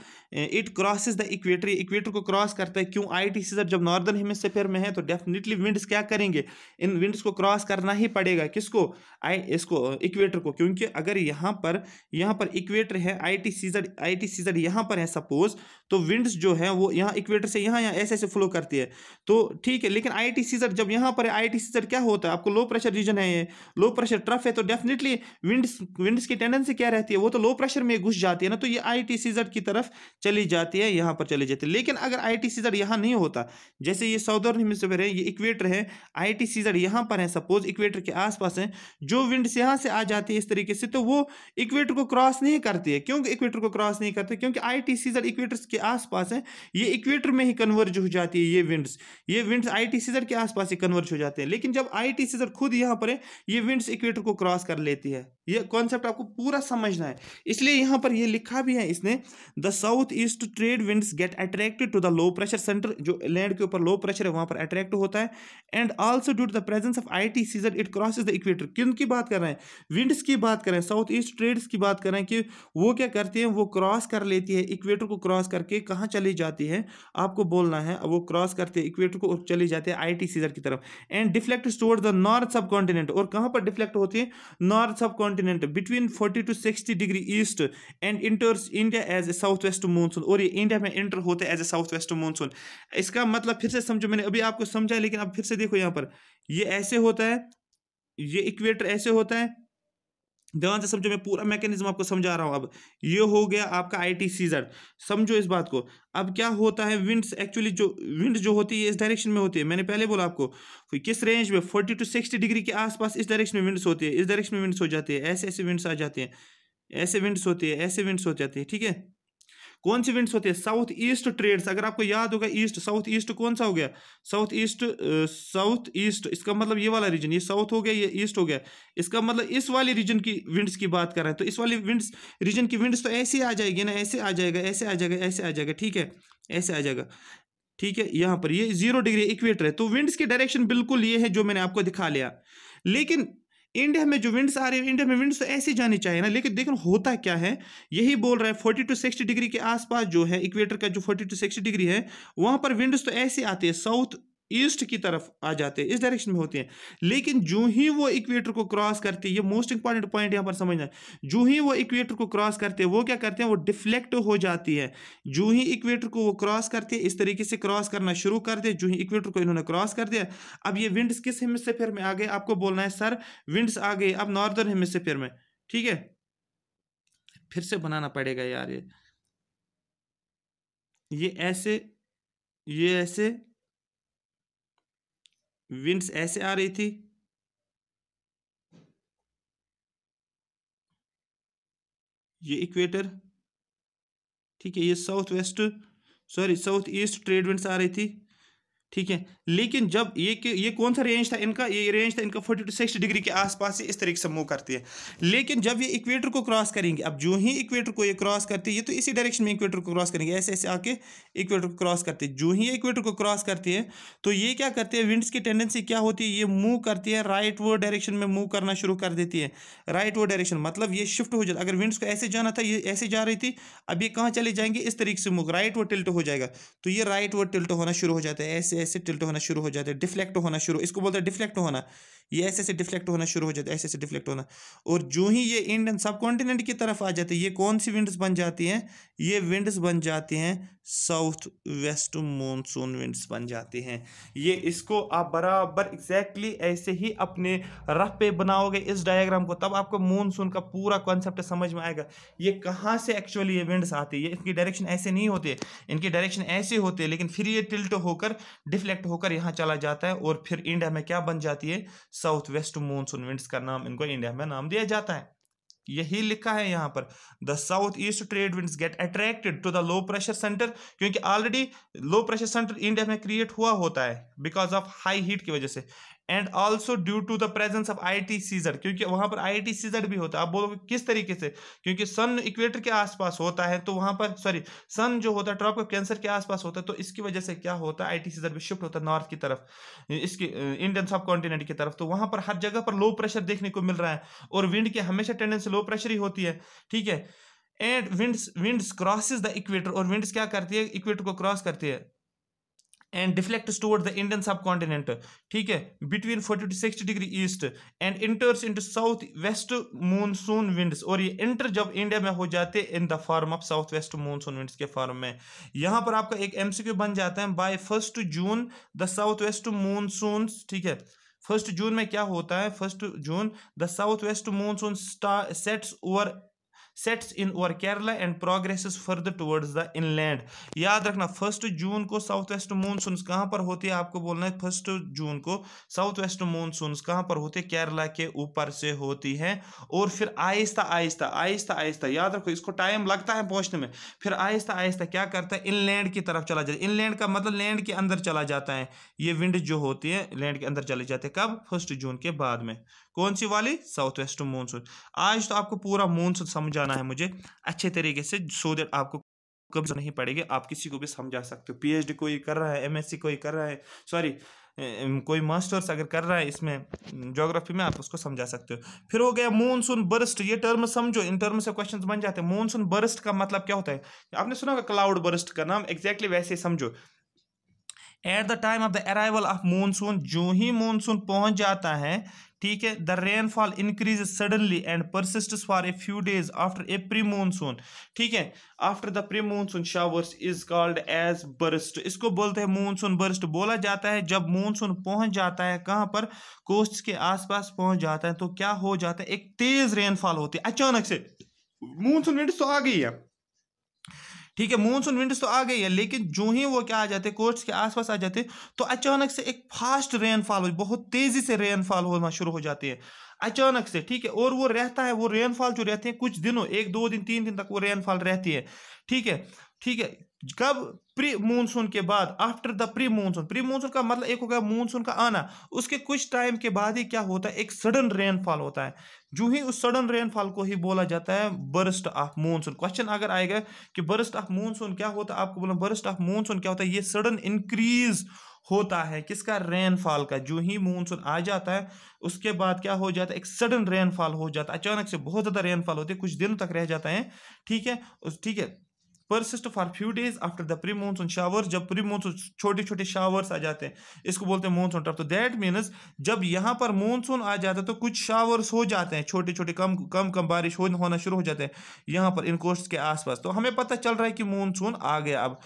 Speaker 1: it crosses the equator equator को क्रॉस करता है क्यों आई टी सीजर जब नॉर्दर्न हेमिसफेयर में है तो डेफिनेटली विंड्स क्या करेंगे इन विंड्स को क्रॉस करना ही पड़ेगा किसको आई इसको इक्वेटर को क्योंकि अगर यहाँ पर यहाँ पर इक्वेटर है I T C Z I T C Z यहाँ पर है सपोज तो विंड्स जो है वो यहाँ इक्वेटर से यहाँ यहाँ ऐसे ऐसे फ्लो करती है तो ठीक है लेकिन आई टी सीजर जब यहाँ पर आई टी सीजर क्या होता है आपको लो प्रेशर रीजन है ये लो प्रेशर ट्रफ है तो डेफिनेटली विंड्स विंड्स की टेंडेंसी क्या रहती है वो तो लो प्रेशर में घुस जाती है ना तो ये आई टी की तरफ चली जाती है यहाँ पर चली जाती है लेकिन अगर आई टी यहाँ नहीं होता जैसे ये साउदर्न हेमिसफेयर है ये इक्वेटर है आई टी यहाँ पर है सपोज इक्वेटर के आसपास है जो विंड यहाँ से आ जाती है इस तरीके से तो वो इक्वेटर को क्रॉस नहीं करती है क्योंकि इक्वेटर को क्रॉस नहीं करती क्योंकि आई टी इक्वेटर के आसपास है ये इक्वेटर में ही कन्वर्ज हो जाती है ये विंड ये विंड्स आई टी के आसपास ही कन्वर्ज हो जाते हैं लेकिन जब आई टी खुद यहाँ पर है ये विंड्स इक्वेटर को क्रॉस कर लेती है ये कॉन्सेप्ट आपको पूरा समझना है इसलिए यहाँ पर ये लिखा भी है इसने the south east trade winds get attracted to the low pressure centre जो लैंड के ऊपर लो प्रेशर है वहाँ पर अट्रैक्ट होता है and also due to the presence of I T C Z it crosses the equator किन की बात कर रहे हैं विंड्स की बात कर रहे हैं साउथ ईस्ट ट्रेड्स की बात कर रहे हैं कि वो क्या करती हैं वो क्रॉस कर लेती है इक्वेटर को क्रॉस करके कहाँ चली जाती है आपको बोलना है वो क्रॉस करती है इक्वेटर को चली जाती है आई टी सीजन की तरफ and deflect toward the north subcontinent और कहाँ पर डिफ्लेक्ट होती है north subcontinent between forty to sixty degree east and enters India as a south west monsoon और ये इंडिया में इंटर होते as a south west monsoon इसका मतलब फिर से समझो मैंने अभी आपको समझा लेकिन अब फिर से देखो यहाँ पर ये ऐसे होता है ये इक्वेटर ऐसे होता है ध्यान से समझो मैं पूरा मैकेनिज्म आपको समझा रहा हूँ अब ये हो गया आपका आई टी सीजन समझो इस बात को अब क्या होता है विंड्स एक्चुअली जो विंड जो होती है इस डायरेक्शन में होती है मैंने पहले बोला आपको किस रेंज में फोर्टी टू सिक्सटी डिग्री के आसपास इस डायरेक्शन में विंड्स होती है इस डायरेक्शन में विंड्स हो जाती है ऐसे ऐसे विंड्स आ जाते हैं ऐसे विंड्स होते हैं ऐसे विंड्स हो जाते है ठीक है कौन से विंड्स होते हैं साउथ ईस्ट ट्रेड्स अगर आपको याद होगा ईस्ट साउथ ईस्ट कौन सा हो गया साउथ ईस्ट साउथ ईस्ट इसका मतलब ये वाला रीजन ये साउथ हो गया ये ईस्ट हो गया इसका मतलब इस वाले रीजन की विंड्स की बात कर रहे हैं तो इस वाले विंड्स रीजन की विंड्स तो ऐसे आ जाएगी ना ऐसे आ जाएगा ऐसे आ जाएगा ऐसे आ जाएगा ठीक है ऐसे आ जाएगा ठीक है यहाँ पर ये जीरो डिग्री इक्वेटर है तो विंड्स की डायरेक्शन बिल्कुल ये है जो मैंने आपको दिखा लिया लेकिन इंडिया में जो विंड्स आ रहे हैं इंडिया में विंड्स तो ऐसे जानी चाहिए ना लेकिन देखो होता क्या है यही बोल रहा है फोर्टी टू सिक्सटी डिग्री के आसपास जो है इक्वेटर का जो फोर्टी टू सिक्सटी डिग्री है वहां पर विंड्स तो ऐसे आते हैं साउथ ईस्ट की तरफ आ जाते हैं इस डायरेक्शन में होते हैं लेकिन जो ही वो इक्वेटर को क्रॉस करते हैं ये मोस्ट इंपॉर्टेंट पॉइंट यहाँ पर समझना जो ही वो इक्वेटर को क्रॉस करते हैं वो क्या करते हैं वो डिफ्लेक्ट हो जाती है जो ही इक्वेटर को वो क्रॉस करते हैं इस तरीके से क्रॉस करना शुरू कर दिया जो ही इक्वेटर को इन्होंने क्रॉस कर दिया अब ये विंड्स किस हेमिसफेयर में आ गए आपको बोलना है सर विंड्स आ गए अब नॉर्दर्न हेमिसफेयर में ठीक है फिर से बनाना पड़ेगा यार ये ये ऐसे ये ऐसे विंड्स ऐसे आ रही थी ये इक्वेटर ठीक है ये south west sorry south east trade winds आ रही थी ठीक है लेकिन जब ये ये कौन सा रेंज था इनका ये रेंज था इनका फोर्टी टू सिक्सटी डिग्री के आसपास से इस तरीके से मूव करती है लेकिन जब ये इक्वेटर को क्रॉस करेंगे अब जो ही इक्वेटर को ये क्रॉस करती है तो इसी डायरेक्शन में इक्वेटर को क्रॉस करेंगे ऐसे ऐसे आके इक्वेटर को क्रॉस करती है जो ही इक्वेटर को क्रॉस करती है तो ये क्या करती है विंड्स की टेंडेंसी क्या होती है ये मूव करती है राइट वो डायरेक्शन में मूव करना शुरू कर देती है राइट वो डायरेक्शन मतलब ये शिफ्ट हो जाता अगर विंड्स को ऐसे जाना था ये ऐसे जा रही थी अब ये कहाँ चले जाएंगे इस तरीके से मूव राइट वो टिल्ट हो जाएगा तो ये राइट वो टिल्ट होना शुरू हो जाता है ऐसे ऐसे टिल्ट होना शुरू हो जाता है डिफ्लेक्ट होना शुरू इसको बोलते हैं डिफ्लेक्ट होना ये ऐसे ऐसे डिफ्लेक्ट होना शुरू हो जाता है ऐसे ऐसे डिफ्लेक्ट होना और जो ही ये इंडियन सब कॉन्टिनेंट की तरफ आ जाते हैं ये कौन सी विंड्स बन जाती हैं ये विंड्स बन जाती हैं साउथ वेस्ट मॉनसून विंड्स बन जाते हैं ये इसको आप बराबर एग्जैक्टली exactly ऐसे ही अपने रफ पे बनाओगे इस डायग्राम को तब आपको मॉनसून का पूरा कॉन्सेप्ट समझ में आएगा ये कहाँ से एक्चुअली ये विंड्स आती है इनकी डायरेक्शन ऐसे नहीं होते इनकी डायरेक्शन ऐसे होते लेकिन फिर ये टिल्ट होकर डिफ्लेक्ट होकर यहाँ चला जाता है और फिर इंडिया में क्या बन जाती है साउथ वेस्ट मानसून विंड्स का नाम इनको इंडिया में नाम दिया जाता है यही लिखा है यहां पर the south east trade wind get attracted to the low pressure centre क्योंकि already low pressure centre India में क्रिएट हुआ होता है बिकॉज ऑफ हाई हीट की वजह से and also due to the presence of I T C Z क्योंकि वहां पर आई टी सीजर भी होता है आप बोलोगे किस तरीके से क्योंकि सन इक्वेटर के आसपास होता है तो वहां पर सॉरी सन जो होता है ट्रॉप ऑफ कैंसर के आसपास होता है तो इसकी वजह से क्या होता है आई टी सीजर भी शिफ्ट होता है नॉर्थ की तरफ इसकी इंडियन सब कॉन्टिनेंट की तरफ तो वहां पर हर जगह पर लो प्रेशर देखने को मिल रहा है और विंड की हमेशा टेंडेंसी लो प्रेशर ही होती है ठीक है and winds winds crosses the equator और विंड्स क्या करती है इक्वेटर को क्रॉस करती है and deflect toward the Indian subcontinent ठीक है between forty to sixty degree east and enters into south west monsoon winds और ये इंटर जब इंडिया में हो जाते हैं in the form of south west monsoon winds के फॉर्म में यहाँ पर आपका एक एमसीक्यू बन जाता है bye first June the south west monsoon ठीक है फर्स्ट जून में क्या होता है first June the south west monsoon sets over sets in over Kerala and progress further towards the inland याद रखना फर्स्ट जून को साउथ वेस्ट मानसून कहाँ पर होती है आपको बोलना है फर्स्ट जून को साउथ वेस्ट मानसून कहाँ पर होते केरला के ऊपर से होती है और फिर आहिस्ता आहिस्ता आहिस्ता आहिस्ता याद रखो इसको टाइम लगता है पहुंचने में फिर आहिस्ता आहिस्ता क्या करता है इनलैंड की तरफ चला जाता है इनलैंड का मतलब लैंड के अंदर चला जाता है ये विंड जो होती है लैंड के अंदर चले जाते हैं कब फर्स्ट जून के बाद में कौन सी वाली साउथ वेस्टर्न मानसून आज तो आपको पूरा मानसून समझाना है मुझे अच्छे तरीके से सो देट आपको कब्ज नहीं पड़ेगी आप किसी को भी समझा सकते हो पीएचडी कोई कर रहा है एमएससी कोई कर रहा है सॉरी कोई मास्टर्स अगर कर रहा है इसमें ज्योग्राफी में आप उसको समझा सकते हो फिर हो गया मानसून बर्स्ट ये टर्म समझो इन टर्म से क्वेश्चन बन जाते हैं मानसून बर्स्ट का मतलब क्या होता है आपने सुना होगा क्लाउड बर्स्ट का नाम एग्जैक्टली वैसे समझो at the time of the arrival of monsoon जो ही मानसून पहुंच जाता है ठीक है the rainfall increase suddenly and persist for a few days after a pre monsoon ठीक है after the pre monsoon showers is called as burst इसको बोलते हैं मानसून बर्स्ट बोला जाता है जब मानसून पहुंच जाता है कहां पर कोस्ट के आसपास पहुंच जाता है तो क्या हो जाता है एक तेज रेनफॉल होती है अचानक से मानसून विंड तो आ गई है ठीक है मानसून विंड्स तो आ गई है लेकिन जो ही वो क्या आ जाते हैं कोस्ट के आसपास आ जाते तो अचानक से एक फास्ट रेनफॉल हो बहुत तेज़ी से रेनफॉल होना शुरू हो जाती है अचानक से ठीक है और वो रहता है वो रेनफॉल जो रहते हैं कुछ दिनों एक दो दिन तीन दिन तक वो रेनफॉल रहती है ठीक है ठीक है कब प्री मानसून के बाद after the pre monsoon pre monsoon का मतलब एक हो गया मानसून का आना उसके कुछ टाइम के बाद ही क्या होता है एक सडन रेनफॉल होता है जो ही उस सडन रेनफॉल को ही बोला जाता है बर्स्ट ऑफ मानसून क्वेश्चन अगर आएगा कि बर्स्ट ऑफ मानसून क्या होता है आपको बोला बर्स्ट ऑफ मानसून क्या होता है ये सडन इंक्रीज होता है किसका रेनफॉल का जो ही मानसून आ जाता है उसके बाद क्या हो जाता है एक सडन रेनफॉल हो जाता है अचानक से बहुत ज़्यादा रेनफॉल होती है कुछ दिन तक रह जाता है ठीक है ठीक है persist for few days after the pre monsoon shower जब प्री मानसून छोटे छोटे शावर्स आ जाते हैं इसको बोलते हैं मानसून ट्रफ तो दैट मीनस जब यहाँ पर मानसून आ जाता है तो कुछ शावर्स हो जाते हैं छोटे छोटे कम कम कम बारिश हो, होना शुरू हो जाते हैं यहाँ पर इन कोस्ट के आसपास तो हमें पता चल रहा है कि मानसून आ गया अब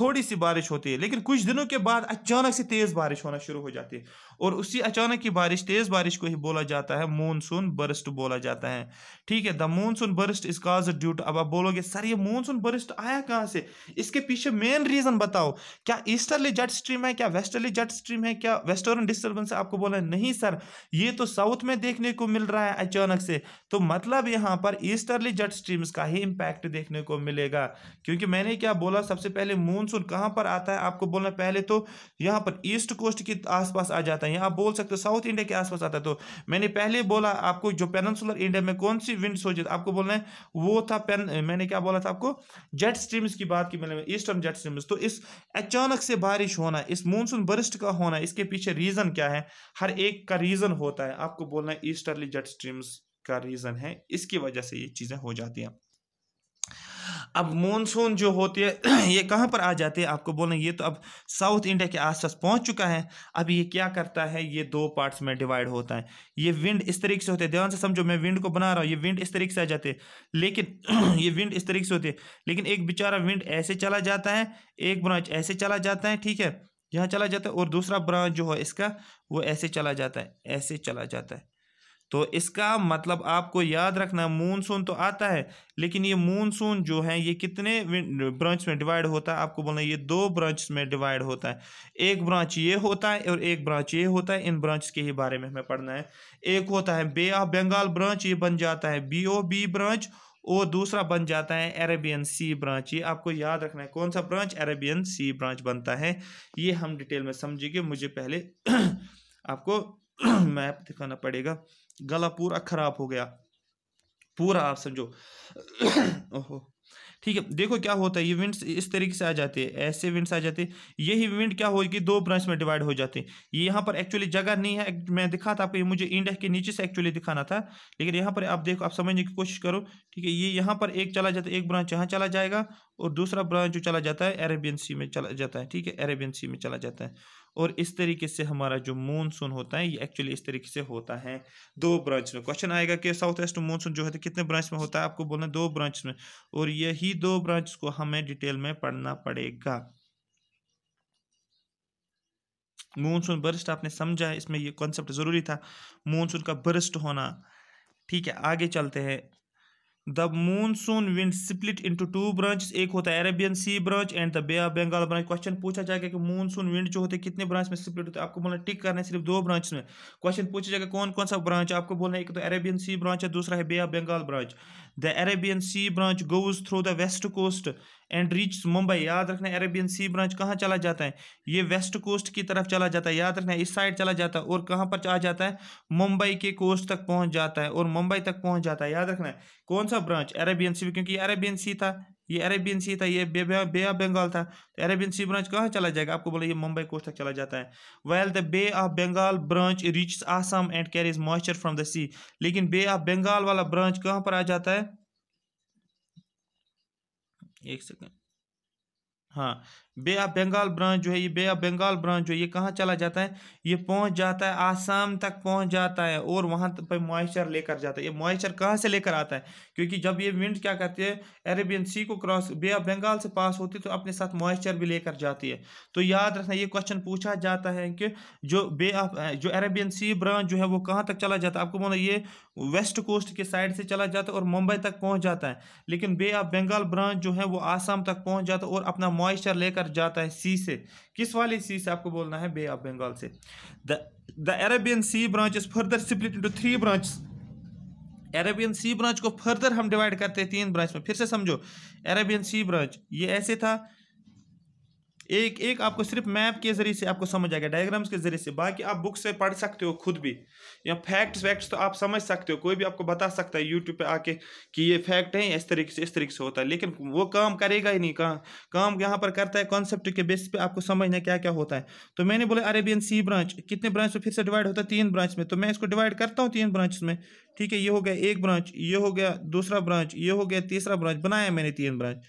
Speaker 1: थोड़ी सी बारिश होती है लेकिन कुछ दिनों के बाद अचानक से तेज़ बारिश होना शुरू हो जाती है और उसी अचानक की बारिश तेज बारिश को ही बोला जाता है मानसून बर्स्ट बोला जाता है ठीक है the monsoon burst is cause due to अब आप बोलोगे सर ये मानसून बर्स्ट आया कहाँ से इसके पीछे मेन रीजन बताओ क्या ईस्टर्ली जेट स्ट्रीम है क्या वेस्टर्ली जेट स्ट्रीम है क्या वेस्टर्न डिस्टर्बेंस आपको बोला नहीं सर ये तो साउथ में देखने को मिल रहा है अचानक से तो मतलब यहाँ पर ईस्टर्ली जेट स्ट्रीम्स का ही इम्पैक्ट देखने को मिलेगा क्योंकि मैंने क्या बोला सबसे पहले मानसून कहाँ पर आता है आपको बोलना पहले तो यहाँ पर ईस्ट कोस्ट के आसपास आ जाता आता है यहाँ आप बोल सकते हो साउथ इंडिया के आसपास आता है तो मैंने पहले बोला आपको जो पेनसुलर इंडिया में कौन सी विंड सोचेज आपको बोलना है वो था पेन मैंने क्या बोला था आपको जेट स्ट्रीम्स की बात की मैंने ईस्टर्न जेट स्ट्रीम्स तो इस अचानक से बारिश होना इस मानसून बरिस्ट का होना इसके पीछे रीज़न क्या है हर एक का रीज़न होता है आपको बोलना है ईस्टर्ली जेट स्ट्रीम्स का रीज़न है इसकी वजह से ये चीज़ें हो जाती हैं अब मानसून जो होती है ये कहाँ पर आ जाते हैं आपको बोलना ये तो अब साउथ इंडिया के आसपास पहुँच चुका है अब ये क्या करता है ये दो पार्ट्स में डिवाइड होता है ये विंड इस तरीके से होते हैं ध्यान से समझो मैं विंड को बना रहा हूँ ये विंड इस तरीके से आ जाते हैं लेकिन ये विंड इस तरीके से होती है लेकिन एक बेचारा विंड ऐसे चला जाता है एक ब्रांच ऐसे चला जाता है ठीक है यहाँ चला जाता है और दूसरा ब्रांच जो है इसका वो ऐसे चला जाता है ऐसे चला जाता है तो इसका मतलब आपको याद रखना मूनसून तो आता है लेकिन ये मूनसून जो है ये कितने ब्रांच में डिवाइड होता है आपको बोलना ये दो ब्रांच में डिवाइड होता है एक ब्रांच ये होता है और एक ब्रांच ये होता है इन ब्रांच के ही बारे में हमें पढ़ना है एक होता है बे ऑफ बंगाल ब्रांच ये बन जाता है बी ओ बी ब्रांच और दूसरा बन जाता है अरेबियन सी ब्रांच ये आपको याद रखना है कौन सा ब्रांच अरेबियन सी ब्रांच बनता है ये हम डिटेल में समझेंगे मुझे पहले आपको मैप दिखाना पड़ेगा गला पूरा खराब हो गया पूरा आप समझो ओहो ठीक है देखो क्या होता है ये विंड्स इस तरीके से आ जाते हैं ऐसे विंड्स आ जाते हैं यही विंड क्या होगी दो ब्रांच में डिवाइड हो जाते हैं ये यहाँ पर एक्चुअली जगह नहीं है मैं दिखा था आपको ये मुझे इंडिया के नीचे से एक्चुअली दिखाना था लेकिन यहाँ पर आप देखो आप समझने की कोशिश करो ठीक है ये यहाँ पर एक चला जाता है एक ब्रांच यहाँ चला जाएगा और दूसरा ब्रांच जो चला जाता है अरेबियन सी में चला जाता है ठीक है अरेबियन सी में चला जाता है और इस तरीके से हमारा जो मानसून होता है ये एक्चुअली इस तरीके से होता है दो ब्रांच में क्वेश्चन आएगा कि साउथ वेस्ट मानसून जो है तो कितने ब्रांच में होता है आपको बोलना दो ब्रांच में और यही दो ब्रांच को हमें डिटेल में पढ़ना पड़ेगा मानसून बर्स्ट आपने समझा है इसमें ये कॉन्सेप्ट ज़रूरी था मानसून का बर्स्ट होना ठीक है आगे चलते हैं the monsoon wind split into two branches एक होता है Arabian Sea branch and the Bay of Bengal branch question पूछा जाएगा कि मूनसून विंड जो होते हैं कितने ब्रांच में स्प्लिट होते हैं आपको बोलना टिक करना है सिर्फ दो ब्रांच में क्वेश्चन पूछा जाएगा कौन कौन सा ब्रांच आपको बोलना है एक तो अरेबियन सी ब्रांच है दूसरा है Bay of Bengal branch the Arabian Sea branch goes through the west coast and reach Mumbai याद रखना अरेबियन सी ब्रांच कहाँ चला जाता है ये वेस्ट कोस्ट की तरफ चला जाता है याद रखना इस साइड चला जाता है और कहाँ पर आ जाता है मुंबई के कोस्ट तक पहुँच जाता है और मुंबई तक पहुँच जाता है याद रखना कौन सा ब्रांच अरेबियन सी क्योंकि अरेबियन सी था ये अरेबियन सी था ये बे, ऑफ बंगाल था तो अरेबियन सी ब्रांच कहाँ चला जाएगा आपको बोला ये मुंबई कोस्ट तक चला जाता है well the Bay of Bengal branch reach Assam and carries moisture from the sea लेकिन बे ऑफ बंगाल वाला ब्रांच कहाँ पर आ जाता है एक सेकेंड हाँ बे ऑफ बंगाल ब्रांच जो है ये बे ऑफ बंगाल ब्रांच जो है ये कहाँ चला जाता है ये पहुँच जाता है आसाम तक पहुँच जाता है और वहाँ पर मॉइस्चर लेकर जाता है ये मॉइस्चर कहाँ से लेकर आता है क्योंकि जब ये विंड क्या करती है अरेबियन सी को क्रॉस बे ऑफ बंगाल से पास होती है तो अपने साथ मॉइस्चर भी लेकर जाती है तो याद रखना ये क्वेश्चन पूछा जाता है कि जो बे ऑफ जो अरेबियन सी ब्रांच जो है वो कहाँ तक चला जाता है आपको बोला ये वेस्ट कोस्ट के साइड से चला जाता है और मुंबई तक पहुंच जाता है लेकिन बे ऑफ बंगाल ब्रांच जो है वो आसाम तक पहुंच जाता है और अपना मॉइस्चर लेकर जाता है सी से किस वाले सी से आपको बोलना है बे ऑफ बंगाल से the Arabian Sea branch is further split into three branch Arabian Sea branch को फर्दर हम डिवाइड करते हैं तीन ब्रांच में फिर से समझो अरेबियन सी ब्रांच ये ऐसे था एक एक आपको सिर्फ मैप के जरिए से आपको समझ आएगा डायग्राम्स के जरिए से बाकी आप बुक से पढ़ सकते हो खुद भी या फैक्ट्स वैक्ट्स तो आप समझ सकते हो कोई भी आपको बता सकता है यूट्यूब पे आके कि ये फैक्ट है इस तरीके से इस तरीके से होता है लेकिन वो काम करेगा ही नहीं कहाँ काम यहाँ पर करता है कॉन्सेप्ट के बेसिस पे आपको समझना क्या क्या होता है तो मैंने बोला अरेबियन सी ब्रांच कितने ब्रांच में फिर से डिवाइड होता है तीन ब्रांच में तो मैं इसको डिवाइड करता हूँ तीन ब्रांच में ठीक है ये हो गया एक ब्रांच ये हो गया दूसरा ब्रांच ये हो गया तीसरा ब्रांच बनाया मैंने तीन ब्रांच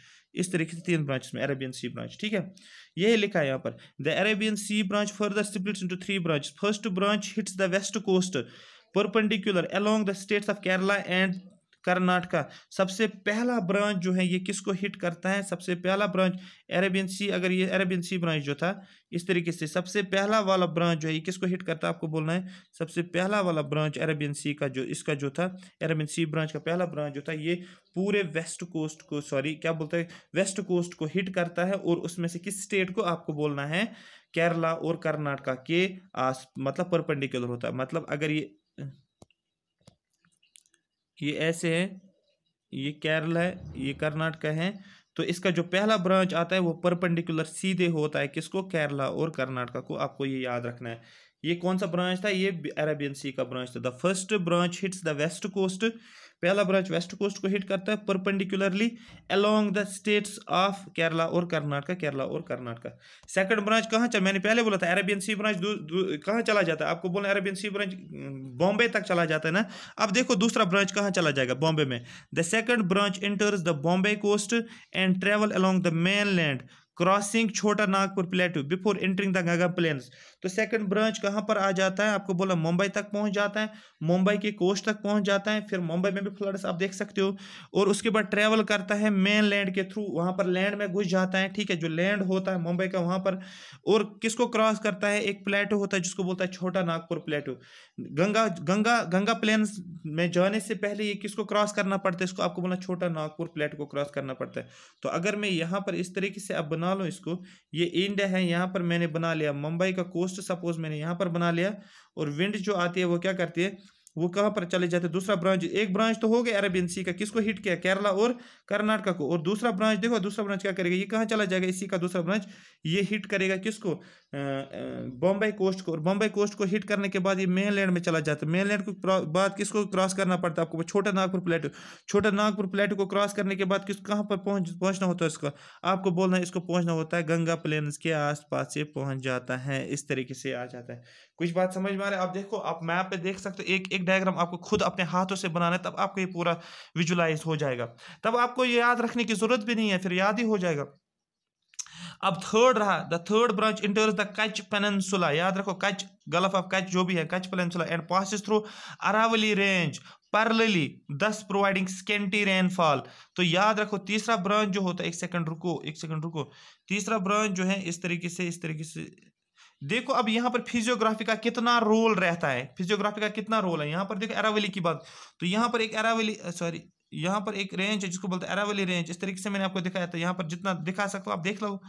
Speaker 1: इस तरीके से तीन ब्रांच में अरेबियन सी ब्रांच ठीक है यही लिखा है यहाँ पर the Arabian Sea branch further splits into three branch first branch hits the west coast perpendicular along the states of Kerala and Karnataka सबसे पहला ब्रांच जो है ये किसको हिट करता है सबसे पहला ब्रांच अरेबियन सी अगर ये अरेबियन सी ब्रांच जो था इस तरीके से सबसे पहला वाला ब्रांच जो है ये किसको हिट करता है आपको बोलना है सबसे पहला वाला ब्रांच अरेबियन सी का जो इसका जो था अरेबियन सी ब्रांच का पहला ब्रांच जो था ये पूरे वेस्ट कोस्ट को सॉरी क्या बोलते हैं वेस्ट कोस्ट को हिट करता है और उसमें से किस स्टेट को आपको बोलना है केरला और कर्नाटका के आस मतलब परपेंडिकुलर होता है मतलब अगर ये ये ऐसे है ये केरला है ये कर्नाटका है तो इसका जो पहला ब्रांच आता है वो परपेंडिकुलर सीधे होता है किसको केरला और कर्नाटका को आपको ये याद रखना है ये कौन सा ब्रांच था ये अरेबियन सी का ब्रांच था the first branch hits the west coast पहला ब्रांच वेस्ट कोस्ट को हिट करता है perpendicularly along the states of Kerala और कर्नाटका केरला और कर्नाटका सेकंड ब्रांच कहाँ चल मैंने पहले बोला था अरेबियन सी ब्रांच कहाँ चला जाता है आपको बोला अरेबियन सी ब्रांच बॉम्बे तक चला जाता है ना अब देखो दूसरा ब्रांच कहाँ चला जाएगा बॉम्बे में the second branch enters the Bombay coast and travel along the mainland crossing Chota Nagpur plateau before entering the Ganga plains तो सेकंड ब्रांच कहाँ पर आ जाता है आपको बोला मुंबई तक पहुँच जाता है मुंबई के कोस्ट तक पहुँच जाता है फिर मुंबई में भी फ्लड्स आप देख सकते हो और उसके बाद ट्रैवल करता है मेन लैंड के थ्रू वहाँ पर लैंड में घुस जाता है ठीक है जो लैंड होता है मुंबई का वहाँ पर और किसको क्रॉस करता है एक प्लेटो होता है जिसको बोलता है छोटा नागपुर प्लेटो गंगा गंगा गंगा प्लेन में जाने से पहले ये किसको क्रॉस करना पड़ता है इसको आपको बोला छोटा नागपुर प्लेट को क्रॉस करना पड़ता है तो अगर मैं यहाँ पर इस तरीके से अब बना लूँ इसको ये इंड है यहाँ पर मैंने बना लिया मुंबई का कोस्ट मोस्ट सपोज मैंने यहाँ पर बना लिया और विंड जो आती है वो क्या करती है वो कहाँ पर चले जाते दूसरा ब्रांच एक ब्रांच तो हो गया अरेबियन सी का किसको हिट किया केरला और कर्नाटका को और दूसरा ब्रांच देखो दूसरा ब्रांच क्या करेगा ये कहाँ चला जाएगा इसी का दूसरा ब्रांच ये हिट करेगा किसको बॉम्बे कोस्ट को और बॉम्बे कोस्ट को हिट करने के बाद ये मेन लैंड में चला जाता है मेन लैंड को बाद किसको क्रॉस करना पड़ता है आपको छोटा नागपुर प्लेट छोटा नागपुर प्लेट को क्रॉस करने के बाद किस कहाँ पर पहुँच पहुँचना होता है इसका आपको बोलना है इसको पहुँचना होता है गंगा प्लेन्स के आसपास से पहुँच जाता है इस तरीके से आ जाता है कुछ बात समझ में आ रहा है आप देखो आप मैप पे देख सकते हो एक एक डायग्राम आपको खुद अपने हाथों से बनाना है तब आपको ये पूरा विजुलाइज हो जाएगा तब आपको ये याद रखने की ज़रूरत भी नहीं है फिर याद ही हो जाएगा अब थर्ड रहा the third branch enters the Kutch peninsula याद रखो कच गल्फ ऑफ कच जो भी है Kutch peninsula and passes through Aravali range partly thus providing scanty rainfall तो याद रखो तीसरा ब्रांच जो होता है एक सेकंड रुको एक सेकंड रुको तीसरा ब्रांच जो है इस तरीके से इस तरीके से देखो अब यहाँ पर फिजियोग्राफी का कितना रोल रहता है फिजियोग्राफी का कितना रोल है यहाँ पर देखो एरावली की बात तो यहाँ पर एक एरावली सॉरी यहाँ पर एक रेंज है जिसको बोलते हैं अरावली रेंज इस तरीके से मैंने आपको दिखाया था तो यहाँ पर जितना दिखा सकता हूँ आप देख लो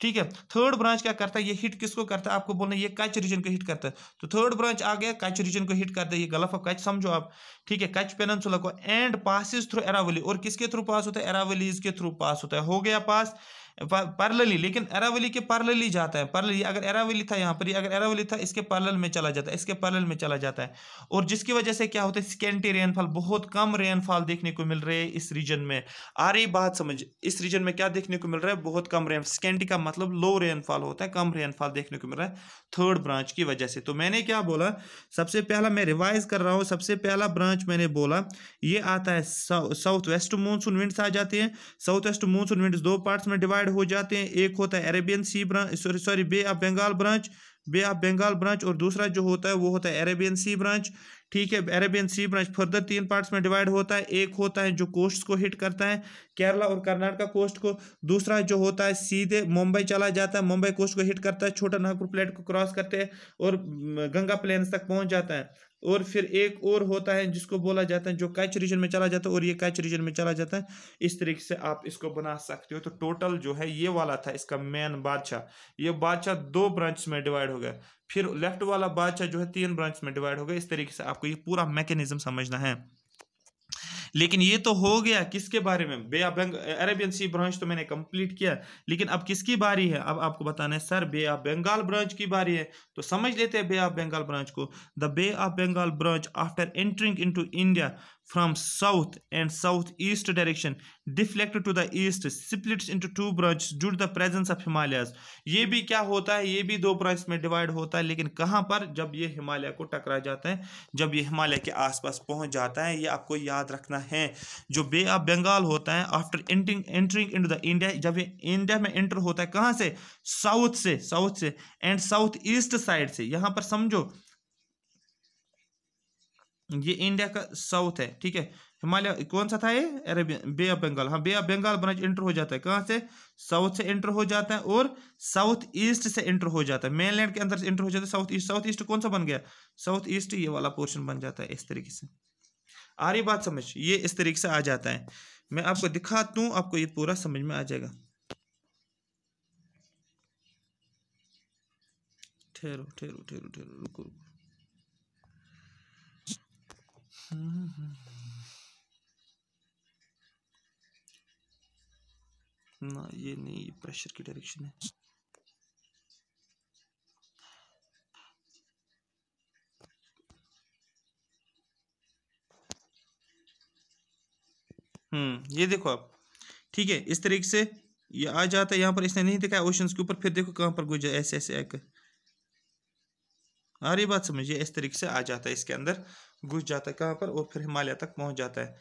Speaker 1: ठीक है थर्ड ब्रांच क्या करता है ये हिट किसको करता है आपको बोलना ये कच रीजन को हिट करता है तो थर्ड ब्रांच आ गया कच रीजन को हिट करता है ये गल्फ ऑफ कच समझो आप ठीक है कच पेनसुला को एंड पासिस थ्रू एरावली और किसके थ्रू पास होता है एरावलीज के थ्रू पास होता है हो गया पास पैरेलली लेकिन एरावली के पैरेलली जाता है पैरेलली अगर एरावली था यहाँ पर अगर एरावली था इसके पैरेलल में चला जाता है इसके पैरेलल में चला जाता है और जिसकी वजह से क्या होता है स्केंटी रेनफॉल बहुत कम रेनफॉल देखने को मिल रही है इस रीजन में आ रही बात समझ इस रीजन में क्या देखने को मिल रहा है बहुत कम रेन स्केंटी का मतलब लो रेनफॉल होता है कम रेनफॉल देखने को मिल रहा है थर्ड ब्रांच की वजह से तो मैंने क्या बोला सबसे पहला मैं रिवाइज कर रहा हूँ सबसे पहला ब्रांच मैंने बोला ये आता है साउथ वेस्ट मानसून विंड्स आ जाती है साउथ वेस्ट मानसून विंड्स दो पार्ट्स में डिवाइड डिवाइड हो जाते हैं एक होता है Arabian Sea branch sorry sorry Bay of Bengal branch Bay of Bengal branch और दूसरा जो होता है वो होता है अरेबियन सी ब्रांच ठीक है अरेबियन सी ब्रांच फर्दर तीन पार्ट्स में डिवाइड होता है एक होता है जो कोस्ट को हिट करता है केरला और कर्नाटका कोस्ट को दूसरा जो होता है सीधे मुंबई चला जाता है मुंबई कोस्ट को हिट करता है छोटा नागपुर प्लेट को क्रॉस करते हैं और गंगा प्लेन्स तक पहुंच जाता है और फिर एक और होता है जिसको बोला जाता है जो कैच रीजन में चला जाता है और ये कैच रीजन में चला जाता है इस तरीके से आप इसको बना सकते हो तो टोटल जो है ये वाला था इसका मेन बादशाह ये बादशाह दो ब्रांच में डिवाइड हो गया फिर लेफ्ट वाला बादशाह जो है तीन ब्रांच में डिवाइड हो गया इस तरीके से आपको ये पूरा मैकेनिज्म समझना है लेकिन ये तो हो गया किसके बारे में Bay of Arabian Sea branch तो मैंने कंप्लीट किया लेकिन अब किसकी बारी है अब आपको बताना है sir Bay of Bengal branch की बारी है तो समझ लेते हैं बे ऑफ बंगाल ब्रांच को the Bay of Bengal branch after entering into India from south and southeast direction deflect to the east splits into two branches due to the presence of Himalayas ये भी क्या होता है ये भी दो ब्रांच में डिवाइड होता है लेकिन कहाँ पर जब ये हिमालय को टकरा जाता है जब ये हिमालय के आसपास पहुँच जाता है ये आपको याद रखना है जो बे ऑफ बंगाल होता है after entering entering in the India जब ये इंडिया में एंटर होता है कहाँ से साउथ से साउथ से एंड साउथ ईस्ट साइड से यहाँ पर समझो ये इंडिया का साउथ है ठीक है हिमालय कौन सा था ये अरेबियन बे ऑफ बंगाल हाँ Bay of Bengal branch enter हो जाता है कहाँ से साउथ से एंटर हो जाता है और साउथ ईस्ट से एंटर हो जाता है मेनलैंड के अंदर से एंटर हो जाता है साउथ ईस्ट साउथ ईस्ट कौन सा बन गया साउथ ईस्ट ये वाला पोर्शन बन जाता है इस तरीके से आ रही बात समझ ये इस तरीके से आ जाता है मैं आपको दिखाता दूँ आपको ये पूरा समझ में आ जाएगा ठहरो ठहरो ठहरो ठहरो रुको रुको हम्म। ना ये नहीं ये प्रेशर की डायरेक्शन है हम्म ये देखो आप ठीक है इस तरीके से ये आ जाता है यहाँ पर इसने नहीं देखा ओशंस के ऊपर फिर देखो कहाँ पर गुजर ऐसे ऐसे आकर आ रही बात समझिए इस तरीके से आ जाता है इसके अंदर घुस जाता है कहाँ पर और फिर हिमालय तक पहुंच जाता है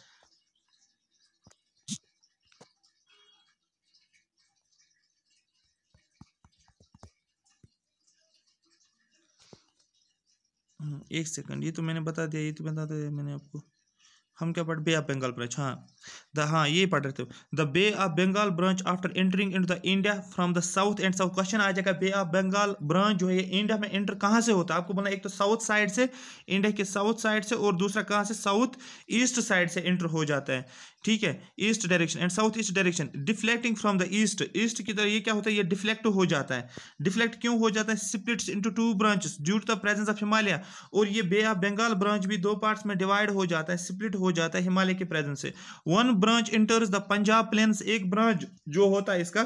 Speaker 1: हम्म, एक सेकंड ये तो मैंने बता दिया ये तो बता दिया मैंने आपको हम क्या पढ़ बे ऑफ बंगाल ब्रांच हाँ द हाँ यही पढ़ रहे थे the Bay of Bengal branch after entering in the India from the south and south question आ जाएगा बे ऑफ बंगाल ब्रांच जो है इंडिया में एंटर कहाँ से होता है आपको बोलना एक तो साउथ साइड से इंडिया के साउथ साइड से और दूसरा कहाँ से साउथ ईस्ट साइड से एंटर हो जाता है ठीक है east direction and south east direction deflecting from the east east की तरह ये क्या होता है ये डिफ्लेक्ट हो जाता है डिफ्लेक्ट क्यों हो जाता है splits into two branches due to the presence of Himalaya और ये बे ऑफ बंगाल ब्रांच भी दो पार्ट्स में डिवाइड हो जाता है स्प्लिट हो जाता है हिमालय के प्रेजेंस से one branch enters the Punjab plains एक ब्रांच जो होता है इसका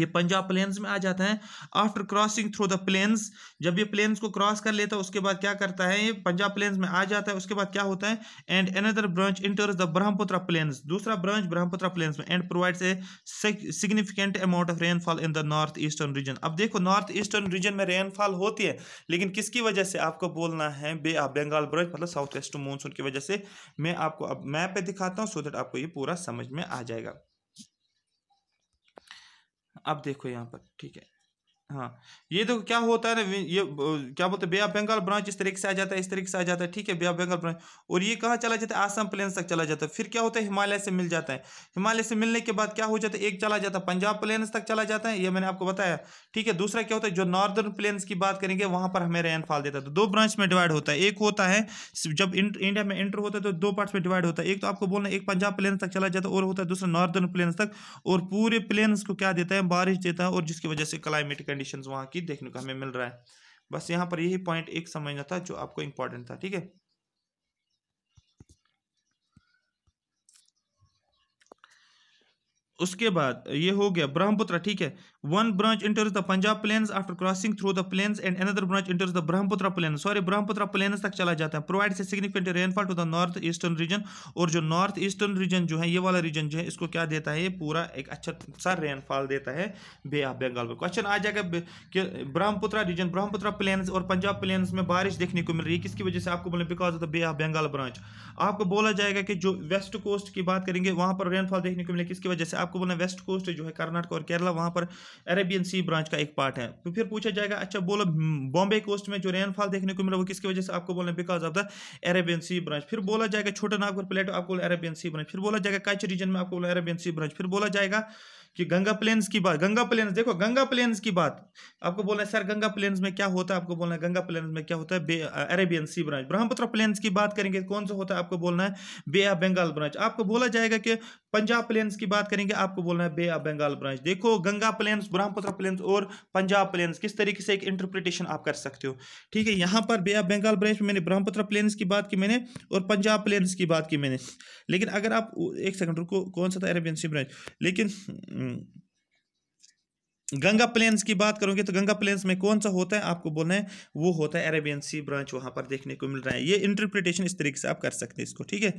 Speaker 1: ये पंजाब प्लेन्स में आ जाता है after crossing through the plains जब ये प्लेन्स को क्रॉस कर लेता है उसके बाद क्या करता है ये पंजाब प्लेन्स में आ जाता है उसके बाद क्या होता है and another branch enters the Brahmaputra plains दूसरा ब्रांच ब्रह्मपुत्र प्लेन्स में and provides a significant amount of rainfall in the north eastern region अब देखो नॉर्थ ईस्टर्न रीजन में रेनफॉल होती है लेकिन किसकी वजह से आपको बोलना है बे ऑफ बंगाल ब्रांच मतलब साउथ वेस्ट मानसून की वजह से मैं आपको अब मैप पे दिखाता हूँ सो दैट आपको ये पूरा समझ में आ जाएगा अब देखो यहाँ पर ठीक है हाँ ये देखो क्या होता है ना ये क्या बोलते हैं बे ऑफ बंगाल ब्रांच इस तरीके से आ जाता है इस तरीके से आ जाता है ठीक है बे ऑफ बंगाल ब्रांच और ये कहाँ चला जाता है आसाम प्लेन तक चला जाता है फिर क्या होता है हिमालय से मिल जाता है हिमालय से मिलने के बाद क्या हो जाता है एक चला जाता है पंजाब प्लेन्स तक चला जाता है ये मैंने आपको बताया ठीक है दूसरा क्या होता है जो नॉर्दर्न प्लेन्स की बात करेंगे वहाँ पर हमें रेनफॉल देता है तो दो ब्रांच में डिवाइड होता है एक होता है जब इंडिया में इंटर होता है तो दो पार्ट्स में डिवाइड होता है एक तो आपको बोलना एक पंजाब प्लेन्स तक चला जाता है और होता है दूसरा नॉर्दर्न प्लेन्स तक और पूरे प्लेन्स को क्या देता है बारिश देता है और जिसकी वजह से क्लाइमेट कंडीशन वहाँ की देखने को हमें मिल रहा है बस यहाँ पर यही पॉइंट एक समझना था जो आपको इम्पोर्टेंट था ठीक है उसके बाद ये हो गया ब्रह्मपुत्र ठीक है One branch enters the Punjab plains after crossing through the plains and another branch enters the Brahmaputra plains. Sorry, Brahmaputra plains तक चला जाता है प्रोवाइड से significant rainfall to the north eastern region और जो नॉर्थ ईस्टर्न रीजन जो है ये वाला रीजन जो है इसको क्या देता है ये पूरा एक अच्छा सा रेनफॉल देता है बे ऑफ बंगाल को क्वेश्चन आ जाएगा कि ब्रह्मपुत्रा रीजन ब्रह्मपुत्रा प्लेन्स और पंजाब प्लेन्स में बारिश देखने को मिल रही है किसकी वजह से आपको बोले because of the Bay of Bengal branch आपको बोला जाएगा कि जो वेस्ट कोस्ट की बात करेंगे वहां पर रेनफॉल देखने को मिले किसकी वजह से आपको बोलना वेस्ट कोस्ट जो है कर्नाटक और केरला वहां पर अरेबियन सी ब्रांच का एक पार्ट है तो फिर पूछा जाएगा अच्छा बोलो हम्म, बॉम्बे कोस्ट में जो रेनफॉल देखने को मिला वो किसकी वजह से आपको बोलना because of the Arabian Sea branch फिर बोला जाएगा छोटा नागपुर प्लेट आपको अरेबियन सी ब्रांच फिर बोला जाएगा कच्छ रीजन में आपको बोला अरेबियन सी ब्रांच फिर बोला जाएगा कि गंगा प्लेन्स की बात गंगा प्लेन्स देखो गंगा प्लेन्स की बात आपको बोलना है सर गंगा प्लेन्स में क्या होता है आपको बोलना है गंगा प्लेन्स में क्या होता है Arabian Sea branch Brahmaputra plains की बात करेंगे कौन सा होता है आपको बोलना है बे ऑफ बंगाल ब्रांच आपको बोला जाएगा कि पंजाब प्लेन्स की बात करेंगे आपको बोलना है बे ऑफ बंगाल ब्रांच देखो गंगा प्लेन्स ब्रह्मपुत्र प्लेन्स और पंजाब प्लेन्स किस तरीके से एक इंटरप्रिटेशन आप कर सकते हो ठीक है यहाँ पर बे ऑफ बंगाल ब्रांच में मैंने ब्रह्मपुत्र प्लेन्स की बात की मैंने और पंजाब प्लेन्स की बात की मैंने लेकिन अगर आप एक सेकंड रुको कौन सा था अरेबियन सी ब्रांच लेकिन हम्म, गंगा प्लेन्स की बात करोगे तो गंगा प्लेन्स में कौन सा होता है आपको बोलना है वो होता है अरेबियन सी ब्रांच वहाँ पर देखने को मिल रहा है ये इंटरप्रिटेशन इस तरीके से आप कर सकते हैं इसको ठीक है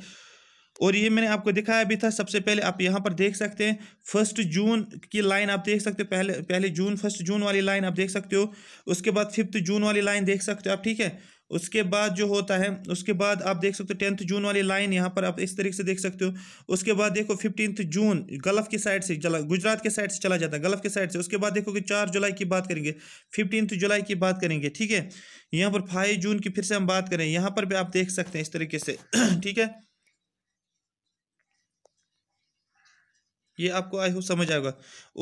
Speaker 1: और ये मैंने आपको दिखाया भी था सबसे पहले आप यहाँ पर देख सकते हैं फर्स्ट जून की लाइन आप देख सकते हो पहले पहले जून फर्स्ट जून वाली लाइन आप देख सकते हो उसके बाद फिफ्थ जून वाली लाइन देख सकते हो आप ठीक है उसके बाद जो होता है उसके बाद आप देख सकते हो टेंथ जून वाली लाइन यहाँ पर आप इस तरीके से देख सकते हो उसके बाद देखो फिफ्टींथ जून गल्फ की साइड से चला गुजरात के साइड से चला जाता है गल्फ के साइड से उसके बाद देखो कि चार जुलाई की बात करेंगे फिफ्टीन जुलाई की बात करेंगे ठीक है यहाँ पर फाइव जून की फिर से हम बात करें यहाँ पर भी आप देख सकते हैं इस तरीके से ठीक है ये आपको आई हो समझ आएगा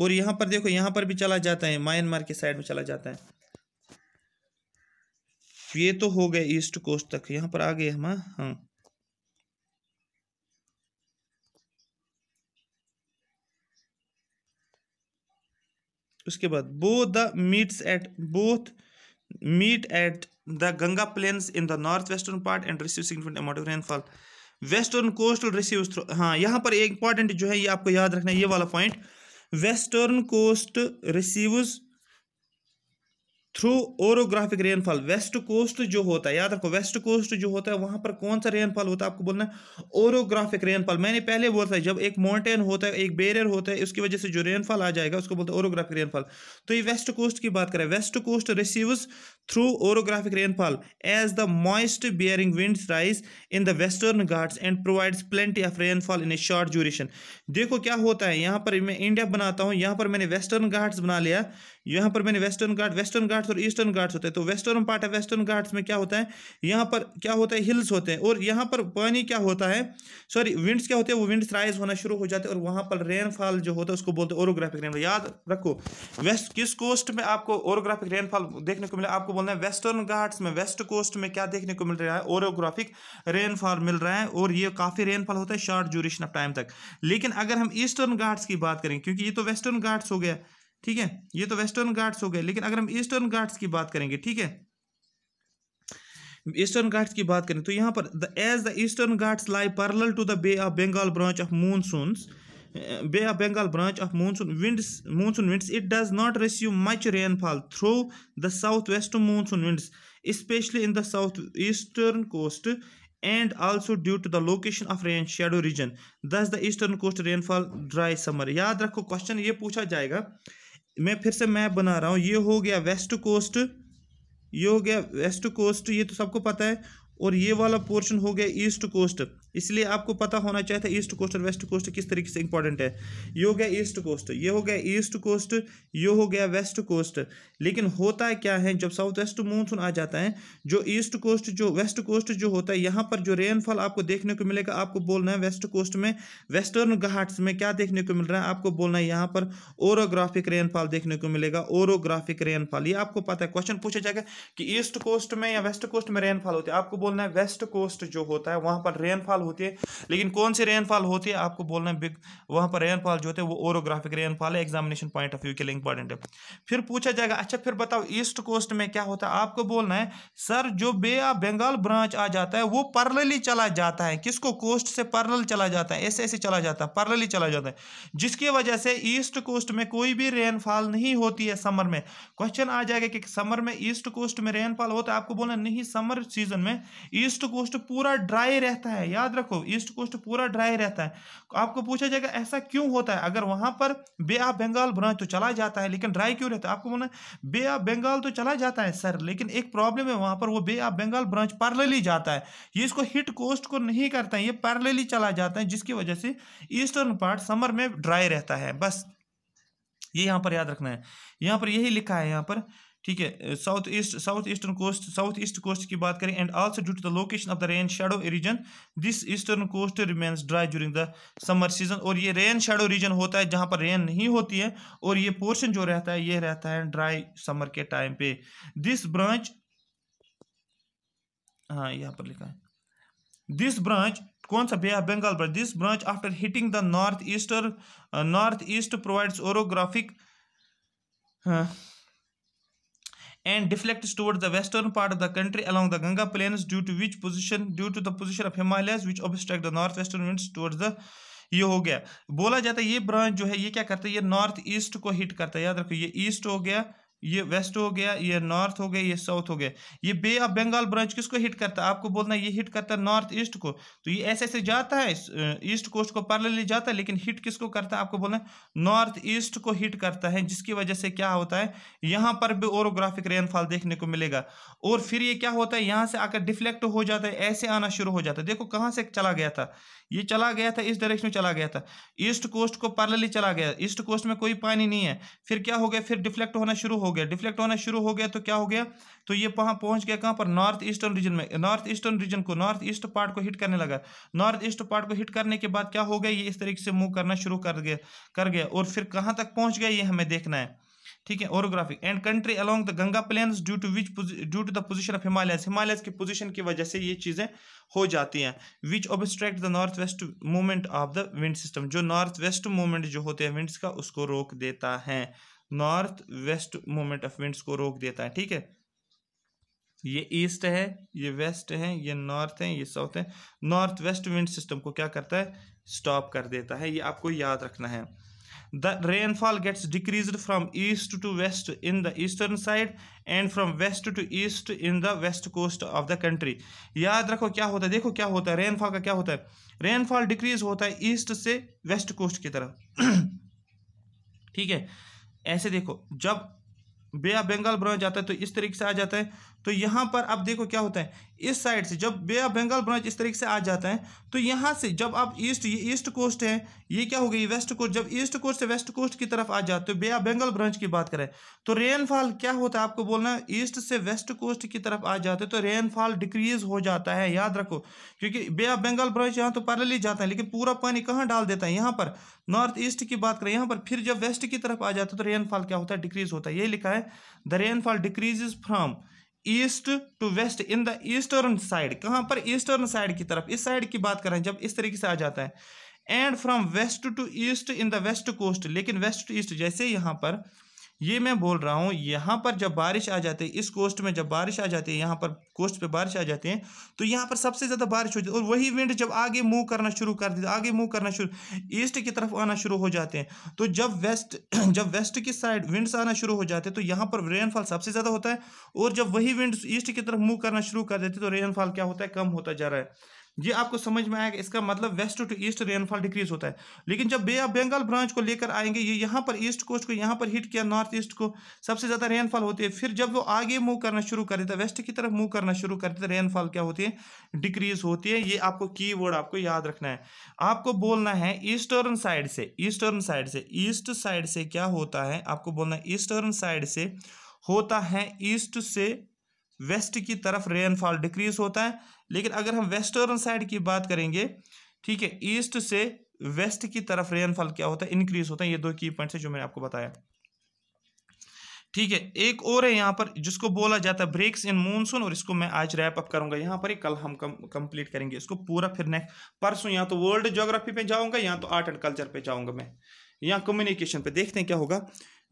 Speaker 1: और यहाँ पर देखो यहाँ पर भी चला जाता है म्यांमार के साइड में चला जाता है ये तो हो गए ईस्ट कोस्ट तक यहाँ पर आ गए हम हाँ उसके बाद both the meets at both at the Ganga plains in the north western part and receive significant amount of rainfall western coastal receive through हाँ यहाँ पर एक इंपॉर्टेंट जो है ये आपको याद रखना है ये वाला point western coast receives through orographic rainfall west coast जो होता है याद रखो वेस्ट कोस्ट जो होता है वहां पर कौन सा रेनफॉल होता है आपको बोलना है ओरोग्राफिक रेनफॉल मैंने पहले बोला था जब एक माउंटेन होता है एक बेरियर होता है उसकी वजह से जो रेनफॉल आ जाएगा उसको बोलते हैं ओरोग्राफिक रेनफॉल तो ये वेस्ट कोस्ट की बात करें west coast receives through orographic rainfall as the moist bearing winds rise in the western Ghats and provides plenty of rainfall in a short duration देखो क्या होता है यहाँ पर मैं इंडिया बनाता हूँ यहाँ पर मैंने वेस्टर्न घाट्स बना लिया यहाँ पर मैंने वेस्टर्न घाट वेस्टर्न घाट्स और ईस्टर्न घाट्स होते हैं तो वेस्टर्न पार्ट है वेस्टर्न घाट्स में क्या होता है यहाँ पर क्या होता है हिल्स होते हैं और यहां पर पानी क्या होता है सॉरी विंड्स क्या होते हैं वो विंड्स राइज होना शुरू हो जाते हैं और वहां पर रेनफॉल जो होता है उसको बोलते हैं ओरोग्राफिक रेनफॉल याद रखो वेस्ट किस कोस्ट में आपको ओरोग्राफिक रेनफॉल देखने को मिला आपको बोलना है वेस्टर्न घाट्स में वेस्ट कोस्ट में क्या देखने को मिल रहा है ओरोग्राफिक रेनफॉल मिल रहा है और ये काफ़ी रेनफॉल होता है शॉर्ट ड्यूरेशन ऑफ टाइम तक लेकिन अगर हम ईस्टर्न घाट्स की बात करें क्योंकि ये तो वेस्टर्न घाट्स हो गया ठीक है ये तो वेस्टर्न घाट्स हो गए लेकिन अगर हम ईस्टर्न घाट्स की बात करेंगे ठीक है ईस्टर्न घाट्स की बात करें तो यहाँ पर the as the eastern Ghats lie parallel to the Bay of Bengal branch of monsoons Bay of Bengal branch of monsoon winds monsoon winds it does not receive much rainfall through the south west monsoon winds in the south eastern coast and also due to the location of rain shadow region thus the eastern coast rainfall dry summer याद रखो question ये पूछा जाएगा मैं फिर से map बना रहा हूँ ये हो गया वेस्ट कोस्ट ये हो गया वेस्ट कोस्ट ये तो सबको पता है और ये वाला पोर्शन हो गया ईस्ट कोस्ट इसलिए आपको पता होना चाहिए था ईस्ट कोस्ट और वेस्ट कोस्ट किस तरीके से इंपॉर्टेंट है ये हो गया ईस्ट कोस्ट ये हो गया ईस्ट कोस्ट ये हो गया वेस्ट कोस्ट लेकिन होता है क्या है जब साउथ वेस्ट मानसून आ जाता है जो ईस्ट कोस्ट जो वेस्ट कोस्ट जो होता है यहाँ पर जो रेनफॉल आपको देखने को मिलेगा आपको बोलना है वेस्ट कोस्ट में वेस्टर्न घाट्स में क्या देखने को मिल रहा है आपको बोलना है यहाँ पर ओरोग्राफिक रेनफॉल देखने को मिलेगा ओरोग्राफिक रेनफॉल ये आपको पता है क्वेश्चन पूछा जाएगा कि ईस्ट कोस्ट में या वेस्ट कोस्ट में रेनफॉल होती है आपको बोलना है वेस्ट कोस्ट जो होता है वहाँ पर रेनफॉल रेनफॉल होती है लेकिन कौन से रेनफॉल होती है आपको बोलना है वहां पर रेनफॉल जो होते हैं वो ओरोग्राफिक रेनफॉल है एग्जामिनेशन पॉइंट ऑफ व्यू के लिए इंपॉर्टेंट है फिर पूछा जाएगा अच्छा फिर बताओ ईस्ट कोस्ट में क्या होता है आपको बोलना है सर जो बे ऑफ बंगाल ब्रांच आ जाता है वो पर्लली चला जाता है किसको कोस्ट से पर्ल चला जाता है ऐसे ऐसे चला जाता है पर्लली चला जाता है जिसकी वजह से ईस्ट कोस्ट में कोई भी रेनफॉल नहीं होती है समर में क्वेश्चन आ जाएगा कि समर में ईस्ट कोस्ट में रेनफॉल होता है आपको बोलना नहीं समर सीजन में ईस्ट कोस्ट पूरा ड्राई रहता है याद याद रखो ईस्ट कोस्ट पूरा ड्राई रहता है आपको पूछा जाएगा ऐसा क्यों होता है अगर वहां पर बे ऑफ बंगाल ब्रांच तो चला जाता है लेकिन ड्राई क्यों रहता है आपको बोलना बे ऑफ बंगाल तो चला जाता है सर लेकिन एक प्रॉब्लम है वहां पर वो Bay of Bengal branch parallelly जाता है ये इसको हिट कोस्ट को नहीं करता है ये पैरेलली चला जाता है जिसकी वजह से ईस्टर्न पार्ट समर में ड्राई रहता है बस ये यहाँ पर याद रखना है यहाँ पर यही लिखा है यहाँ पर ठीक है south east south eastern coast south east coast की बात करें and also due to the location of the rain shadow region this eastern coast remains dry during the summer season और ये रेन शेडो रीजन होता है जहां पर rain नहीं होती है और ये पोर्शन जो रहता है ये रहता है ड्राई समर के टाइम पे दिस ब्रांच हाँ यहाँ पर लिखा है दिस ब्रांच कौन सा बे बंगाल पर this branch after hitting the north easter north east provides orographic and deflects towards the western part of the country along the Ganga plains due to which position due to the position of Himalayas which obstruct the northwestern winds towards the ये हो गया बोला जाता है ये branch जो है ये क्या करता है ये नॉर्थ ईस्ट को हिट करता है याद रखो ये ईस्ट हो गया ये वेस्ट हो गया ये नॉर्थ हो गया ये साउथ हो गया ये बे ऑफ बंगाल ब्रांच किसको हिट करता है आपको बोलना ये हिट करता है नॉर्थ ईस्ट को तो ये ऐसे ऐसे जाता है ईस्ट कोस्ट को ले जाता है लेकिन हिट किसको करता है आपको बोलना है नॉर्थ ईस्ट को हिट करता है जिसकी वजह से क्या होता है यहाँ पर भी ओरोग्राफिक रेनफॉल देखने को मिलेगा और फिर ये क्या होता है यहाँ से आकर डिफ्लेक्ट हो जाता है ऐसे आना शुरू हो जाता है देखो कहाँ से चला गया था ये चला गया था इस डायरेक्शन में चला गया था ईस्ट कोस्ट को पैरेलली चला गया ईस्ट कोस्ट में कोई पानी नहीं है फिर क्या हो गया फिर डिफ्लेक्ट होना शुरू हो गया डिफ्लेक्ट होना शुरू हो गया तो क्या हो गया तो ये वहां पहुंच गया कहां पर नॉर्थ ईस्टर्न रीजन में नॉर्थ ईस्टर्न रीजन को नॉर्थ ईस्ट पार्ट को हिट करने लगा नॉर्थ ईस्ट पार्ट को हिट करने के बाद क्या हो गया ये इस तरीके से मूव करना शुरू कर गया कर गया और फिर कहां तक पहुंच गया ये हमें देखना है ठीक है orographic and country along the Ganga plains due to which due to the position of Himalayas Himalayas की पोजीशन की वजह से ये चीज़ें हो जाती हैं which obstruct the north west movement of the wind system जो नॉर्थ वेस्ट मूवमेंट जो होते हैं विंड्स का उसको रोक देता है north west movement of winds को रोक देता है ठीक है ये ईस्ट है ये वेस्ट है ये नॉर्थ है ये साउथ है नॉर्थ वेस्ट विंड सिस्टम को क्या करता है स्टॉप कर देता है ये आपको याद रखना है the rainfall gets decrease from east to west in the eastern side and from west to east in the west coast of the country याद रखो क्या होता है देखो क्या होता है रेनफॉल का क्या होता है रेनफॉल डिक्रीज होता है ईस्ट से वेस्ट कोस्ट की तरफ ठीक है ऐसे देखो जब बे ऑफ बंगाल ब्रांच जाता है तो इस तरीके से आ जाता है तो यहाँ पर आप देखो क्या होता है इस साइड से जब बे ऑफ बंगाल ब्रांच इस तरीके से आ जाता है तो यहाँ से जब आप ईस्ट ये ईस्ट कोस्ट है ये क्या हो गई वेस्ट कोस्ट जब ईस्ट कोस्ट से वेस्ट कोस्ट की तरफ आ जाते हो तो बे ऑफ बंगाल ब्रांच की बात करें तो रेनफॉल क्या होता है आपको बोलना ईस्ट से वेस्ट कोस्ट की तरफ आ जाते तो रेनफॉल डिक्रीज हो जाता है याद रखो क्योंकि बे ऑफ बंगाल ब्रांच यहाँ तो पैरल ही जाता है लेकिन पूरा पानी कहाँ डाल देता है यहाँ पर नॉर्थ ईस्ट की बात करें यहाँ पर फिर जब वेस्ट की तरफ आ जाता है तो रेनफॉल क्या होता है डिक्रीज होता है ये लिखा है the rainfall decrease from east to west in the eastern side कहाँ पर ईस्टर्न साइड की तरफ इस साइड की बात करें जब इस तरीके से आ जाता है and from west to east in the west coast लेकिन वेस्ट टू ईस्ट जैसे यहाँ पर ये मैं बोल रहा हूँ यहाँ पर जब बारिश आ जाती है इस कोस्ट में जब बारिश आ जाती है यहाँ पर कोस्ट पे बारिश आ जाती है तो यहाँ पर सबसे ज़्यादा बारिश होती है और वही विंड जब आगे मूव करना शुरू कर देते आगे मूव करना शुरू ईस्ट की तरफ आना शुरू हो जाते हैं तो जब वेस्ट जब वेस्ट की साइड विंड्स आना शुरू हो जाते हैं तो यहाँ पर रेनफॉल सबसे ज़्यादा होता है और जब वही विंड ईस्ट की तरफ मूव करना शुरू कर देते तो रेनफॉल क्या होता है कम होता जा रहा है ये आपको समझ में आएगा इसका मतलब west to east rainfall decrease होता है लेकिन जब बे ऑफ बंगाल ब्रांच को लेकर आएंगे ये यहाँ पर ईस्ट कोस्ट को यहाँ पर हिट किया नॉर्थ ईस्ट को सबसे ज़्यादा रेनफॉल होती है फिर जब वो आगे मूव करना शुरू कर देता है वेस्ट की तरफ मूव करना शुरू कर देता है रेनफॉल क्या होती है डिक्रीज होती है ये आपको की आपको याद रखना है आपको बोलना है ईस्टर्न साइड से ईस्टर्न साइड से ईस्ट साइड से क्या होता है आपको बोलना है ईस्टर्न साइड से होता है ईस्ट से वेस्ट की तरफ रेनफॉल डिक्रीज होता है लेकिन अगर हम वेस्टर्न साइड की बात करेंगे ठीक है ईस्ट से वेस्ट की तरफ रेनफॉल क्या होता है इंक्रीज होता है ये दो की पॉइंट है जो मैंने आपको बताया ठीक है एक और है यहाँ पर जिसको बोला जाता है ब्रेक्स इन मॉनसून और इसको मैं आज रैप अप करूंगा यहाँ पर ही कल हम कम, कंप्लीट करेंगे इसको पूरा फिर नेक्स्ट परसों या तो वर्ल्ड ज्योग्राफी पे जाऊंगा या तो आर्ट एंड कल्चर पे जाऊंगा मैं या कम्युनिकेशन पे देखते हैं क्या होगा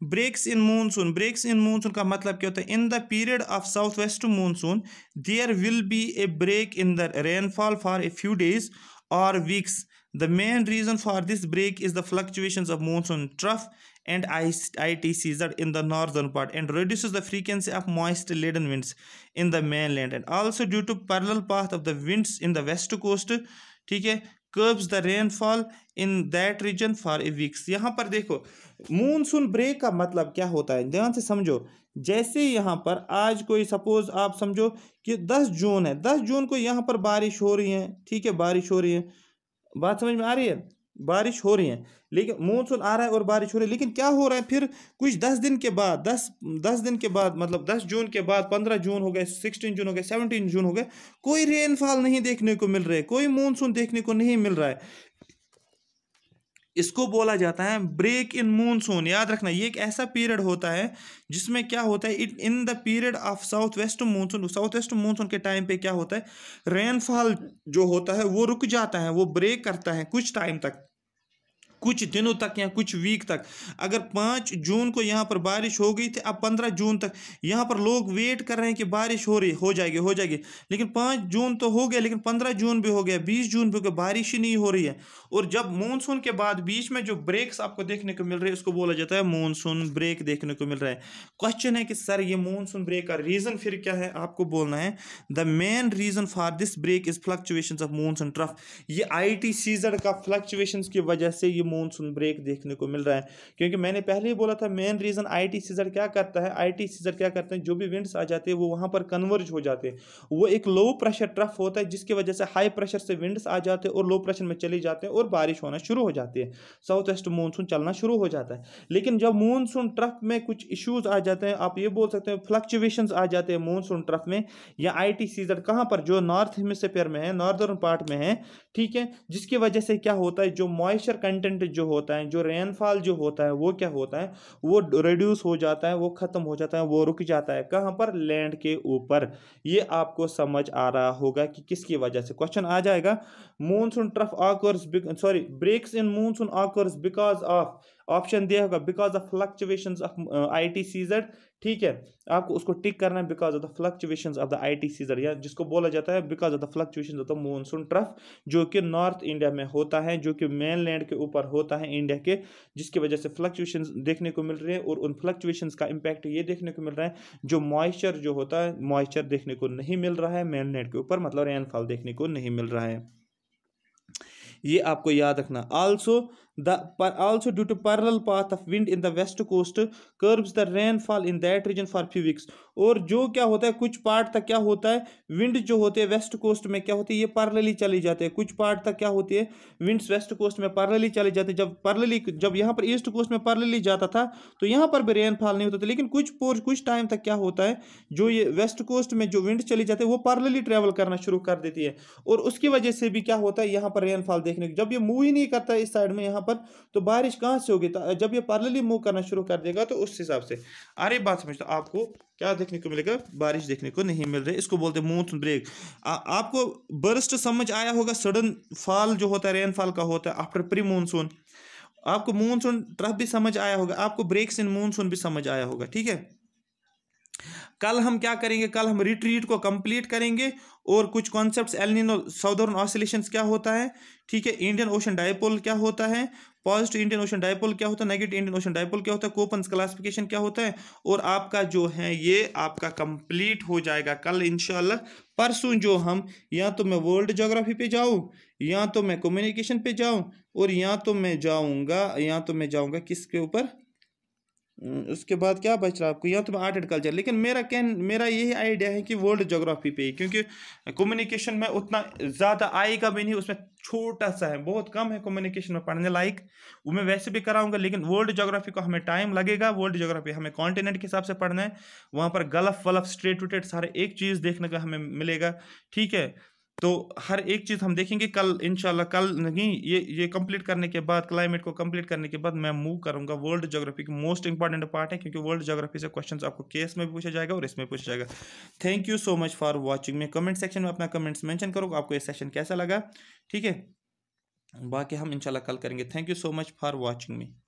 Speaker 1: breaks in monsoon breaks in monsoon का मतलब क्या होता है in the period of south west monsoon there will be a break in the rainfall for a few days और weeks the main reason for this break is the fluctuation of monsoon trough and I T C Z in the northern part and reduce the frequency of moist laden winds in the mainland and also due to parallel path of the winds in the west coast ठीक है curbs the rainfall in that region for a weeks यहाँ पर देखो monsoon break का मतलब क्या होता है ध्यान से समझो जैसे यहाँ पर आज कोई सपोज आप समझो कि दस जून है दस जून को यहाँ पर बारिश हो रही है ठीक है बारिश हो रही है बात समझ में आ रही है बारिश हो रही है लेकिन मानसून आ रहा है और बारिश हो रही है लेकिन क्या हो रहा है फिर कुछ दस दिन के बाद दस दस दिन के बाद मतलब दस जून के बाद पंद्रह जून हो गए सिक्सटीन जून हो गए सेवनटीन जून हो गए कोई रेनफॉल नहीं देखने को मिल रहा है कोई मानसून देखने को नहीं मिल रहा है इसको बोला जाता है ब्रेक इन मूनसून याद रखना ये एक ऐसा पीरियड होता है जिसमें क्या होता है it in the period of south west monsoon south west monsoon के टाइम पे क्या होता है रेनफॉल जो होता है वो रुक जाता है वो ब्रेक करता है कुछ टाइम तक कुछ दिनों तक या कुछ वीक तक अगर पाँच जून को यहाँ पर बारिश हो गई थी अब पंद्रह जून तक यहाँ पर लोग वेट कर रहे हैं कि बारिश हो रही हो जाएगी हो जाएगी लेकिन पाँच जून तो हो गया लेकिन पंद्रह जून भी हो गया बीस जून भी हो गया बारिश ही नहीं हो रही है और जब मानसून के बाद बीच में जो ब्रेक्स आपको देखने को मिल रहे हैं उसको बोला जाता है मानसून ब्रेक देखने को मिल रहा है क्वेश्चन है कि सर ये मानसून ब्रेक का रीज़न फिर क्या है आपको बोलना है the main reason for this break is fluctuation of monsoon trough ये आई टी सीजन का फ्लक्चुएशन की वजह से ये मानसून ब्रेक देखने को मिल रहा है क्योंकि मैंने पहले ही बोला था main reason I T T C Z क्या करता है आईटी टी सीजर क्या करते हैं जो भी विंड्स आ जाते हैं वो वहाँ पर कन्वर्ज हो जाते हैं वो एक लो प्रेशर ट्रफ होता है जिसकी वजह से हाई प्रेशर से विंड्स आ जाते हैं और लो प्रेशर में चले जाते हैं और बारिश होना शुरू हो जाती है साउथ वेस्ट मानसून चलना शुरू हो जाता है लेकिन जब मानसून ट्रफ में कुछ इशूज़ आ जाते हैं आप ये बोल सकते हैं फ्लक्चुएशन आ जाते हैं मानसून ट्रफ में या आई टी सीजर पर जो नॉर्थ हेमिसफेयर में है नॉर्दर्न पार्ट में है ठीक है जिसकी वजह से क्या होता है जो मॉइस्चर कंटेंट परसेंट जो होता है जो रेनफॉल जो होता है वो क्या होता है वो रिड्यूस हो जाता है वो ख़त्म हो जाता है वो रुक जाता है कहाँ पर लैंड के ऊपर ये आपको समझ आ रहा होगा कि किसकी वजह से क्वेश्चन आ जाएगा monsoon trough occurs sorry breaks in monsoon occurs because of option दिया होगा because of fluctuation of I T C Z ठीक है आपको उसको टिक करना है because of the fluctuation of the I T C Z या जिसको बोला जाता है because of the fluctuation of the monsoon trough जो कि नॉर्थ इंडिया में होता है जो कि मेन लैंड के ऊपर होता है इंडिया के जिसकी वजह से फ्लक्चुएशन देखने को मिल रहे हैं और उन फ्लक्चुएशन का इम्पैक्ट ये देखने को मिल रहा है जो मॉइस्चर जो होता है मॉइस्चर देखने को नहीं मिल रहा है मेन लैंड के ऊपर मतलब रेनफॉल देखने को नहीं मिल रहा है ये आपको याद रखना also The, also due to parallel path of wind in the west coast curbs the rainfall in that region for few weeks. और जो क्या होता है कुछ पार्ट तक क्या होता है विंड जो होते हैं वेस्ट कोस्ट में क्या होती है ये पार्लली चली जाते हैं कुछ पार्ट तक क्या होती है विंड्स वेस्ट कोस्ट में पार्लली चले जाते हैं जब पार्लली जब यहाँ पर ईस्ट कोस्ट में पार्लली जाता था तो यहाँ पर भी रेनफॉल नहीं होता था लेकिन कुछ पोर कुछ टाइम तक क्या होता है जो ये वेस्ट कोस्ट में जो विंड चली जाती है वो पार्लली ट्रेवल करना शुरू कर देती है और उसकी वजह से भी क्या होता है यहाँ पर रेनफॉल देखने को जब ये मूव ही नहीं करता इस साइड में यहाँ पर तो बारिश कहाँ से होगी तो जब ये पार्लली मूव करना शुरू कर देगा तो उस हिसाब से अरे बात समझ तो आपको क्या देख देखने को मिलेगा बारिश देखने को नहीं मिल रही इसको बोलते हैं मूथ ब्रेक आ, आपको बर्स्ट समझ आया होगा सडन फॉल जो होता है रेनफॉल का होता है आफ्टर प्री मानसून आपको मानसून ट्रफ भी समझ आया होगा आपको ब्रेक्स इन मानसून भी समझ आया होगा ठीक है कल हम क्या करेंगे कल हम रिट्रीट को कंप्लीट करेंगे और कुछ कॉन्सेप्ट्स एलिनो साउदर्न ऑसिलेशंस क्या होता है ठीक है इंडियन ओशन डायपोल क्या होता है पॉजिटिव इंडियन ओशन डायपोल क्या होता है नेगेटिव इंडियन ओशन डायपोल क्या होता है कोपन क्लासिफिकेशन क्या होता है और आपका जो है ये आपका कंप्लीट हो जाएगा कल इंशाल्लाह परसों जो हम या तो मैं वर्ल्ड जोग्राफी पे जाऊँ या तो मैं कम्युनिकेशन पे जाऊँ और या तो मैं जाऊँगा या तो मैं जाऊँगा किसके ऊपर हम्म, उसके बाद क्या बच रहा है आपको यहाँ तो आर्ट एंड कल्चर लेकिन मेरा कह मेरा यही आइडिया है कि वर्ल्ड जोग्राफी पे क्योंकि कम्युनिकेशन में उतना ज़्यादा आएगा भी नहीं उसमें छोटा सा है बहुत कम है कम्युनिकेशन में पढ़ने लायक वो मैं वैसे भी कराऊंगा लेकिन वर्ल्ड जोग्राफी को हमें टाइम लगेगा वर्ल्ड जोग्राफी हमें कॉन्टिनेंट के हिसाब से पढ़ना है वहाँ पर गलफ वलफ स्ट्रेट वेट सारे एक चीज़ देखने का हमें मिलेगा ठीक है तो हर एक चीज़ हम देखेंगे कल इनशाला कल नहीं ये ये कंप्लीट करने के बाद क्लाइमेट को कंप्लीट करने के बाद मैं मूव करूंगा वर्ल्ड जोग्राफी की मोस्ट इंपॉर्टेंट पार्ट है क्योंकि वर्ल्ड जोग्राफी से क्वेश्चंस आपको केस में भी पूछा जाएगा और इसमें पूछा जाएगा thank you so much for watching मैं कमेंट सेक्शन में अपना कमेंट्स मैंशन करूँगा आपको ये सेशन कैसा लगा ठीक है बाकी हम इनशाला कल करेंगे thank you so much for watching me